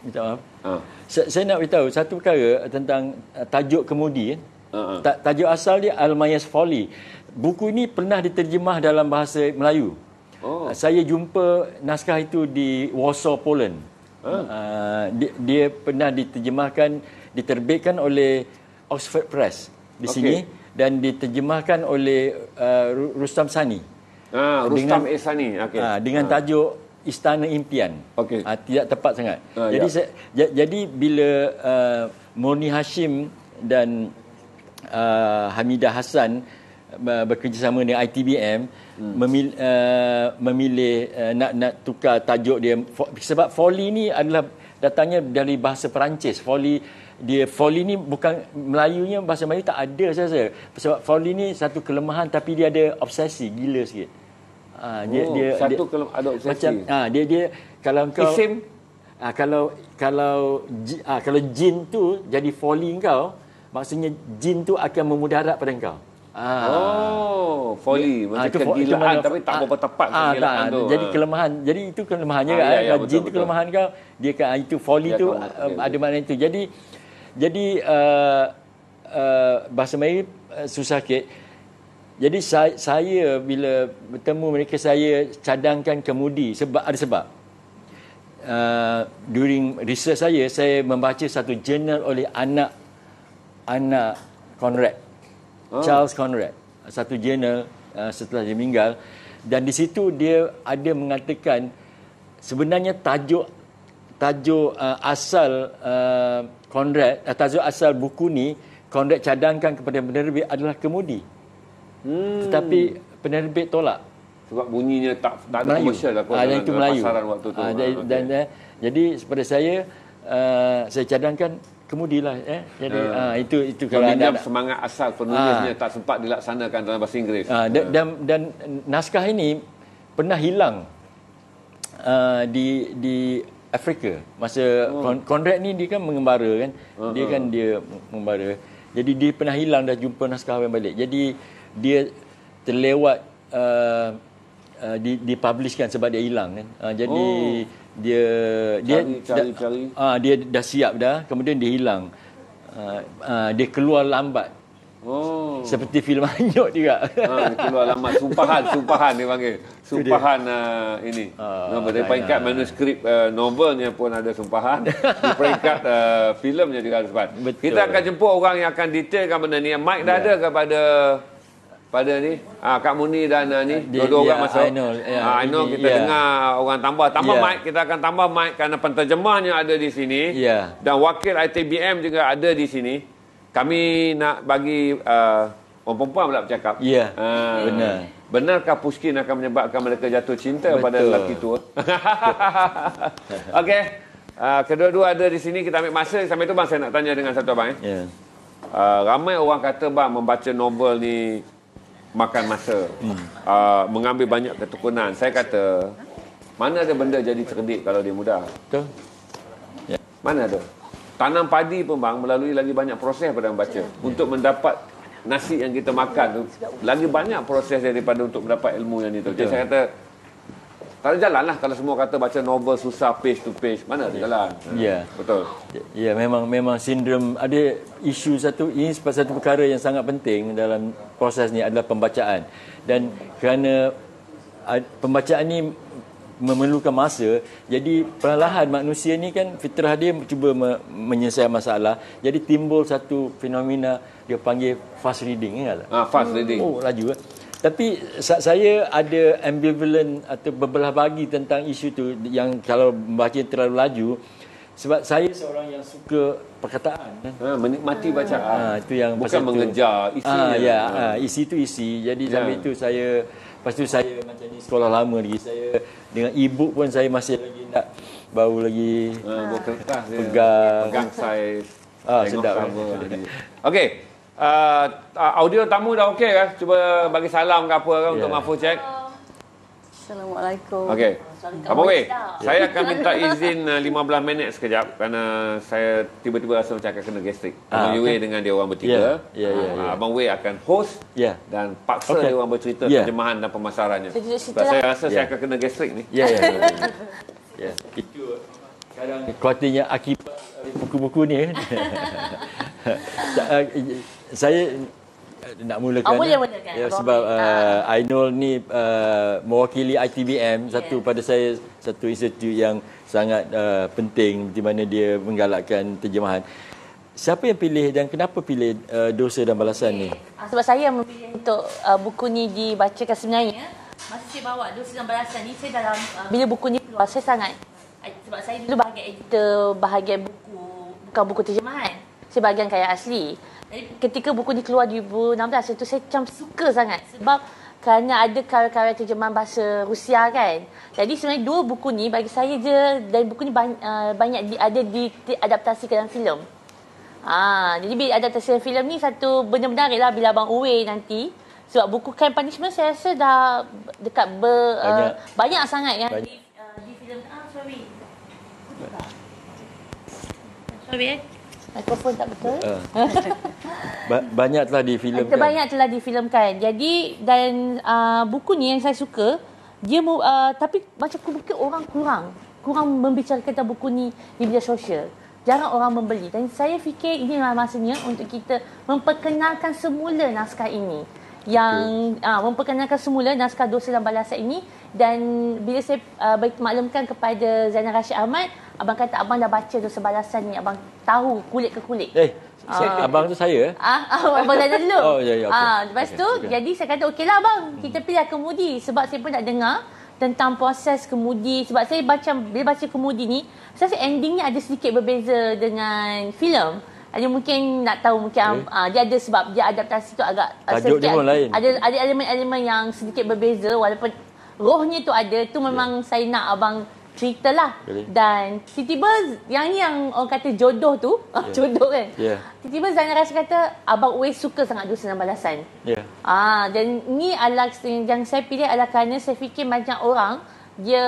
Minta maaf. Ha. Ah. Saya, saya nak beritahu satu perkara tentang uh, tajuk kemudi eh. Uh-huh. Tajuk asal dia Almayas Folly. Buku ini pernah diterjemah dalam bahasa Melayu. Oh. Saya jumpa naskah itu di Warsaw, Poland. Uh. Uh, dia, dia pernah diterjemahkan, diterbitkan oleh Oxford Press di okay. sini dan diterjemahkan oleh uh, Rustam Sani. Ah, Rustam Sani. Okey. Uh, dengan ah. tajuk Istana Impian. Okey. Uh, tidak tepat sangat. Ah, ya. jadi ya. saya, jadi bila uh, Murni Hashim dan uh, Hamidah Hassan uh, bekerjasama dengan ITBM hmm. memil, uh, memilih uh, nak nak tukar tajuk dia sebab folly ni adalah datangnya dari bahasa Perancis folly dia Foley ni bukan Melayunya bahasa Melayu tak ada saya rasa. Sebab Foley ni satu kelemahan tapi dia ada obsesi gila sikit. Ha, dia, oh, dia, satu dia, kelemahan ada obsesi. Macam ha, dia dia kalau kau Isim. Ha, kalau kalau ha, kalau jin tu jadi Foley kau maksudnya jin tu akan memudarat pada kau. Ah. Oh, folly macam ah, kegilaan fo- tapi tak berapa ah, tepat ah, lah, tak, tu. Jadi kelemahan. Jadi itu kelemahannya ah, kan. Ya, eh. ya, jin betul, tu betul. kelemahan kau. Dia kan itu folly ya, tu kan, ada betul. makna itu. Jadi jadi uh, uh, bahasa Melayu uh, susah sikit. Jadi saya, saya bila bertemu mereka saya cadangkan kemudi sebab ada sebab. Uh, during research saya saya membaca satu jurnal oleh anak anak Conrad oh. Charles Conrad satu jurnal uh, setelah dia meninggal dan di situ dia ada mengatakan sebenarnya tajuk tajuk uh, asal uh, Konrad Tajuk asal buku ni Konrad cadangkan kepada penerbit adalah kemudi hmm. Tetapi penerbit tolak Sebab bunyinya tak, tak ada komersial lah ah, yang Dan itu Melayu waktu tu. Ha, dan, okay. Ah, dan, dan, Jadi seperti saya uh, Saya cadangkan kemudilah eh jadi ha. Ha, itu itu kalau ada, semangat asal penulisnya ha. tak sempat dilaksanakan dalam bahasa Inggeris ha, dan, ha. dan dan naskah ini pernah hilang uh, di di Afrika masa oh. Conrad ni dia kan mengembara kan uh dia kan dia mengembara jadi dia pernah hilang dah jumpa naskah kahwin balik jadi dia terlewat uh, uh, di dipublishkan sebab dia hilang kan uh, jadi oh. dia cari, dia cari, da, cari. Uh, dia dah siap dah kemudian dia hilang uh, uh, dia keluar lambat Oh. Seperti filem Anyut juga. Ha, ah, lah keluar alamat sumpahan, sumpahan dia panggil. Sumpahan ah, ah, dia. Uh, ini. Uh, Nama dari peringkat lah. manuskrip uh, novelnya pun ada sumpahan. di peringkat uh, filemnya juga ada sumpahan. Betul. Kita akan jemput orang yang akan detailkan benda ni. Mike dah ya. ada kepada pada ni ah Kak Muni dan uh, ni dua-dua yeah, orang ya, masuk. I know, yeah, ah, I know kita yeah. dengar orang tambah tambah yeah. mic kita akan tambah mic kerana penterjemahnya ada di sini yeah. dan wakil ITBM juga ada di sini kami nak bagi uh, orang perempuan pula bercakap. Ya. Yeah. Uh, benar. Benarkah Pushkin akan menyebabkan mereka jatuh cinta Betul. pada lelaki tua? Okey. Uh, kedua-dua ada di sini kita ambil masa sampai tu bang saya nak tanya dengan satu abang eh. Ya. Uh, ramai orang kata bang membaca novel ni makan masa. Hmm. Uh, mengambil banyak ketukunan. Saya kata mana ada benda jadi cerdik kalau dia mudah? Betul. Ya. Mana ada? tanam padi pun bang melalui lagi banyak proses pada membaca untuk mendapat nasi yang kita makan tu lagi banyak proses daripada untuk mendapat ilmu yang itu. Jadi saya kata tak ada jalan lah kalau semua kata baca novel susah page to page mana ada ya. jalan. Ya. Yeah. Betul. Ya yeah, memang memang sindrom ada isu satu ini sebab satu perkara yang sangat penting dalam proses ni adalah pembacaan dan kerana ah, pembacaan ni memerlukan masa jadi perlahan manusia ni kan fitrah dia cuba me- menyelesaikan masalah jadi timbul satu fenomena dia panggil fast reading kan ah fast reading oh laju kan? tapi saya ada ambivalent atau berbelah bagi tentang isu tu yang kalau membaca terlalu laju sebab saya seorang yang suka perkataan kan? ha, menikmati ah. bacaan ha, itu yang bukan mengejar isi ha, ya ha. isi tu isi jadi sampai ya. itu saya Lepas tu saya macam ni sekolah lama lagi saya dengan ibu pun saya masih lagi nak bau lagi uh, kertas pegang pegang saya ah sedap eh. okey uh, audio tamu dah okey kan cuba bagi salam ke apa kan yeah. untuk ya. mafu check Assalamualaikum. Okey. Apa weh? Ya. Saya akan minta izin 15 uh, minit sekejap kerana saya tiba-tiba rasa macam akan kena gastrik. Ah, okay. Weh dengan dia orang bertiga. Yeah. Ya, ya, yeah, yeah, yeah. Abang Wei akan host yeah. dan paksa okay. dia orang bercerita yeah. terjemahan dan pemasarannya. Sebab saya lah. rasa yeah. saya akan kena gastrik ni. Ya, ya. Ya. Itu kadang kuatnya akibat buku-buku ni. Eh. Eh, saya Eh, nak mulakan. Awal oh, yang eh? mulakan. Ya, sebab uh, Ainul ni uh, mewakili ITBM, yeah. satu pada saya, satu institut yang sangat uh, penting di mana dia menggalakkan terjemahan. Siapa yang pilih dan kenapa pilih uh, dosa dan balasan okay. ni? Sebab saya yang memilih untuk uh, buku ni dibacakan sebenarnya. Masa saya bawa dosa dan balasan ni, saya dalam... Uh, Bila buku ni keluar, saya sangat... Sebab saya dulu bahagian editor, bahagian buku, bukan buku terjemahan. Saya bahagian kaya asli ketika buku ni keluar 2016 itu saya macam suka sangat sebab kerana ada karya-karya terjemahan bahasa Rusia kan. Jadi sebenarnya dua buku ni bagi saya je dan buku ni banyak, uh, banyak di, ada diadaptasi ke dalam filem. Ha, jadi bila adaptasi dalam filem ni satu benda menarik lah bila Abang Uwe nanti. Sebab buku Camp Punishment saya rasa dah dekat ber, uh, banyak. sangat yang banyak. di, uh, di filem. Ah, sorry. Sorry eh. Mikrofon tak betul. Uh. ba- banyak telah difilmkan. Terbanyak telah difilmkan. Jadi dan uh, buku ni yang saya suka, dia uh, tapi macam aku fikir orang kurang kurang membicarakan tentang buku ni di media sosial. Jarang orang membeli. Dan saya fikir ini inilah masanya untuk kita memperkenalkan semula naskah ini yang okay. uh, memperkenalkan semula naskah dosa dan balasan ini dan bila saya uh, ah, baik maklumkan kepada Zainal Rashid Ahmad abang kata abang dah baca dosa balasan ni abang tahu kulit ke kulit eh hey, uh, ah. abang tu saya ah uh, uh, abang dah dulu oh ya yeah, ya yeah, okay. uh, lepas tu okay. jadi saya kata okeylah abang kita pilih kemudi sebab saya pun nak dengar tentang proses kemudi sebab saya baca bila baca kemudi ni saya rasa endingnya ada sedikit berbeza dengan filem hanya mungkin nak tahu mungkin okay. uh, ah, dia ada sebab dia adaptasi tu agak ah, sedikit. Ada ada elemen-elemen yang sedikit berbeza walaupun rohnya tu ada tu ya. memang yeah. saya nak abang cerita lah. Okay. Dan tiba-tiba yang yang orang kata jodoh tu, yeah. jodoh kan. Yeah. Tiba-tiba Zainal Rasa kata abang Wei suka sangat dulu dan balasan. Yeah. Ah, dan ni adalah yang saya pilih adalah kerana saya fikir banyak orang dia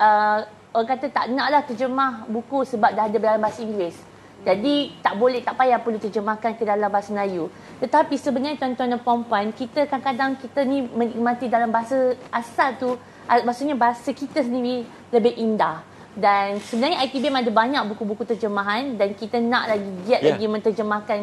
uh, orang kata tak naklah terjemah buku sebab dah ada dalam bahasa Inggeris. Jadi tak boleh tak payah perlu terjemahkan ke dalam bahasa Melayu. Tetapi sebenarnya tuan-tuan dan puan-puan, kita kadang-kadang kita ni menikmati dalam bahasa asal tu ah, maksudnya bahasa kita sendiri lebih indah. Dan sebenarnya ITB ada banyak buku-buku terjemahan dan kita nak lagi giat yeah. lagi menterjemahkan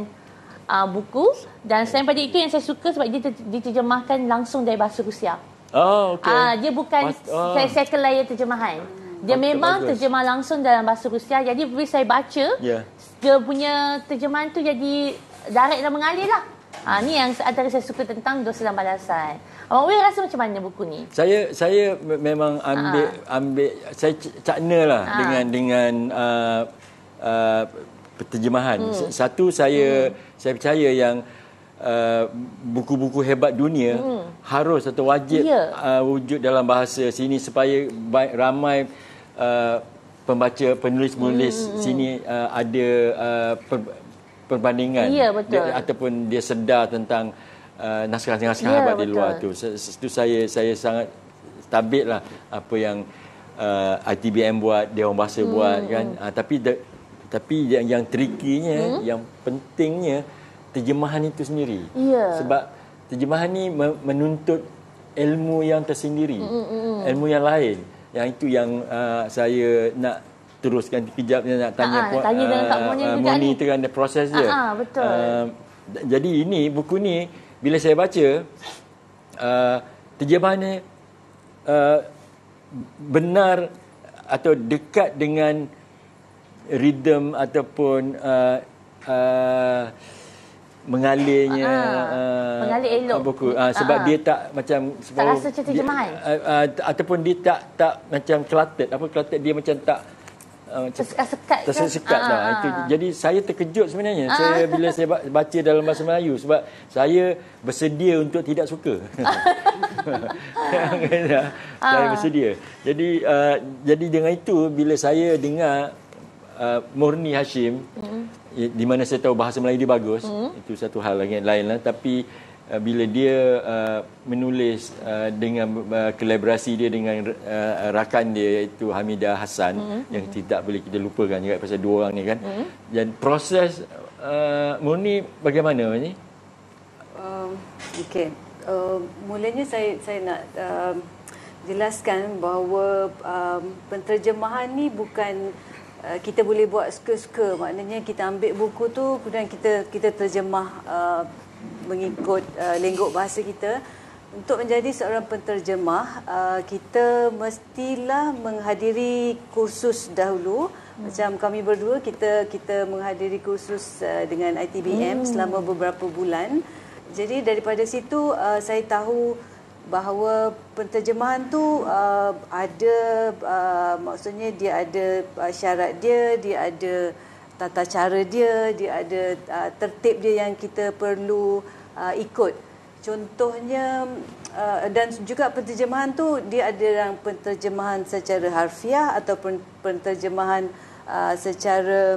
uh, buku dan selain daripada itu yang saya suka sebab dia ter- diterjemahkan langsung dari bahasa Rusia. Oh okay. Uh, dia bukan Mas- uh. Oh. saya second terjemahan dia memang bagus. terjemah langsung dalam bahasa Rusia. Jadi bila saya baca, yeah. dia punya terjemahan tu jadi direct dan mengalir lah. Ha, ni yang antara saya suka tentang dosa dan balasan. Awak Wei rasa macam mana buku ni? Saya saya memang ambil ha. ambil saya cakna lah ha. dengan dengan uh, uh, terjemahan. Hmm. Satu saya hmm. saya percaya yang Uh, buku-buku hebat dunia hmm. harus atau wajib yeah. uh, wujud dalam bahasa sini supaya ramai Uh, pembaca penulis-penulis hmm, hmm, hmm, sini uh, ada uh, per, perbandingan ya, Dia, ataupun dia sedar tentang uh, naskah-naskah ya, abad di luar tu. Itu saya saya sangat lah apa yang uh, ITBM buat, Dewan Bahasa hmm. buat kan. Hmm. Uh, tapi the, tapi yang yang trikinya, hmm? yang pentingnya terjemahan itu sendiri. Ya. Sebab terjemahan ni menuntut ilmu yang tersendiri. Hmm, hmm. Ilmu yang lain. Yang itu yang uh, saya nak teruskan kejap nak tanya Aa, ah, ah, tanya puan, dengan uh, Kak Moni juga ni. Moni proses dia. Ah, ha, betul. Uh, jadi ini buku ni bila saya baca uh, terjemahannya uh, benar atau dekat dengan rhythm ataupun uh, uh, mengalirnya uh, mengalir elok buku uh, ah, sebab uh, dia tak macam sebab rasa macam terjemahan uh, uh, ataupun dia tak tak macam kelatet, apa kelatet dia macam tak uh, tersekat sekat lah. jadi saya terkejut sebenarnya Aa. saya bila saya baca dalam bahasa Melayu sebab saya bersedia untuk tidak suka saya bersedia jadi uh, jadi dengan itu bila saya dengar uh, Murni Hashim mm. di mana saya tahu bahasa Melayu dia bagus mm. itu satu hal lagi lain lah tapi uh, bila dia uh, menulis uh, dengan uh, kolaborasi dia dengan uh, rakan dia iaitu Hamidah Hasan mm. yang tidak boleh kita lupakan juga pasal dua orang ni kan mm. dan proses uh, Murni bagaimana ni um, okey uh, um, mulanya saya saya nak uh, jelaskan bahawa um, penterjemahan ni bukan Eh, kita boleh buat suka-suka maknanya kita ambil buku tu kemudian kita kita terjemah uh, mengikut uh, lenggok bahasa kita untuk menjadi seorang penterjemah uh, kita mestilah menghadiri kursus dahulu hmm. macam kami berdua kita kita menghadiri kursus uh, dengan ITBM hmm. selama beberapa bulan jadi daripada situ uh, saya tahu bahawa penterjemahan tu uh, ada uh, maksudnya dia ada uh, syarat dia dia ada tata cara dia dia ada uh, tertib dia yang kita perlu uh, ikut contohnya uh, dan juga penterjemahan tu dia ada yang penterjemahan secara harfiah atau penterjemahan uh, secara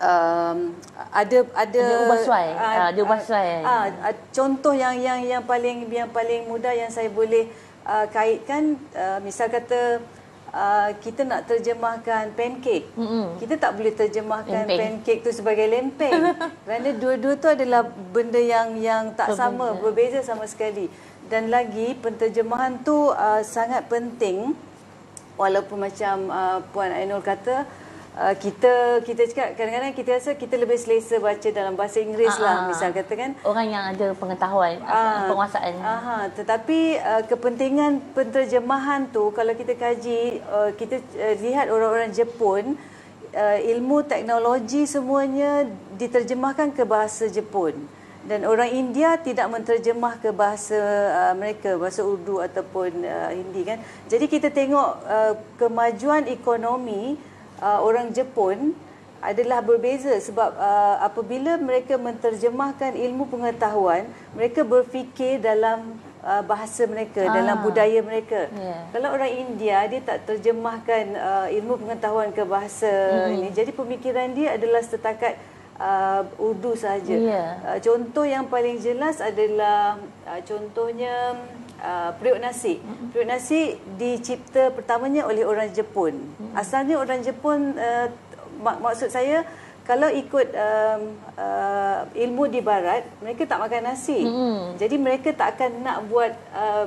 um, ada ada ubah ada ubah suai uh, ah, uh, uh, contoh yang yang yang paling yang paling mudah yang saya boleh uh, kaitkan uh, misal kata uh, kita nak terjemahkan pancake mm-hmm. kita tak boleh terjemahkan lempeng. pancake tu sebagai lempeng kerana dua-dua tu adalah benda yang yang tak Terbunca. sama berbeza sama sekali dan lagi penterjemahan tu uh, sangat penting walaupun macam uh, puan Ainul kata Uh, kita kita cakap kadang-kadang kita rasa kita lebih selesa baca dalam bahasa Inggeris Aa, lah ah, ah, ah. misal kata kan orang yang ada pengetahuan Aa, penguasaan Aha, tetapi uh, kepentingan penterjemahan tu kalau kita kaji uh, kita uh, lihat orang-orang Jepun uh, ilmu teknologi semuanya diterjemahkan ke bahasa Jepun dan orang India tidak menterjemah ke bahasa uh, mereka bahasa Urdu ataupun uh, Hindi kan jadi kita tengok uh, kemajuan ekonomi uh, orang Jepun adalah berbeza sebab uh, apabila mereka menterjemahkan ilmu pengetahuan mereka berfikir dalam uh, bahasa mereka ah. dalam budaya mereka. Yeah. Kalau orang India dia tak terjemahkan uh, ilmu pengetahuan ke bahasa mm-hmm. ini jadi pemikiran dia adalah setakat uh, Urdu saja. Yeah. Uh, contoh yang paling jelas adalah uh, contohnya Uh, periuk nasi. Mm-hmm. Periuk nasi dicipta pertamanya oleh orang Jepun. Mm-hmm. Asalnya orang Jepun uh, mak- maksud saya kalau ikut um, uh, ilmu di barat mereka tak makan nasi. Hmm. Jadi mereka tak akan nak buat uh,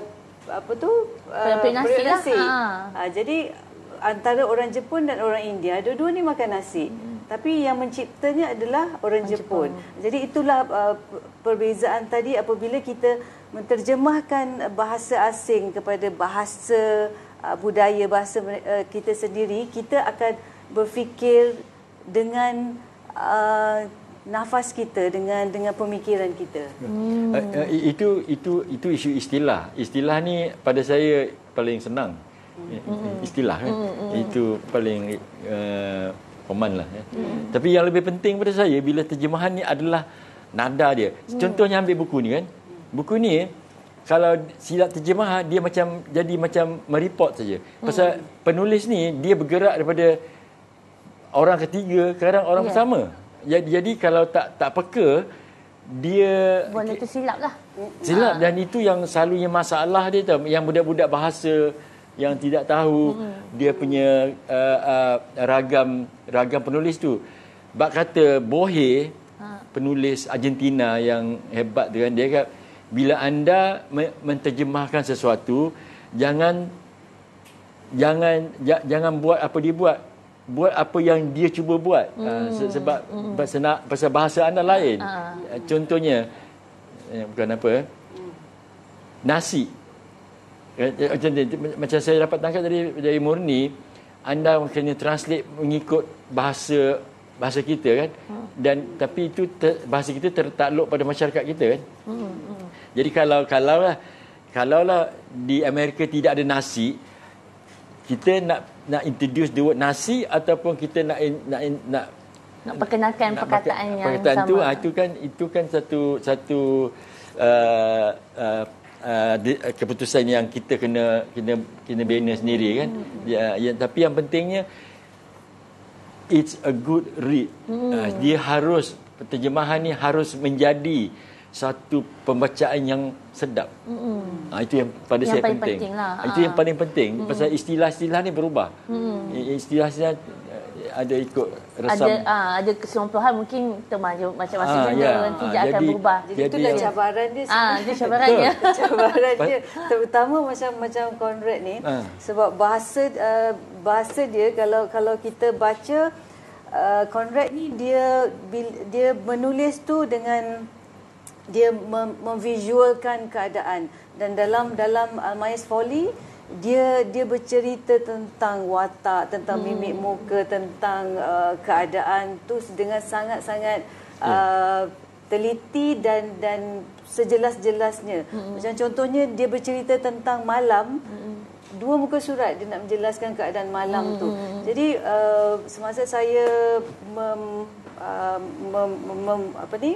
apa tu uh, periuk nasi. Lah. nasi. Lah. Ha. Uh, jadi antara orang Jepun dan orang India dua-dua ni makan nasi. Hmm. Tapi yang menciptanya adalah orang, orang Jepun. Jepun. Jadi itulah uh, perbezaan tadi apabila kita menterjemahkan bahasa asing kepada bahasa uh, budaya bahasa uh, kita sendiri kita akan berfikir dengan uh, nafas kita dengan dengan pemikiran kita hmm. uh, uh, itu itu itu isu istilah istilah ni pada saya paling senang hmm. istilah kan? hmm. itu paling uh, common lah hmm. tapi yang lebih penting pada saya bila terjemahan ni adalah nada dia hmm. contohnya ambil buku ni kan buku ni kalau silap terjemah dia macam jadi macam mereport saja pasal hmm. penulis ni dia bergerak daripada orang ketiga kadang orang yeah. Ya. sama jadi, ya, jadi kalau tak tak peka dia boleh tu silap lah silap ha. dan itu yang selalunya masalah dia tu. yang budak-budak bahasa yang tidak tahu hmm. dia punya uh, uh, ragam ragam penulis tu bak kata bohe ha. penulis Argentina yang hebat dengan dia kata bila anda menterjemahkan sesuatu jangan jangan jangan buat apa dia buat buat apa yang dia cuba buat ah, hmm. sebab hmm. bahasa anda lain ha. contohnya eh, bukan apa eh. nasi macam saya dapat tangkap dari dari murni anda kena translate mengikut bahasa bahasa kita kan hmm. dan tapi itu ter, bahasa kita tertakluk pada masyarakat kita kan hmm, hmm. Jadi kalau kalau lah kalau lah di Amerika tidak ada nasi, kita nak nak introduce the word nasi ataupun kita nak nak nak nak perkenalkan nak perkataan, yang perkataan tu ha, itu kan itu kan satu satu uh, uh, uh, di, uh, keputusan yang kita kena kena kena bina sendiri kan hmm. ya, ya tapi yang pentingnya it's a good read hmm. uh, dia harus penterjemahan ni harus menjadi satu pembacaan yang sedap. Mm. Ha, itu yang pada yang saya paling penting. lah. Ha, itu ha. yang ah. paling penting. Mm. Pasal istilah-istilah ni berubah. Mm. Istilah-istilah eh, ada ikut resam. ada aa, ah, ada keserompohan mungkin teman macam macam masa ha, yeah. nanti ah, dia akan berubah jadi, jadi itu dah cabaran dia ah ha, dia cabaran dia cabaran dia terutama macam macam Conrad ni ha. sebab bahasa uh, bahasa dia kalau kalau kita baca uh, Conrad ni dia dia menulis tu dengan dia mem- memvisualkan keadaan dan dalam dalam Almayes uh, foli dia dia bercerita tentang watak tentang hmm. mimik muka tentang uh, keadaan tu dengan sangat-sangat hmm. Uh, teliti dan dan sejelas-jelasnya hmm. macam contohnya dia bercerita tentang malam hmm. dua muka surat dia nak menjelaskan keadaan malam hmm. tu jadi uh, semasa saya mem- Uh, mem, apa ni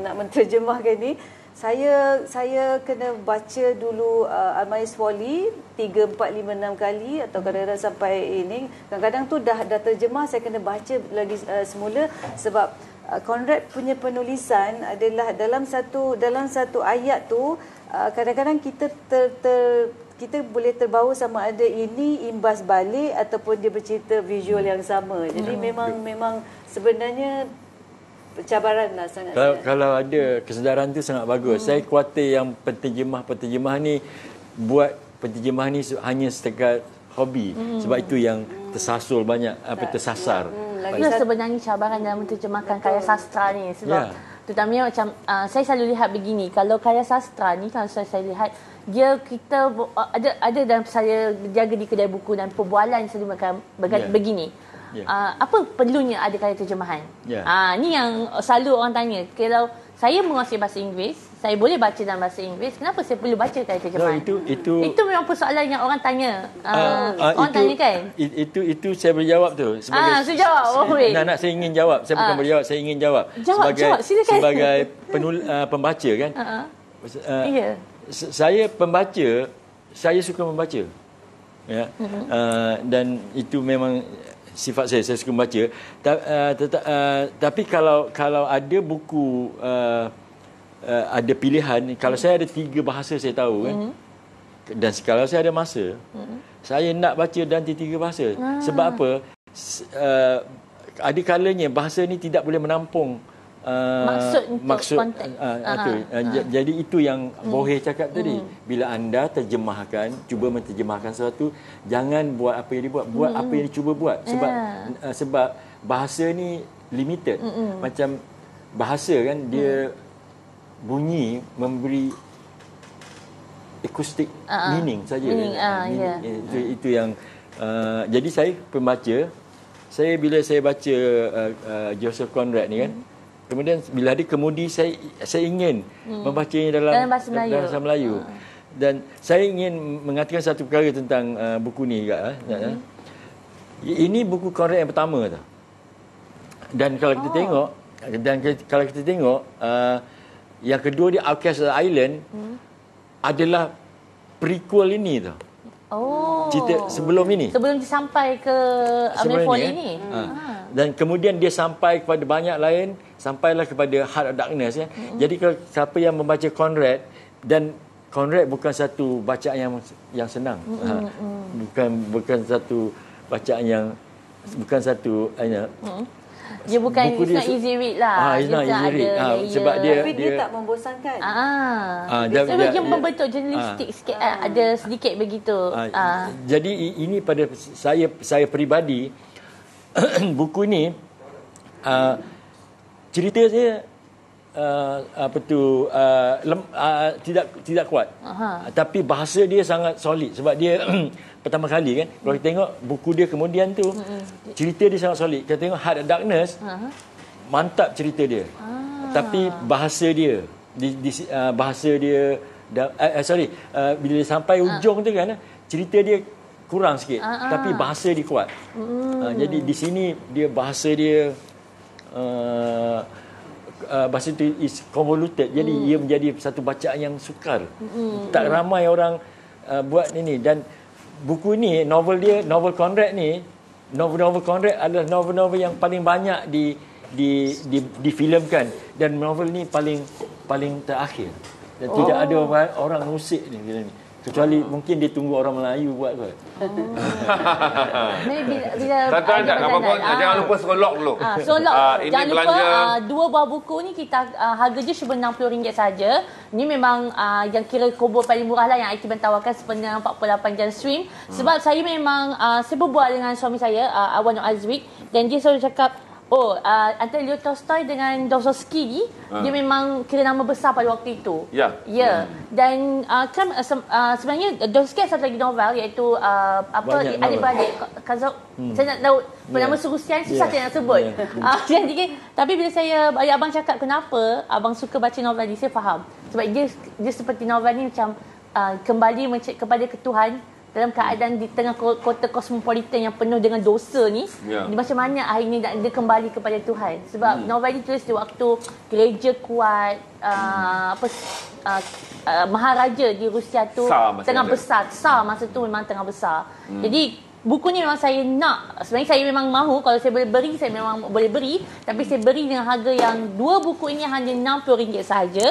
nak menterjemahkan ini saya saya kena baca dulu uh, Al-Mais Wali 3 4 5 6 kali atau kadang-kadang sampai ini kadang-kadang tu dah dah terjemah saya kena baca lagi uh, semula sebab uh, Conrad punya penulisan adalah dalam satu dalam satu ayat tu uh, kadang-kadang kita ter, ter kita boleh terbawa sama ada ini imbas balik ataupun dia bercerita visual yang sama. Jadi hmm. memang memang sebenarnya cabaran lah sangat. Kalau, kalau ada kesedaran tu sangat bagus. Hmm. Saya khuatir yang penterjemah-penterjemah ni buat penterjemah ni hanya setakat hobi. Hmm. Sebab itu yang tersasul banyak apa tersasar. Hmm. Lagi sebenarnya cabaran dalam menterjemahkan karya sastra ni sebab yeah. terutamanya macam uh, saya selalu lihat begini kalau karya sastra ni kalau saya, saya lihat dia kita ada ada dalam saya jaga di kedai buku dan perbualan selalu makan yeah. begini. Yeah. Ya. Uh, apa perlunya ada karya terjemahan? Yeah. Ya. Uh, ni yang selalu orang tanya. Kalau saya menguasai bahasa Inggeris, saya boleh baca dalam bahasa Inggeris. Kenapa saya perlu baca karya terjemahan? No, itu itu itu memang persoalan yang orang tanya. Uh, uh, uh, orang itu, tanya kan? Itu, itu itu saya boleh jawab tu. Sebagai uh, saya jawab. Oh, saya, nak, nak saya ingin jawab. Saya uh, bukan boleh jawab, saya ingin jawab. jawab sebagai jawab. sebagai penul, uh, pembaca kan? Uh-huh. Uh, yeah saya pembaca saya suka membaca ya mm-hmm. uh, dan itu memang sifat saya saya suka membaca Ta, uh, tetap, uh, tapi kalau kalau ada buku uh, uh, ada pilihan kalau saya ada tiga bahasa saya tahu kan mm-hmm. dan kalau saya ada masa mm-hmm. saya nak baca dan tiga bahasa ah. sebab apa uh, ada kalanya bahasa ni tidak boleh menampung Uh, maksud untuk maksud, konteks. Uh, okay. uh, uh. Ah, ah. uh jadi itu yang hmm. Boheh cakap tadi. Hmm. Bila anda terjemahkan, cuba menterjemahkan sesuatu, jangan buat apa yang dibuat, buat hmm. apa yang cuba buat sebab yeah. uh, sebab bahasa ni limited. Hmm. Macam bahasa kan dia hmm. bunyi memberi akustik uh-huh. meaning saja. uh, Yeah. Ya. Eh, yeah, itu, yang uh, jadi saya pembaca saya bila saya baca uh, uh, Joseph Conrad ni kan hmm. Kemudian bila hari kemudi saya saya ingin hmm. membacanya dalam dalam bahasa Melayu. bahasa Melayu. Hmm. Dan saya ingin mengatakan satu perkara tentang uh, buku ni juga eh. eh. Hmm. Ini buku Korea yang pertama tu. Dan kalau kita oh. tengok dan kalau kita tengok uh, yang kedua di Outcast Island hmm. adalah prequel ini tu. Oh. Oh. Cerita sebelum ini. Sebelum sampai ke Amir Fuad ini. Eh? ini. Eh. Ha. Dan kemudian dia sampai kepada banyak lain, sampailah kepada Heart of Darkness. Ya. Mm. Jadi kalau siapa yang membaca Conrad, dan Conrad bukan satu bacaan yang yang senang. Mm. Ha. Bukan bukan satu bacaan yang, bukan satu, mm. Dia bukan buku dia, easy read lah. Ah, it's not ada read. Ah, sebab ya. dia, Tapi dia, dia tak membosankan. Ah, ah, dia, dia, dia, dia, membentuk jurnalistik ah, sikit. Ah, ah, ada sedikit begitu. Ah, ah. Jadi ini pada saya saya peribadi. buku ni. Ah, cerita saya Uh, apa tu uh, lem, uh, tidak tidak kuat uh, tapi bahasa dia sangat solid sebab dia pertama kali kan hmm. kalau kita tengok buku dia kemudian tu hmm. cerita dia sangat solid kita tengok Heart of Darkness hmm. mantap cerita dia ah. tapi bahasa dia di, di, uh, bahasa dia da, uh, sorry uh, bila dia sampai ujung ah. tu kan cerita dia kurang sikit ah. ah. tapi bahasa dia kuat hmm. uh, jadi di sini dia bahasa dia uh, Uh, bahasa itu is convoluted jadi mm. ia menjadi satu bacaan yang sukar mm. tak ramai orang uh, buat ini dan buku ni novel dia novel Conrad ni novel novel Conrad adalah novel novel yang paling banyak di di di difilmkan di dan novel ni paling paling terakhir dan oh. tidak ada orang musik ni filem ni Kecuali mungkin dia tunggu orang Melayu buat kot. Oh. Maybe bila tak apa pun ah. jangan lupa solok dulu. Ah, solok. Ah, ini jangan belanja. lupa ah, dua buah buku ni kita ah, harga je sebenar RM60 saja. Ni memang ah, yang kira combo paling murah lah yang IT bertawarkan sebenar 48 jam swim. Sebab hmm. saya memang ah, saya berbual dengan suami saya ah, Awan Azwik dan dia selalu cakap Oh, uh, antara Leo Tolstoy dengan Dostoevsky, uh. Ah. dia memang kira nama besar pada waktu itu. Ya. Yeah. Ya. Yeah. Hmm. Dan uh, kan, uh, uh sebenarnya Dostoevsky ada satu lagi novel iaitu uh, apa adik-beradik Kazok. Hmm. Saya nak tahu ya. nama yeah. serusian susah yeah. saya nak sebut. Yeah. Ya, uh, jadi, tapi bila saya bagi eh, abang cakap kenapa abang suka baca novel ni, saya faham. Sebab dia dia seperti novel ni macam uh, kembali kepada ketuhan dalam keadaan di tengah kota kosmopolitan yang penuh dengan dosa ni yeah. macam mana akhirnya dia, dia kembali kepada Tuhan sebab hmm. nobody tulis di waktu gereja kuat uh, hmm. apa uh, uh, maharaja di Rusia tu tengah ada. besar sah masa tu memang tengah besar hmm. jadi buku ni memang saya nak sebenarnya saya memang mahu kalau saya boleh beri saya memang boleh beri tapi saya beri dengan harga yang dua buku ini hanya RM60 sahaja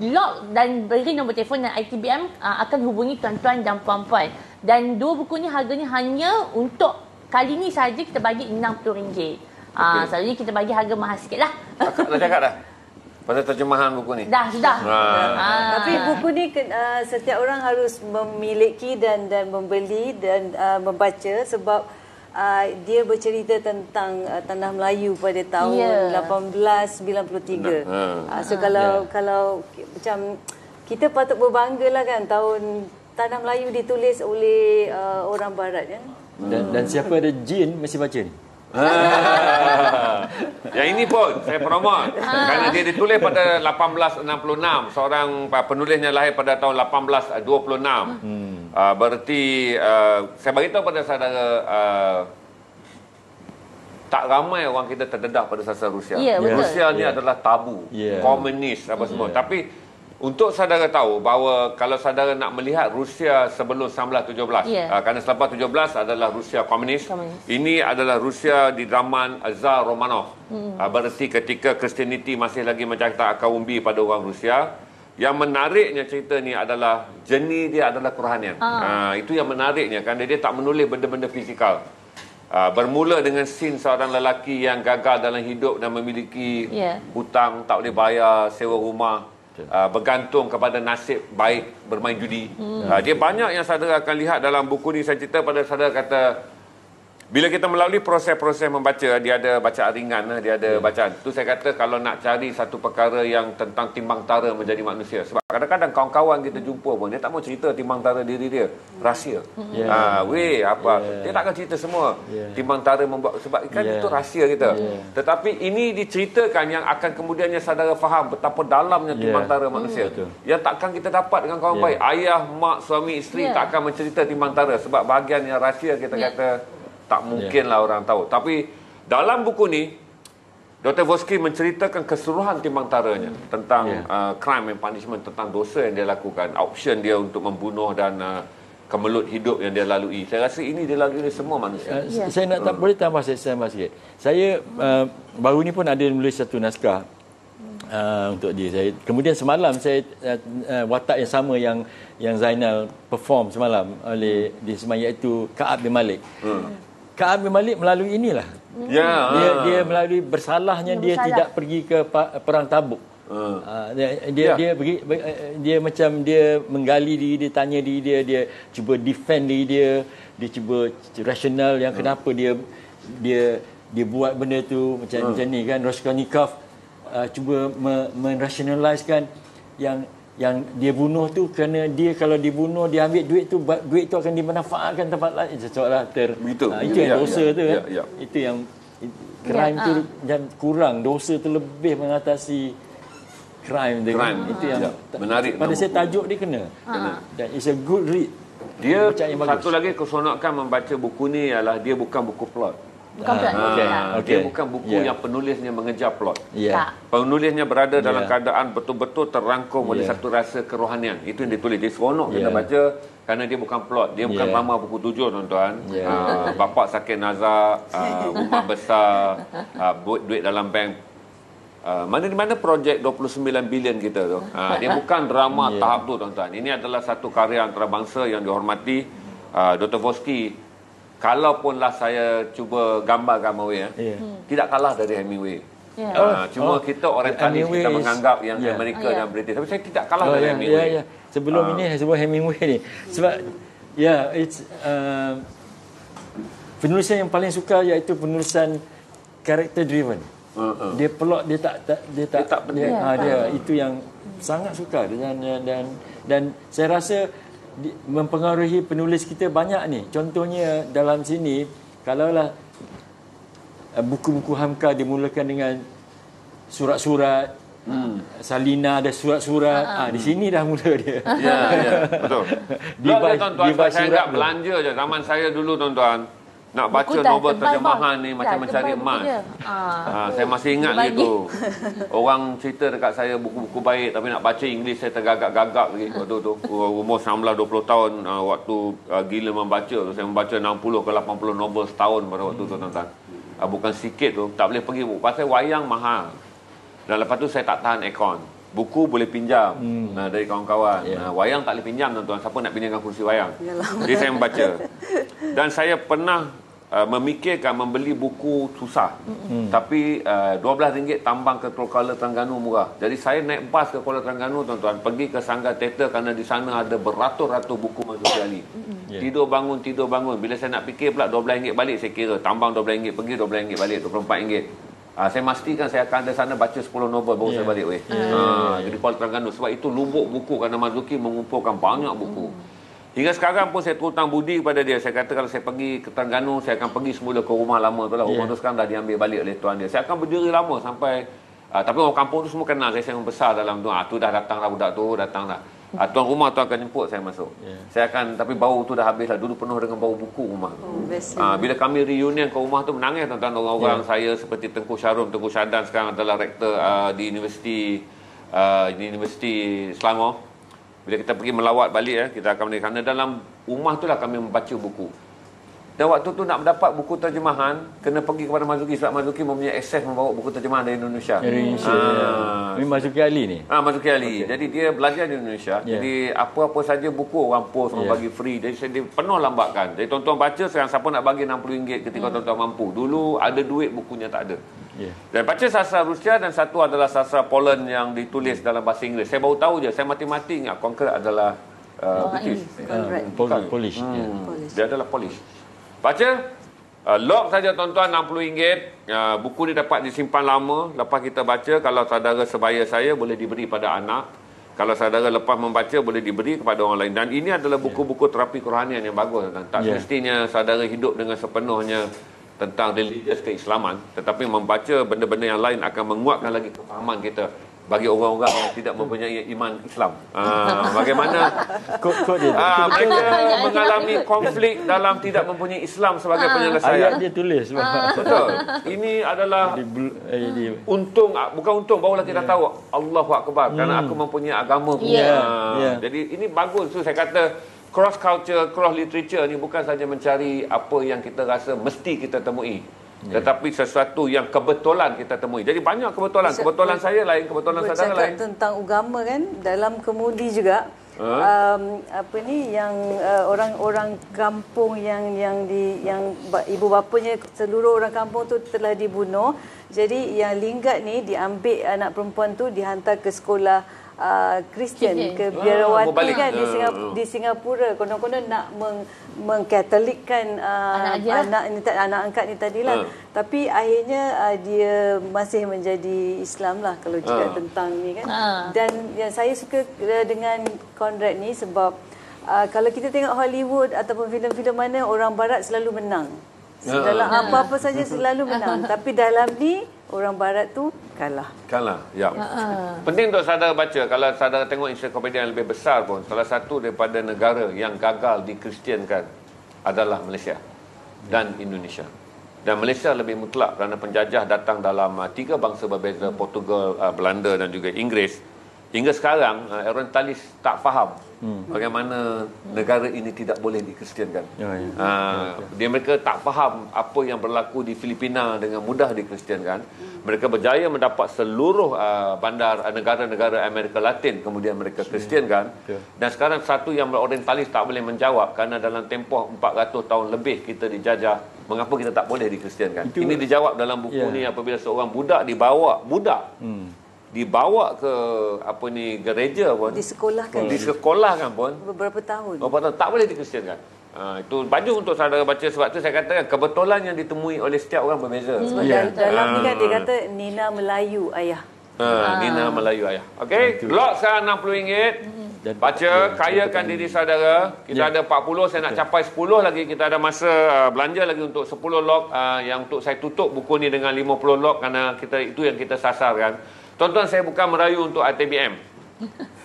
lock dan beri nombor telefon dan ITBM uh, ah, akan hubungi tuan-tuan dan puan-puan dan dua buku ni harganya hanya untuk kali ni sahaja kita bagi RM60 ah, okay. uh, selalunya kita bagi harga mahal sikit lah dah cakap dah Pada terjemahan buku ni. Dah, sudah. Ha. Ha. Tapi buku ni uh, setiap orang harus memiliki dan dan membeli dan uh, membaca sebab uh, dia bercerita tentang uh, tanah Melayu pada tahun yeah. 1893. Ha. Uh, so ha. kalau yeah. kalau macam kita patut berbanggalah kan tahun tanah Melayu ditulis oleh uh, orang barat kan. Dan, dan siapa ada jin mesti baca ni. Ya ini pun saya promote ha. Kerana dia ditulis pada 1866 Seorang ah, penulisnya lahir pada tahun 1826 hmm. uh, Berarti uh, Saya beritahu pada saudara uh, Tak ramai orang kita terdedah pada sasaran Rusia yeah, ya, Rusia yeah. ni yeah. adalah tabu yeah. Komunis apa semua yeah. Tapi untuk saudara tahu bahawa kalau saudara nak melihat Rusia sebelum 1917, yeah. uh, kerana selepas 17 adalah Rusia komunis. komunis. Ini adalah Rusia di zaman Tsar Romanov. Hmm. Uh, ah, berarti ketika Christianity masih lagi mencatat akar umbi pada orang Rusia. Yang menariknya cerita ni adalah jenis dia adalah kerohanian. Ha. Uh, itu yang menariknya kan dia tak menulis benda-benda fizikal. Uh, bermula dengan sin seorang lelaki yang gagal dalam hidup dan memiliki yeah. hutang, tak boleh bayar sewa rumah uh, bergantung kepada nasib baik bermain judi. Hmm. Uh, dia banyak yang saudara akan lihat dalam buku ni saya cerita pada saudara kata bila kita melalui proses-proses membaca dia ada bacaan ringan dia ada hmm. bacaan tu saya kata kalau nak cari satu perkara yang tentang timbang tara menjadi manusia sebab kadang-kadang kawan-kawan kita jumpa pun dia tak mau cerita timbang tara diri dia rahsia hmm. ah yeah. ha, weh apa yeah. dia takkan cerita semua yeah. timbang tara membuat sebab kan yeah. itu rahsia kita yeah. tetapi ini diceritakan yang akan kemudiannya saudara faham betapa dalamnya timbang tara yeah. Hmm. manusia hmm. yang takkan kita dapat dengan kawan yeah. baik ayah mak suami isteri yeah. tak akan mencerita timbang tara sebab bahagian yang rahsia kita yeah. kata tak ya. mungkinlah yeah. orang tahu. Tapi dalam buku ni Dr. Voski menceritakan keseluruhan timbang taranya hmm. tentang yeah. uh, crime and punishment tentang dosa yang dia lakukan, option dia untuk membunuh dan uh, kemelut hidup yang dia lalui. Saya rasa ini dia lalui semua manusia. Uh, yes. Ya. Saya nak tak hmm. boleh tambah saya tambah sikit. Saya uh, baru ni pun ada menulis satu naskah uh, untuk dia. Saya kemudian semalam saya uh, uh, watak yang sama yang yang Zainal perform semalam oleh hmm. di semayat itu Kaab bin Malik. Hmm. Kaab bin Malik melalui inilah. Ya. Dia ha. dia melalui bersalahnya dia, bersalah. dia tidak pergi ke perang Tabuk. Uh. dia dia ya. dia eh, dia macam dia menggali diri dia tanya diri dia dia cuba defend diri dia dia cuba rasional yang kenapa dia dia dia buat benda tu macam uh. macam ni kan Raskolnikov uh, cuba me, yang yang dia bunuh tu kerana dia kalau dibunuh dia ambil duit tu duit tu akan dimanfaatkan tempat lain seolah ter Ha, itu ya, yang dosa ya, tu ya, kan? ya, ya. itu yang crime ya, tu dan ah. uh. kurang dosa tu lebih mengatasi crime dia crime. Kan? itu yang ya, menarik pada saya tajuk dia kena ah. dan uh. it's a good read dia satu lagi kesonokan membaca buku ni ialah dia bukan buku plot Bukan plot. Ha, okay. Okay. Dia bukan buku yeah. yang penulisnya mengejar plot. Yeah. Penulisnya berada dalam yeah. keadaan betul-betul terangkum yeah. oleh ya. satu rasa kerohanian. Itu yang ditulis. Dia seronok yeah. kena ya. baca kerana dia bukan plot. Dia bukan yeah. mama buku tujuh tuan-tuan. Yeah. Ya. Uh, bapak sakit nazar, uh, rumah besar, uh, duit dalam bank. Uh, ah, mana di mana projek 29 bilion kita tu. Uh, dia bukan drama yeah. tahap tu tuan-tuan. Ini adalah satu karya antarabangsa yang dihormati uh, Dr. Voski kalaupunlah saya cuba gambar Hemingway, yeah. tidak kalah dari Hemingway. Yeah. Ya. Uh, oh. cuma oh. kita orang Tanis kita menganggap yang yeah. Amerika yeah. Oh, ya. dan British. Tapi saya tidak kalah oh, dari yeah, Hemingway. Yeah, ya, yeah. Sebelum uh. ini saya sebut Hemingway ni. Sebab, yeah, it's... Uh, penulisan yang paling suka iaitu penulisan character driven. Uh, uh. Dia plot, dia tak... tak dia tak, dia tak dia, yeah, dia, dia, itu yang sangat suka dengan dan dan, dan saya rasa mempengaruhi penulis kita banyak ni. Contohnya dalam sini, kalaulah eh, buku-buku Hamka dimulakan dengan surat-surat, hmm. salina ada surat-surat, ha, di sini dah mula dia. Ya, ya. betul. tuan-tuan, saya tak belanja je. Zaman saya dulu, tuan-tuan, nak baca Bukutan, novel terjemahan ni ya, macam mencari emas. Ha, saya masih ingat lagi tu. Orang cerita dekat saya buku-buku baik tapi nak baca Inggeris saya tergagak-gagak lagi waktu tu. Umur 19 20 tahun waktu gila membaca tu saya membaca 60 ke 80 novel setahun pada waktu tu tuan-tuan. bukan sikit tu tak boleh pergi buku pasal wayang mahal. Dan lepas tu saya tak tahan ekon. Buku boleh pinjam hmm. nah, dari kawan-kawan. Yeah. Nah, wayang tak boleh pinjam tuan-tuan. Siapa nak pinjamkan kursi wayang? Yalah. Jadi saya membaca. Dan saya pernah Uh, memikirkan membeli buku susah. Hmm. Tapi uh, RM12 tambang ke Kuala Terengganu murah. Jadi saya naik bas ke Kuala Terengganu tuan-tuan. Pergi ke Sangga Teater kerana di sana ada beratus-ratus buku Mazhar Ali. Yeah. Tidur bangun, tidur bangun. Bila saya nak fikir pula RM12 balik saya kira. Tambang RM12 pergi RM12 balik RM24. Ha, ah, saya pastikan saya akan ada sana baca 10 novel baru yeah. saya balik weh. Yeah. Ya, ya, ha, ya, jadi Kuala Terengganu sebab itu lubuk buku kerana Mazuki mengumpulkan banyak buku. Mm. Hingga sekarang pun saya terhutang budi kepada dia. Saya kata kalau saya pergi ke Terengganu, saya akan pergi semula ke rumah lama tu lah. Rumah yeah. tu sekarang dah diambil balik oleh tuan dia. Saya akan berdiri lama sampai... Uh, tapi orang kampung tu semua kenal saya. Saya besar dalam tu. Ah, tu dah datang lah budak tu, datang lah. Uh, tuan rumah tu akan jemput saya masuk. Yeah. Saya akan... Tapi bau tu dah habis lah. Dulu penuh dengan bau buku rumah tu. Oh, uh, bila kami reunion ke rumah tu, menangis tuan-tuan orang-orang yeah. saya seperti Tengku Syarum, Tengku Syadan sekarang adalah rektor uh, di universiti uh, di Universiti Selangor. Bila kita pergi melawat balik, eh, kita akan melihat. Kerana dalam rumah itulah kami membaca buku. Dan waktu tu nak mendapat buku terjemahan kena pergi kepada Mazuki sebab Mazuki mempunyai akses membawa buku terjemahan dari Indonesia. Dari Indonesia. Ya. Ah. Ini Mazuki Ali ni. Ah Mazuki Ali. Okay. Jadi dia belajar di Indonesia. Yeah. Jadi apa-apa saja buku orang post orang yeah. bagi free. Jadi saya penuh lambatkan. Jadi tuan-tuan baca sekarang siapa nak bagi RM60 ketika hmm. tuan-tuan mampu. Dulu ada duit bukunya tak ada. Yeah. Dan baca sastra Rusia dan satu adalah sastra Poland yang ditulis yeah. dalam bahasa Inggeris. Saya baru tahu je. Saya mati-mati ingat Conquer adalah uh, oh, British. Uh, Polish. Hmm. Yeah. Polish. Dia adalah Polish. Baca. Uh, lock saja tuan-tuan RM60. Uh, buku ni dapat disimpan lama. Lepas kita baca, kalau saudara sebaya saya boleh diberi pada anak. Kalau saudara lepas membaca boleh diberi kepada orang lain. Dan ini adalah buku-buku terapi kerohanian yang bagus. Tak yeah. mestinya saudara hidup dengan sepenuhnya tentang religious keislaman. Tetapi membaca benda-benda yang lain akan menguatkan lagi kefahaman kita bagi orang-orang yang tidak mempunyai iman Islam. Aa, ah, bagaimana kod ah, mereka mengalami konflik dalam tidak mempunyai Islam sebagai ah. penyelesaian. Ayat dia tulis. Betul. Ini adalah eh, untung bukan untung barulah kita ya. tahu Allahu akbar hmm. kerana aku mempunyai agama pun. Yeah. Ya. Yeah. Jadi ini bagus tu so, saya kata cross culture cross literature ni bukan saja mencari apa yang kita rasa mesti kita temui. Ya. tetapi sesuatu yang kebetulan kita temui. Jadi banyak kebetulan. Bisa, kebetulan saya lain, kebetulan saya lain. Bercakap tentang agama kan dalam kemudi juga. Ha? Um, apa ni yang uh, orang-orang kampung yang yang di yang ibu bapanya seluruh orang kampung tu telah dibunuh. Jadi yang linggat ni diambil anak perempuan tu dihantar ke sekolah eh, Kristian uh, ke biarawati ah, kan di, ah, Singap- ah. di Singapura Kono-kono nak meng mengkatolikkan uh, anak ini lah. tak anak angkat ni tadilah uh. tapi akhirnya uh, dia masih menjadi Islam lah kalau cakap uh. tentang ni kan uh. dan yang saya suka uh, dengan Conrad ni sebab uh, kalau kita tengok Hollywood ataupun filem-filem mana orang barat selalu menang uh. dalam uh. apa-apa saja selalu menang uh. tapi dalam ni orang barat tu kalah. Kalah. Ya. Ha-ha. Penting untuk saudara baca kalau saudara tengok ensiklopedia yang lebih besar pun salah satu daripada negara yang gagal dikristiankan adalah Malaysia dan Indonesia. Dan Malaysia lebih mutlak kerana penjajah datang dalam ah, tiga bangsa berbeza Portugal, ah, Belanda dan juga Inggeris. Hingga sekarang uh, Aaron Talis tak faham hmm. bagaimana negara ini tidak boleh dikristiankan. Ya, ya. Uh, ya, ya. Dia mereka tak faham apa yang berlaku di Filipina dengan mudah dikristiankan. Mereka berjaya mendapat seluruh uh, bandar negara-negara Amerika Latin kemudian mereka kristiankan. Ya. Ya. Dan sekarang satu yang Aaron Talis tak boleh menjawab kerana dalam tempoh 400 tahun lebih kita dijajah. Mengapa kita tak boleh dikristiankan? Itu, ini dijawab dalam buku ya. ini apabila seorang budak dibawa budak. Hmm dibawa ke apa ni gereja pun Di sekolah kan hmm, pun beberapa tahun beberapa oh, tahun tak boleh dikristiankan Ha, itu baju untuk saudara baca sebab tu saya katakan kebetulan yang ditemui oleh setiap orang berbeza. Hmm. Yeah. Dalam ha. ni kan dia hmm. kata Nina Melayu ayah. Ha, ha. Nina Melayu ayah. Okey, blok sekarang RM60. Hmm. Dan baca, kayakan diri saudara. Kita yeah. ada 40, saya nak okay. capai 10 lagi. Kita ada masa uh, belanja lagi untuk 10 log uh, yang untuk saya tutup buku ni dengan 50 log. kerana kita itu yang kita sasarkan tuan saya bukan merayu untuk ATBM.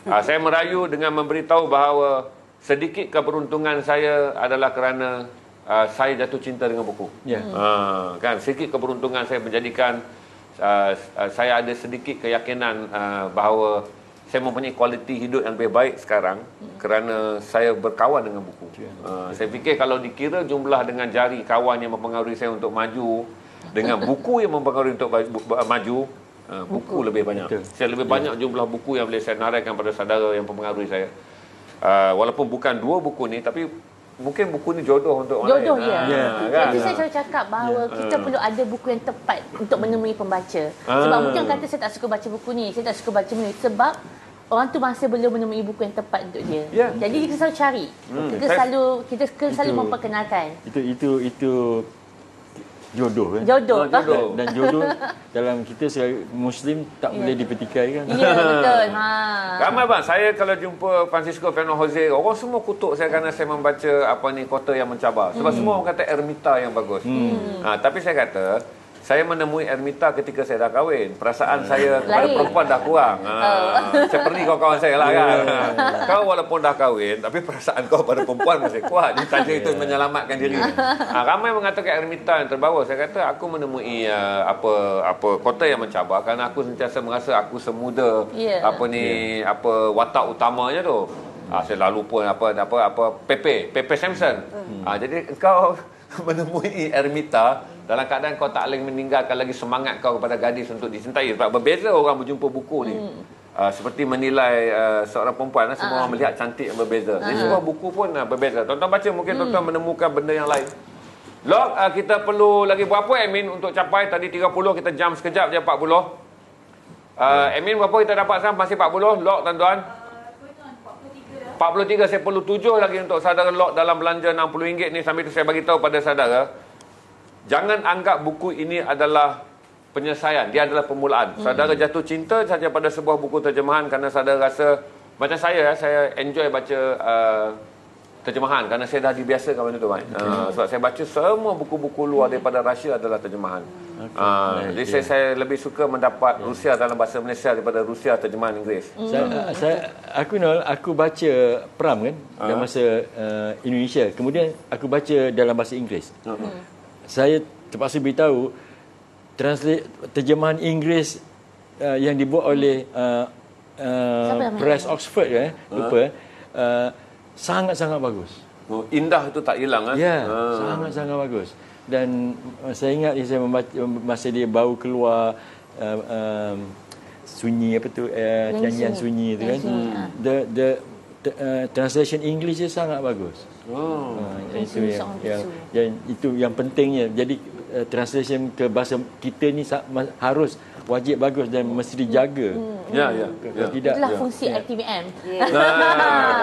Uh, ah, saya merayu dengan memberitahu bahawa sedikit keberuntungan saya adalah kerana uh, saya jatuh cinta dengan buku. Ya. Yeah. Uh, kan sedikit keberuntungan saya menjadikan uh, uh, saya ada sedikit keyakinan uh, bahawa saya mempunyai kualiti hidup yang lebih baik sekarang hmm. kerana saya berkawan dengan buku. Uh, saya fikir kalau dikira jumlah dengan jari kawan yang mempengaruhi saya untuk maju dengan buku yang mempengaruhi untuk maju, buku, eh, buku lebih banyak. Betul. Saya lebih ya. banyak jumlah buku yang boleh saya naraikan pada saudara yang mempengaruhi saya. Uh, walaupun bukan dua buku ni tapi mungkin buku ni jodoh untuk orang jodoh, lain. Jodoh ah, ya. Ha, ya. Kan? Jadi saya selalu cakap bahawa ya. kita uh. perlu ada buku yang tepat untuk hmm. menemui pembaca. Ah. Sebab uh. mungkin kata saya tak suka baca buku ni, saya tak suka baca buku ni sebab orang tu masih belum menemui buku yang tepat untuk dia. Ya. Jadi kita selalu cari. Hmm. Kita selalu kita selalu itu, memperkenalkan. itu itu, itu jodoh kan jodoh, jodoh. jodoh. dan jodoh dalam kita sebagai muslim tak yeah. boleh dipertikai kan ya betul ha ramai bang saya kalau jumpa Francisco Fernando Jose orang semua kutuk saya kerana saya membaca apa ni kota yang mencabar sebab hmm. semua orang kata ermita yang bagus hmm. ha tapi saya kata saya menemui ermita ketika saya dah kahwin. Perasaan hmm. saya kepada Lain. perempuan dah kurang. Ha. Oh. Seperti kawan-kawan saya lah kan. Kau walaupun dah kahwin, tapi perasaan kau pada perempuan masih kuat. Dia tanya itu menyelamatkan diri. Yeah. Ha, ramai mengatakan ermita yang terbawa. Saya kata, aku menemui uh, apa apa kota yang mencabar. Kerana aku sentiasa merasa aku semuda. Yeah. Apa ni, yeah. apa watak utamanya tu. Ha, saya lalu pun apa, apa, apa, Pepe. Pepe Samson. Hmm. Ha, jadi, kau menemui ermita... Dalam keadaan kau tak boleh meninggalkan lagi semangat kau kepada gadis untuk dicintai. Sebab berbeza orang berjumpa buku ni. Hmm. Uh, seperti menilai uh, seorang perempuan, lah, semua ah. orang melihat cantik yang berbeza. Uh. Jadi semua buku pun uh, berbeza. Tuan-tuan baca, mungkin hmm. tuan-tuan menemukan benda yang lain. Log, uh, kita perlu lagi berapa admin untuk capai? Tadi 30, kita jam sekejap je 40. Uh, yeah. Admin ya. berapa kita dapat sekarang? Masih 40. Log, tuan-tuan. 43. 43, saya perlu tujuh lagi untuk saudara log dalam belanja RM60 ni. Sambil tu saya bagi tahu pada saudara jangan anggap buku ini adalah penyelesaian. Dia adalah permulaan. Hmm. Saudara jatuh cinta saja pada sebuah buku terjemahan kerana saudara rasa macam saya ya, saya enjoy baca uh, terjemahan kerana saya dah dibiasakan benda tu kan. Okay. Uh, sebab saya baca semua buku-buku luar hmm. daripada Rusia adalah terjemahan. Okay. Uh, jadi ya. saya, saya lebih suka mendapat yeah. Rusia dalam bahasa Malaysia daripada Rusia terjemahan Inggeris. Hmm. Saya, uh, saya aku nol aku baca Pram kan uh. dalam ah. bahasa uh, Indonesia. Kemudian aku baca dalam bahasa Inggeris. Uh-huh saya terpaksa beritahu translate terjemahan Inggeris uh, yang dibuat oleh uh, uh, Press ini? Oxford eh ha? lupa uh, sangat-sangat bagus. Oh, indah itu tak hilang kan? Ya, yeah, ha. uh. sangat-sangat bagus. Dan uh, saya ingat ni saya membaca, masa dia bau keluar uh, um, sunyi apa tu nyanyian eh, uh, sunyi tu kan. hmm. The the, the uh, translation English dia sangat bagus. Oh. Uh, itu yang, yang, yang itu yang pentingnya. Jadi uh, translation ke bahasa kita ni harus wajib bagus dan mesti dijaga. Hmm, hmm. Ya, ya ya. Kalau tidak itulah ya. fungsi yeah. RTVM. Yeah.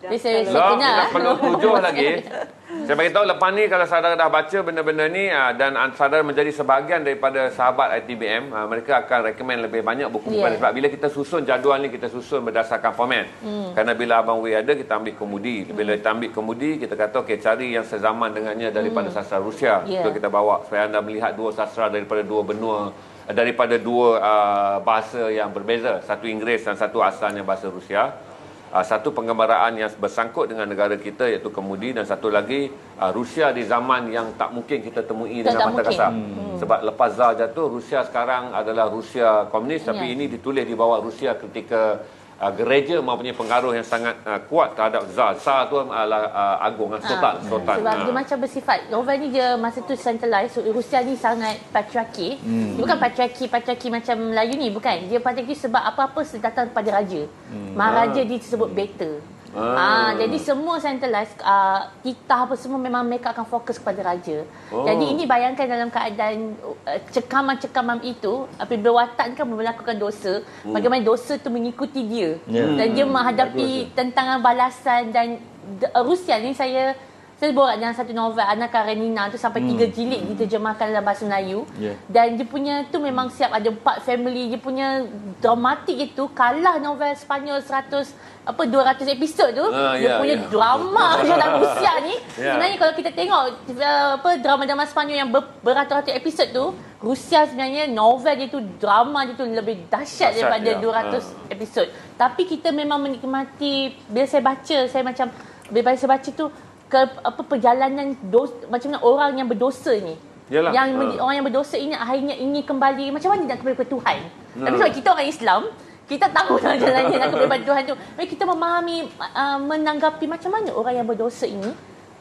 Nah. Ini saya kena. Kalau perlu tujuh lagi. Saya beritahu lepas ni kalau saudara dah baca benda-benda ni ah, dan saudara menjadi sebahagian daripada sahabat ITBM, ah, mereka akan rekomen lebih banyak buku yeah. Ya. sebab bila kita susun jadual ni kita susun berdasarkan format. Mm. Karena bila abang Wei ada kita ambil kemudi. Bila kita ambil kemudi kita kata okey cari yang sezaman dengannya daripada mm. sastra Rusia. Yeah. So kita bawa supaya anda melihat dua sastra daripada dua benua daripada dua uh, bahasa yang berbeza, satu Inggeris dan satu asalnya bahasa Rusia. Ah, satu pengembaraan yang bersangkut dengan negara kita iaitu kemudi dan satu lagi uh, Rusia di zaman yang tak mungkin kita temui tak dengan mata kasar. Hmm. hmm. Sebab lepas Zar jatuh Rusia sekarang adalah Rusia komunis tapi ya. ini ditulis di bawah Rusia ketika uh, gereja mempunyai pengaruh yang sangat uh, kuat terhadap Zal. Zal tu adalah ah, uh, agung, uh, sultan, uh, sultan. Sebab uh. dia macam bersifat, Roman ni dia masa tu centralized, so Rusia ni sangat patriarki. Hmm. Dia bukan patriarki-patriarki macam Melayu ni, bukan. Dia patriarki sebab apa-apa datang pada raja. Hmm. Maharaja uh. dia disebut better. Ah. ah jadi semua centralized a uh, titah apa semua memang mereka akan fokus kepada raja. Oh. Jadi ini bayangkan dalam keadaan uh, cekaman-cekaman itu apabila watak ni kan melakukan dosa, hmm. bagaimana dosa itu mengikuti dia. Yeah. Dan dia hmm. menghadapi tentangan balasan dan de- uh, Rusia ni saya saya borak dengan satu novel Anna Karenina tu sampai tiga hmm. jilid diterjemahkan dalam bahasa Melayu yeah. dan dia punya tu memang siap ada empat family dia punya dramatik itu kalah novel Sepanyol 100 apa 200 episod tu uh, dia yeah, punya yeah. drama yang dalam usia ni yeah. sebenarnya kalau kita tengok eh, apa drama-drama Sepanyol yang ber, beratus-ratus episod tu Rusia sebenarnya novel dia tu drama dia tu lebih dahsyat daripada ya. 200 uh. Ah. episod tapi kita memang menikmati bila saya baca saya macam bila saya baca tu ke apa perjalanan dos, macam mana orang yang berdosa ni Yalah, yang uh. orang yang berdosa ini akhirnya ingin kembali macam mana nak kembali kepada Tuhan uh. tapi sebab kita orang Islam kita tahu lah jalannya nak kembali kepada Tuhan tu tapi kita memahami uh, menanggapi macam mana orang yang berdosa ini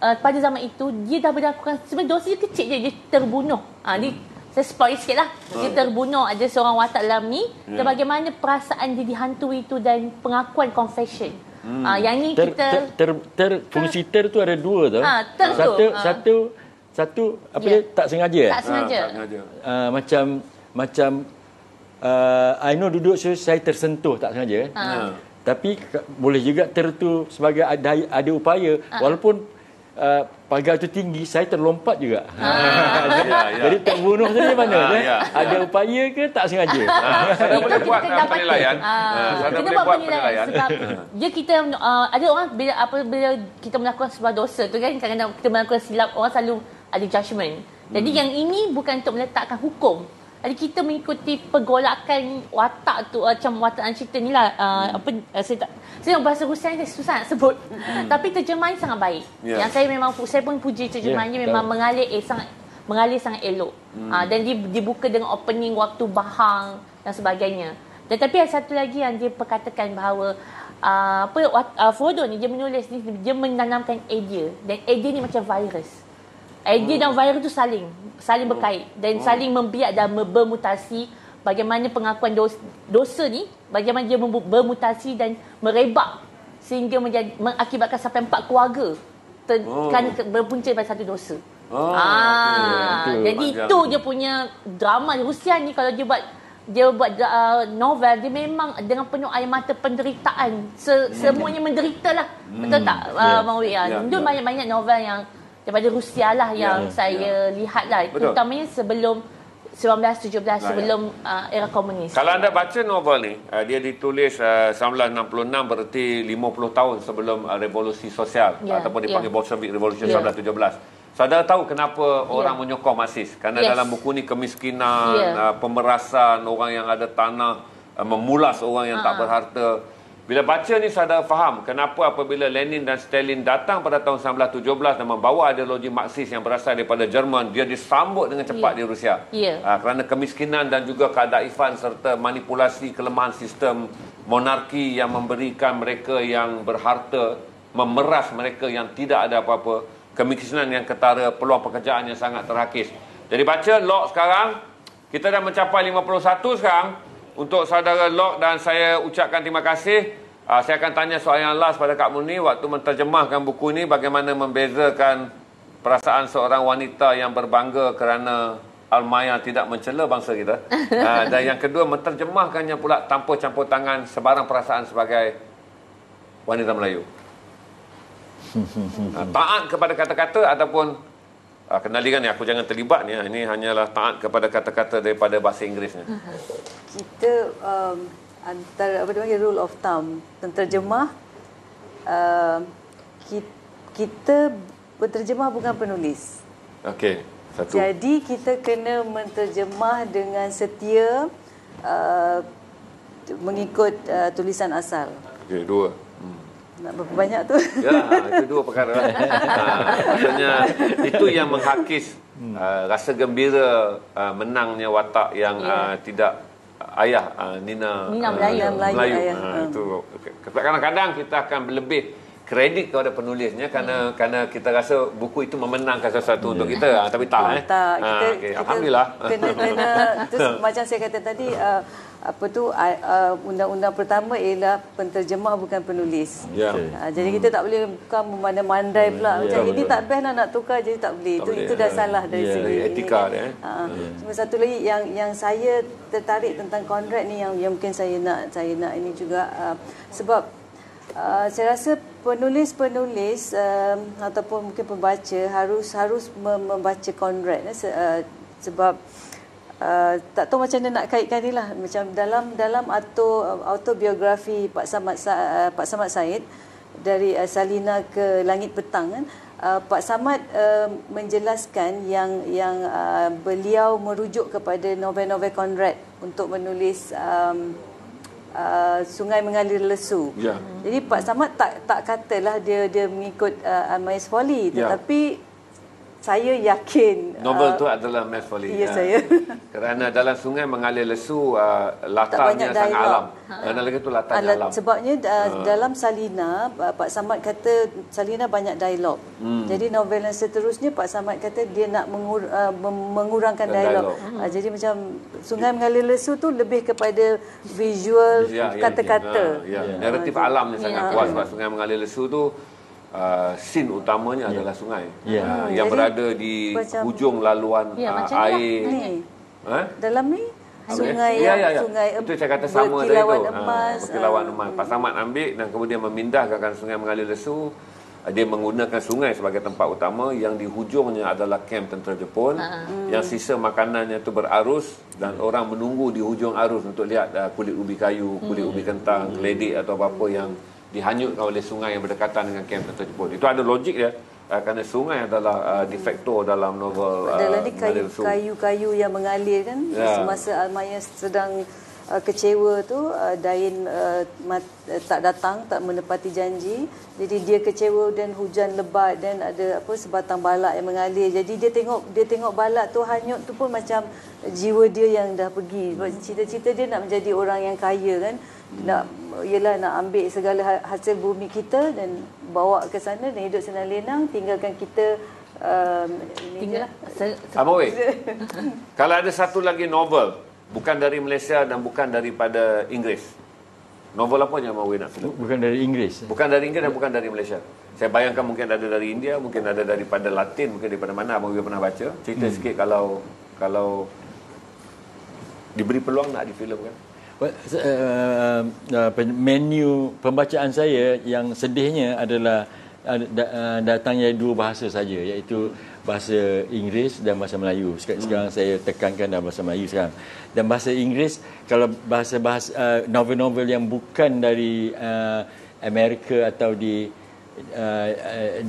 uh, pada zaman itu dia dah berlakukan sebenarnya dosa dia kecil je dia terbunuh ha, dia, saya spoil sikit lah dia uh. terbunuh ada seorang watak dalam ni yeah. Ya. dan bagaimana perasaan dia dihantui itu dan pengakuan confession Hmm. Uh, yang ni kita ter, ter, ter, ter fungsi ter tu ada dua tau. Ha, ah, ter satu, tu. Ah. Satu satu apa yeah. dia ya. tak sengaja. Ya? Tak sengaja. Ha, uh, macam macam uh, I know duduk so saya tersentuh tak sengaja. Ha. Ha. Tapi boleh juga ter tu sebagai ada, ada upaya ha. walaupun uh, pagar tu tinggi saya terlompat juga. Ha. Ha. Jadi ya, ya. terbunuh saja mana? Ha, ya, ya. Ada upaya ke tak sengaja? Ha. Saya boleh buat kita penilaian. Saya boleh ah, buat, penilaian. penilaian. dia kita uh, ada orang bila apa bila kita melakukan sebuah dosa tu kan kadang-kadang kita melakukan silap orang selalu ada judgement. Jadi hmm. yang ini bukan untuk meletakkan hukum jadi kita mengikuti pergolakan watak tu eh, macam watak dan cerita ni lah. Uh, hmm. apa, uh, saya tak, saya tengok bahasa Rusia saya susah nak sebut. Hmm. Tapi terjemahnya sangat baik. Yes. Ya. Yang saya memang, saya pun puji terjemahan yeah, memang mengalir, eh, sangat, mengalir sangat elok. Hmm. Uh, dan dia dibuka dengan opening waktu bahang dan sebagainya. Tetapi ada satu lagi yang dia perkatakan bahawa uh, apa, uh, Frodo ni dia menulis ni, dia menanamkan idea. Dan idea ni macam virus. Idea dan virus tu saling saling oh. berkait dan oh. saling membiak dan bermutasi bagaimana pengakuan dosa, dosa ni bagaimana dia bermutasi dan merebak sehingga menjadi, mengakibatkan sampai empat keluarga terkan oh. Kan berpunca pada satu dosa. Oh, ah, okay. jadi Panjang. itu dia punya drama Rusia ni kalau dia buat dia buat uh, novel dia memang dengan penuh air mata penderitaan se- hmm. semuanya menderitalah hmm. betul tak yeah. Ya. uh, Mawi? Yeah. Yeah. Yeah. banyak-banyak novel yang daripada Rusia lah ya, yang yeah, saya yeah. lihat lah Betul. terutamanya sebelum 1917 nah, ya. sebelum ya. uh, era komunis. Kalau anda baca novel ni, uh, dia ditulis uh, 1966 berarti 50 tahun sebelum uh, revolusi sosial yeah, ataupun dipanggil ya. yeah. Bolshevik Revolusi yeah. 1917. Saudara tahu kenapa orang menyokong masis. Karena yes. dalam buku ni kemiskinan, yeah. Uh, pemerasan, orang yang ada tanah uh, memulas orang yang uh-huh. tak ah. berharta, bila baca ni saudara faham kenapa apabila Lenin dan Stalin datang pada tahun 1917 dan membawa ideologi Marxis yang berasal daripada Jerman, dia disambut dengan cepat yeah. di Rusia. Yeah. Ya. Uh, kerana kemiskinan dan juga keadaan serta manipulasi kelemahan sistem monarki yang memberikan mereka yang berharta memeras mereka yang tidak ada apa-apa kemiskinan yang ketara peluang pekerjaan yang sangat terhakis jadi baca log sekarang kita dah mencapai 51 sekarang untuk saudara Lok dan saya ucapkan terima kasih. Uh, saya akan tanya soalan yang last pada Kak Muni waktu menterjemahkan buku ini bagaimana membezakan perasaan seorang wanita yang berbangga kerana Almaya tidak mencela bangsa kita. Uh, dan yang kedua menterjemahkannya pula tanpa campur tangan sebarang perasaan sebagai wanita Melayu. Ah, taat kepada kata-kata ataupun uh, ah, kenali ni aku jangan terlibat ni ah. ini hanyalah taat kepada kata-kata daripada bahasa Inggerisnya hmm. kita um, antara apa dia panggil rule of thumb penterjemah uh, um, kita, kita penterjemah bukan penulis okey satu jadi kita kena menterjemah dengan setia uh, mengikut uh, tulisan asal okey dua nak berapa banyak tu? Ya, itu dua perkara. ha, maksudnya itu yang menghakis hmm. uh, rasa gembira uh, menangnya watak yang yeah. uh, tidak ayah uh, Nina, Nina Melayu. Uh, Melayu. Melayu. Uh, hmm. itu kadang-kadang kita akan berlebih kredit kepada penulisnya kerana hmm. kerana kita rasa buku itu memenangkan sesuatu yeah. untuk kita ah, tapi tak eh. Ah, kita, alhamdulillah. Kena, kena, macam saya kata tadi uh, apa tu uh, uh undang-undang pertama ialah penterjemah bukan penulis. Yeah. Uh, jadi kita tak boleh bukan memandai-mandai hmm. pula yeah, macam yeah, ini tak best nak, lah nak tukar jadi tak boleh. Tak itu boleh, itu dah yeah. salah dari yeah, segi ya, etika ini, dia. Uh, eh. yeah. Hmm. Cuma satu lagi yang yang saya tertarik tentang kontrak ni yang yang mungkin saya nak saya nak ini juga uh, sebab Uh, saya rasa penulis-penulis um, ataupun mungkin pembaca harus harus membaca Conrad eh, se- uh, sebab uh, tak tahu macam mana nak kaitkan ni lah macam dalam dalam auto, autobiografi Pak Samad uh, Pak Samad Said dari uh, Salina ke Langit Petang kan uh, Pak Samad uh, menjelaskan yang yang uh, beliau merujuk kepada novel-novel Conrad untuk menulis um, Uh, sungai mengalir lesu. Yeah. Jadi Pak Samad tak tak katalah dia dia mengikut uh, Amais Folly ya. tetapi saya yakin novel uh, tu adalah metafori. Ya ah. saya. Kerana dalam sungai mengalir lesu uh, latarnya sangat alam. Ha. Dan lagi tu latar Al- alam. Sebabnya uh, uh. dalam Salina uh, Pak Samad kata Salina banyak dialog. Hmm. Jadi novel yang seterusnya Pak Samad kata dia nak mengur- uh, mengurangkan Dan dialog. dialog. Uh, jadi macam sungai mengalir lesu tu lebih kepada visual kata-kata. Ya, ya. Ya. Ya. Naratif alamnya sangat ya. kuat sebab sungai mengalir lesu tu uh, scene utamanya yeah. adalah sungai yeah. Ya. uh, hmm. yang Jadi, berada di macam, hujung laluan yeah, ya, uh, air ni. Ha? dalam ni sungai ya, ya, ya. sungai itu saya kata sama tadi tu kilauan ah, emas, uh, emas. Uh, pasamat ambil dan kemudian memindahkan sungai mengalir lesu ah, dia menggunakan sungai sebagai tempat utama yang di hujungnya adalah kem tentera Jepun uh yang hmm. sisa makanannya itu berarus dan uh orang menunggu di hujung arus untuk lihat uh, kulit ubi kayu, kulit uh ubi kentang, uh ledik atau apa-apa yang dihanyutkan oleh sungai yang berdekatan dengan kamp tersebut. Itu ada logik dia. Uh, kerana sungai adalah uh, de facto dalam novel uh, kayu-kayu yang mengalir kan yeah. semasa Almaya sedang uh, kecewa tu uh, Dain uh, tak datang tak menepati janji jadi dia kecewa dan hujan lebat dan ada apa sebatang balak yang mengalir jadi dia tengok dia tengok balak tu hanyut tu pun macam jiwa dia yang dah pergi hmm. cita-cita dia nak menjadi orang yang kaya kan nak ialah nak ambil segala ha-, hasil bumi kita dan bawa ke sana dan hidup senang lenang tinggalkan kita um, tinggal Amoy kalau ada satu lagi novel bukan dari Malaysia dan bukan daripada Inggris novel apa yang Amoy nak tulis bukan dari Inggris eh. bukan dari Inggris dan bukan dari Malaysia saya bayangkan mungkin ada dari India mungkin ada daripada Latin mungkin daripada mana Amoy pernah baca cerita hmm. sikit kalau kalau diberi peluang nak difilemkan. Uh, uh, menu pembacaan saya yang sedihnya adalah uh, datangnya dua bahasa saja iaitu bahasa Inggeris dan bahasa Melayu. Hmm. Sekarang saya tekankan dalam bahasa Melayu sekarang. Dan bahasa Inggeris kalau bahasa bahasa novel-novel yang bukan dari Amerika atau di Uh,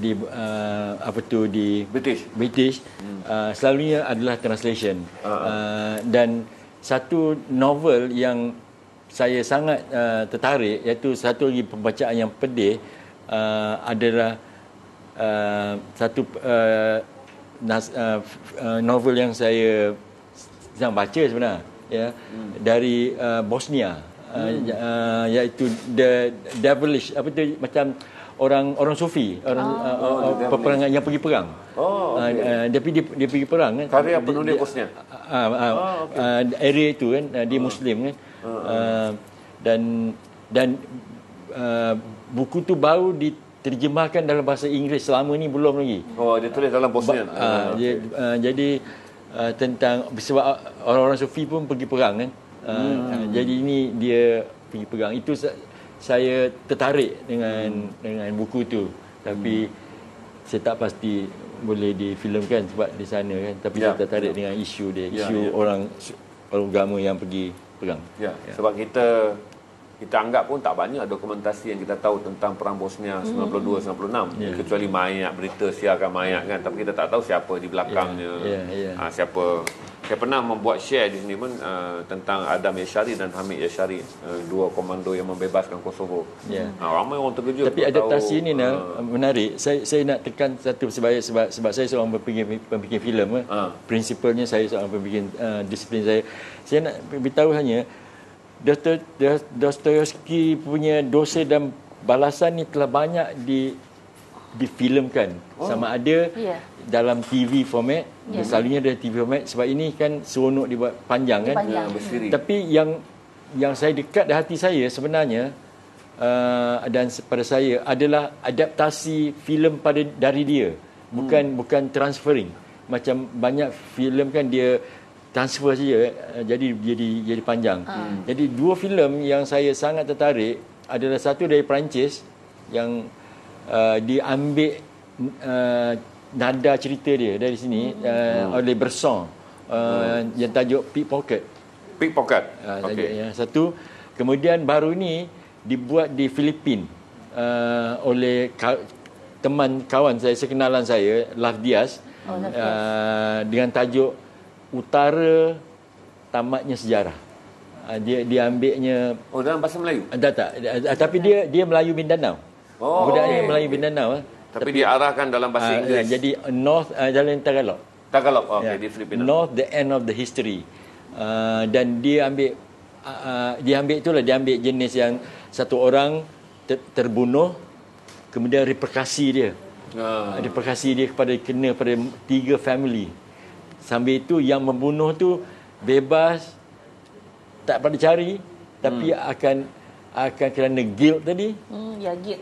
di uh, apa tu di British British hmm. uh, selalunya adalah translation ah, ah. uh, dan satu novel yang saya sangat uh, tertarik iaitu satu lagi pembacaan yang pedih uh, adalah uh, satu uh, nas, uh, uh novel yang saya sedang baca sebenarnya ya hmm. dari uh, Bosnia uh, hmm. uh, iaitu the devilish apa tu macam orang orang sufi orang ah. uh, oh. Uh, oh, peperangan yang, yang pergi perang. Oh. Ah, okay. Uh, uh, dia, dia dia pergi perang kan. Karya penulis bosnya. Ah uh, uh, oh, okay. uh, area itu kan uh, dia oh. muslim kan. Uh, dan dan uh, buku tu baru diterjemahkan dalam bahasa Inggeris selama ni belum lagi. Oh dia tulis dalam Bosnia. Uh, uh, okay. uh, jadi uh, tentang sebab orang-orang sufi pun pergi perang kan. Uh, hmm. uh, jadi ini dia pergi perang itu saya tertarik dengan hmm. dengan buku tu tapi hmm. saya tak pasti boleh difilmkan sebab di sana kan tapi yeah. saya tertarik yeah. dengan isu dia ya, isu yeah. orang orang agama yang pergi perang ya yeah. yeah. sebab kita kita anggap pun tak banyak dokumentasi yang kita tahu tentang perang Bosnia 92 96 yeah. kecuali mayat berita siarkan mayat kan tapi kita tak tahu siapa di belakangnya yeah. Yeah. Yeah. Ha, siapa saya pernah membuat share di sini pun uh, tentang Adam Yashari dan Hamid Yashari uh, dua komando yang membebaskan Kosovo. Yeah. Ha, ramai orang terkejut. Tapi adaptasi tahu, ini nak uh, menarik. Saya saya nak tekan satu sebab sebab, sebab saya seorang pembikin pembikin filem. Uh. Prinsipalnya saya seorang pembikin uh, disiplin saya. Saya nak beritahu hanya Dostoyevsky punya dosa dan balasan ni telah banyak di difilmkan oh. sama ada yeah. dalam TV format yeah. selalunya dari TV format sebab ini kan seronok dibuat panjang kan panjang. Hmm. tapi yang yang saya dekat di hati saya sebenarnya uh, dan pada saya adalah adaptasi filem pada dari dia bukan hmm. bukan transferring macam banyak filem kan dia transfer saja eh, jadi jadi jadi panjang. Ah. Hmm. Jadi dua filem yang saya sangat tertarik adalah satu dari Perancis yang uh, diambil uh, nada cerita dia dari sini hmm. uh, oleh Bresson uh, hmm. yang tajuk Pick Pocket. Uh, okay. yang satu. Kemudian baru ini dibuat di Filipin uh, oleh ka- teman kawan saya sekenalan saya Laf oh, Uh, dengan tajuk utara tamatnya sejarah. Ah, dia diambilnya Oh dalam bahasa Melayu. Ah, tak tak ah, tapi dia dia Melayu Mindanao. Oh budaknya okay. Melayu Mindanao tapi, tapi diarahkan dalam bahasa Inggeris. Uh, jadi north uh, jalan Tagalog. Tagalog okey yeah. di Filipina. North the end of the history. Uh, dan dia ambil uh, dia ambil itulah dia ambil jenis yang satu orang ter- terbunuh kemudian reperkasi dia. Ha. Uh. Reperkasi dia kepada kena pada tiga family. Sambil itu yang membunuh tu bebas tak perlu cari tapi hmm. akan akan kerana guilt tadi. Hmm ya guilt.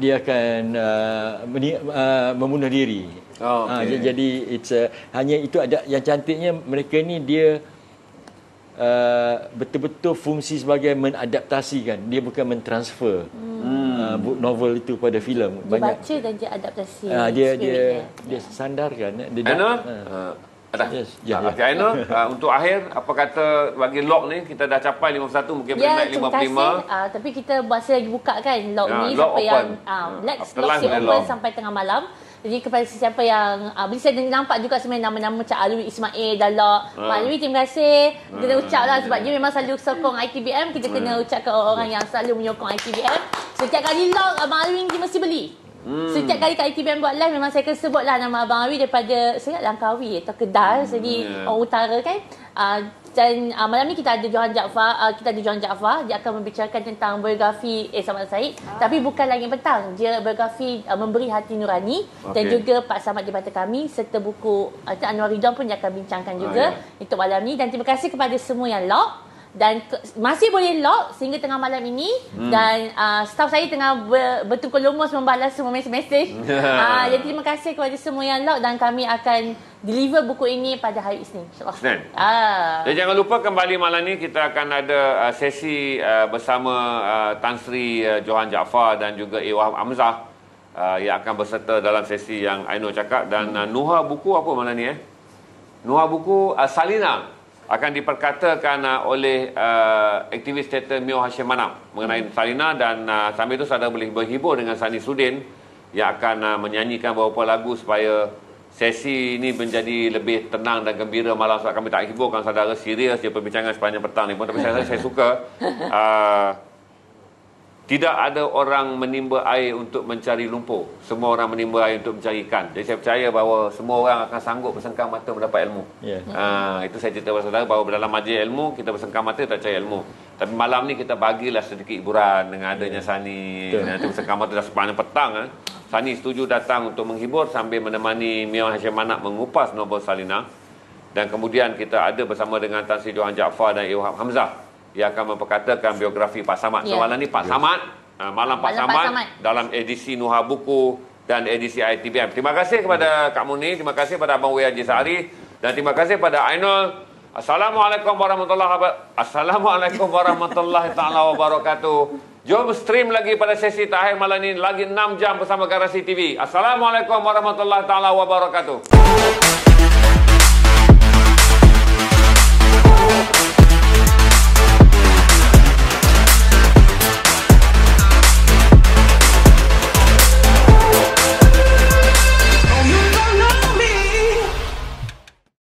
Dia akan uh, uh, membunuh diri. Oh, ah, okay. uh, jadi it's uh, hanya itu ada yang cantiknya mereka ni dia Uh, betul-betul fungsi sebagai menadaptasikan. dia bukan mentransfer hmm. uh, novel itu pada filem banyak baca dan dia adaptasi uh, dia, dia dia ya. eh. dia sandarkan dia Anna? uh. Ah. Atas. Yes. Ya. Yeah, uh, yeah. Final uh, untuk akhir apa kata bagi log ni kita dah capai 51 mungkin boleh naik 55. Ya, uh, tapi kita masih lagi buka kan log yeah, ni log sampai yang uh, next After log open log. sampai tengah malam. Jadi kepada sesiapa yang uh, Bila saya nampak juga sebenarnya nama-nama macam Alwi Ismail, Dalak uh. Ya. Mak Alwi terima kasih Kita uh. ucap lah sebab dia memang selalu sokong ITBM Kita kena ucap ke orang yang selalu menyokong ITBM Setiap kali log, uh, Mak Alwi mesti beli Hmm. Setiap kali Kak Itiban buat live Memang saya akan sebutlah Nama Abang Awi Daripada Saya ingat Langkawi Atau eh, Kedal hmm, Jadi yeah. orang utara kan uh, Dan uh, malam ni Kita ada Johan Jaafar uh, ah, Kita ada Johan Jaafar Dia akan membicarakan Tentang biografi Eh Samad Said ah. Tapi bukan lagi petang Dia biografi uh, Memberi hati nurani okay. Dan juga Pak Samad di mata kami Serta buku uh, Anwar Ridwan pun Dia akan bincangkan juga ah, ya. yeah. Untuk malam ni Dan terima kasih kepada Semua yang log dan ke, masih boleh log sehingga tengah malam ini hmm. dan uh, staff saya tengah ber, bertukar lumus membalas semua mesej-mesej. Uh, jadi terima kasih kepada semua yang log dan kami akan deliver buku ini pada hari Isnin. Isnin. Ah. Dan jangan lupa kembali malam ini kita akan ada uh, sesi uh, bersama uh, Tan Sri uh, Johan Jaafar dan juga Iwah Amzah uh, yang akan berserta dalam sesi yang Aino cakap dan hmm. uh, Nuha buku apa malam ini? eh? Nuha buku uh, Salina akan diperkatakan uh, oleh uh, aktivis teater Mio Hashim Manam mengenai hmm. Salina dan uh, sambil itu saya boleh berhibur dengan Sani Sudin yang akan uh, menyanyikan beberapa lagu supaya sesi ini menjadi lebih tenang dan gembira malam sebab kami tak hiburkan saudara serius dia perbincangan sepanjang petang ni pun tapi saya, saya suka uh, Tidak ada orang menimba air untuk mencari lumpur. Semua orang menimba air untuk mencari ikan. Jadi saya percaya bahawa semua orang akan sanggup bersengkang mata mendapat ilmu. Yeah. Ya. Ha, itu saya cerita pasal bahawa dalam majlis ilmu, kita bersengkang mata tak cari ilmu. Tapi malam ni kita bagilah sedikit hiburan dengan adanya ya. Sani. Yeah. Nanti bersengkang mata dah sepanjang petang. Eh. Sani setuju datang untuk menghibur sambil menemani Mia Hashim Manak mengupas Nobel Salina. Dan kemudian kita ada bersama dengan Tan Sri Johan Jaafar dan Iwahab Hamzah yang akan memperkatakan biografi Pak Samad. Yeah. Soalan ni Pak yes. Ya. Samad, uh, malam, Pak, Samad, dalam edisi Nuha Buku dan edisi ITBM. Terima kasih kepada yeah. Kak Muni, terima kasih kepada Abang Wiyaji Sari dan terima kasih kepada Ainul. Assalamualaikum warahmatullahi wabarakatuh. Assalamualaikum warahmatullahi taala wabarakatuh. Jom stream lagi pada sesi terakhir malam ini lagi 6 jam bersama Garasi TV. Assalamualaikum warahmatullahi taala wabarakatuh.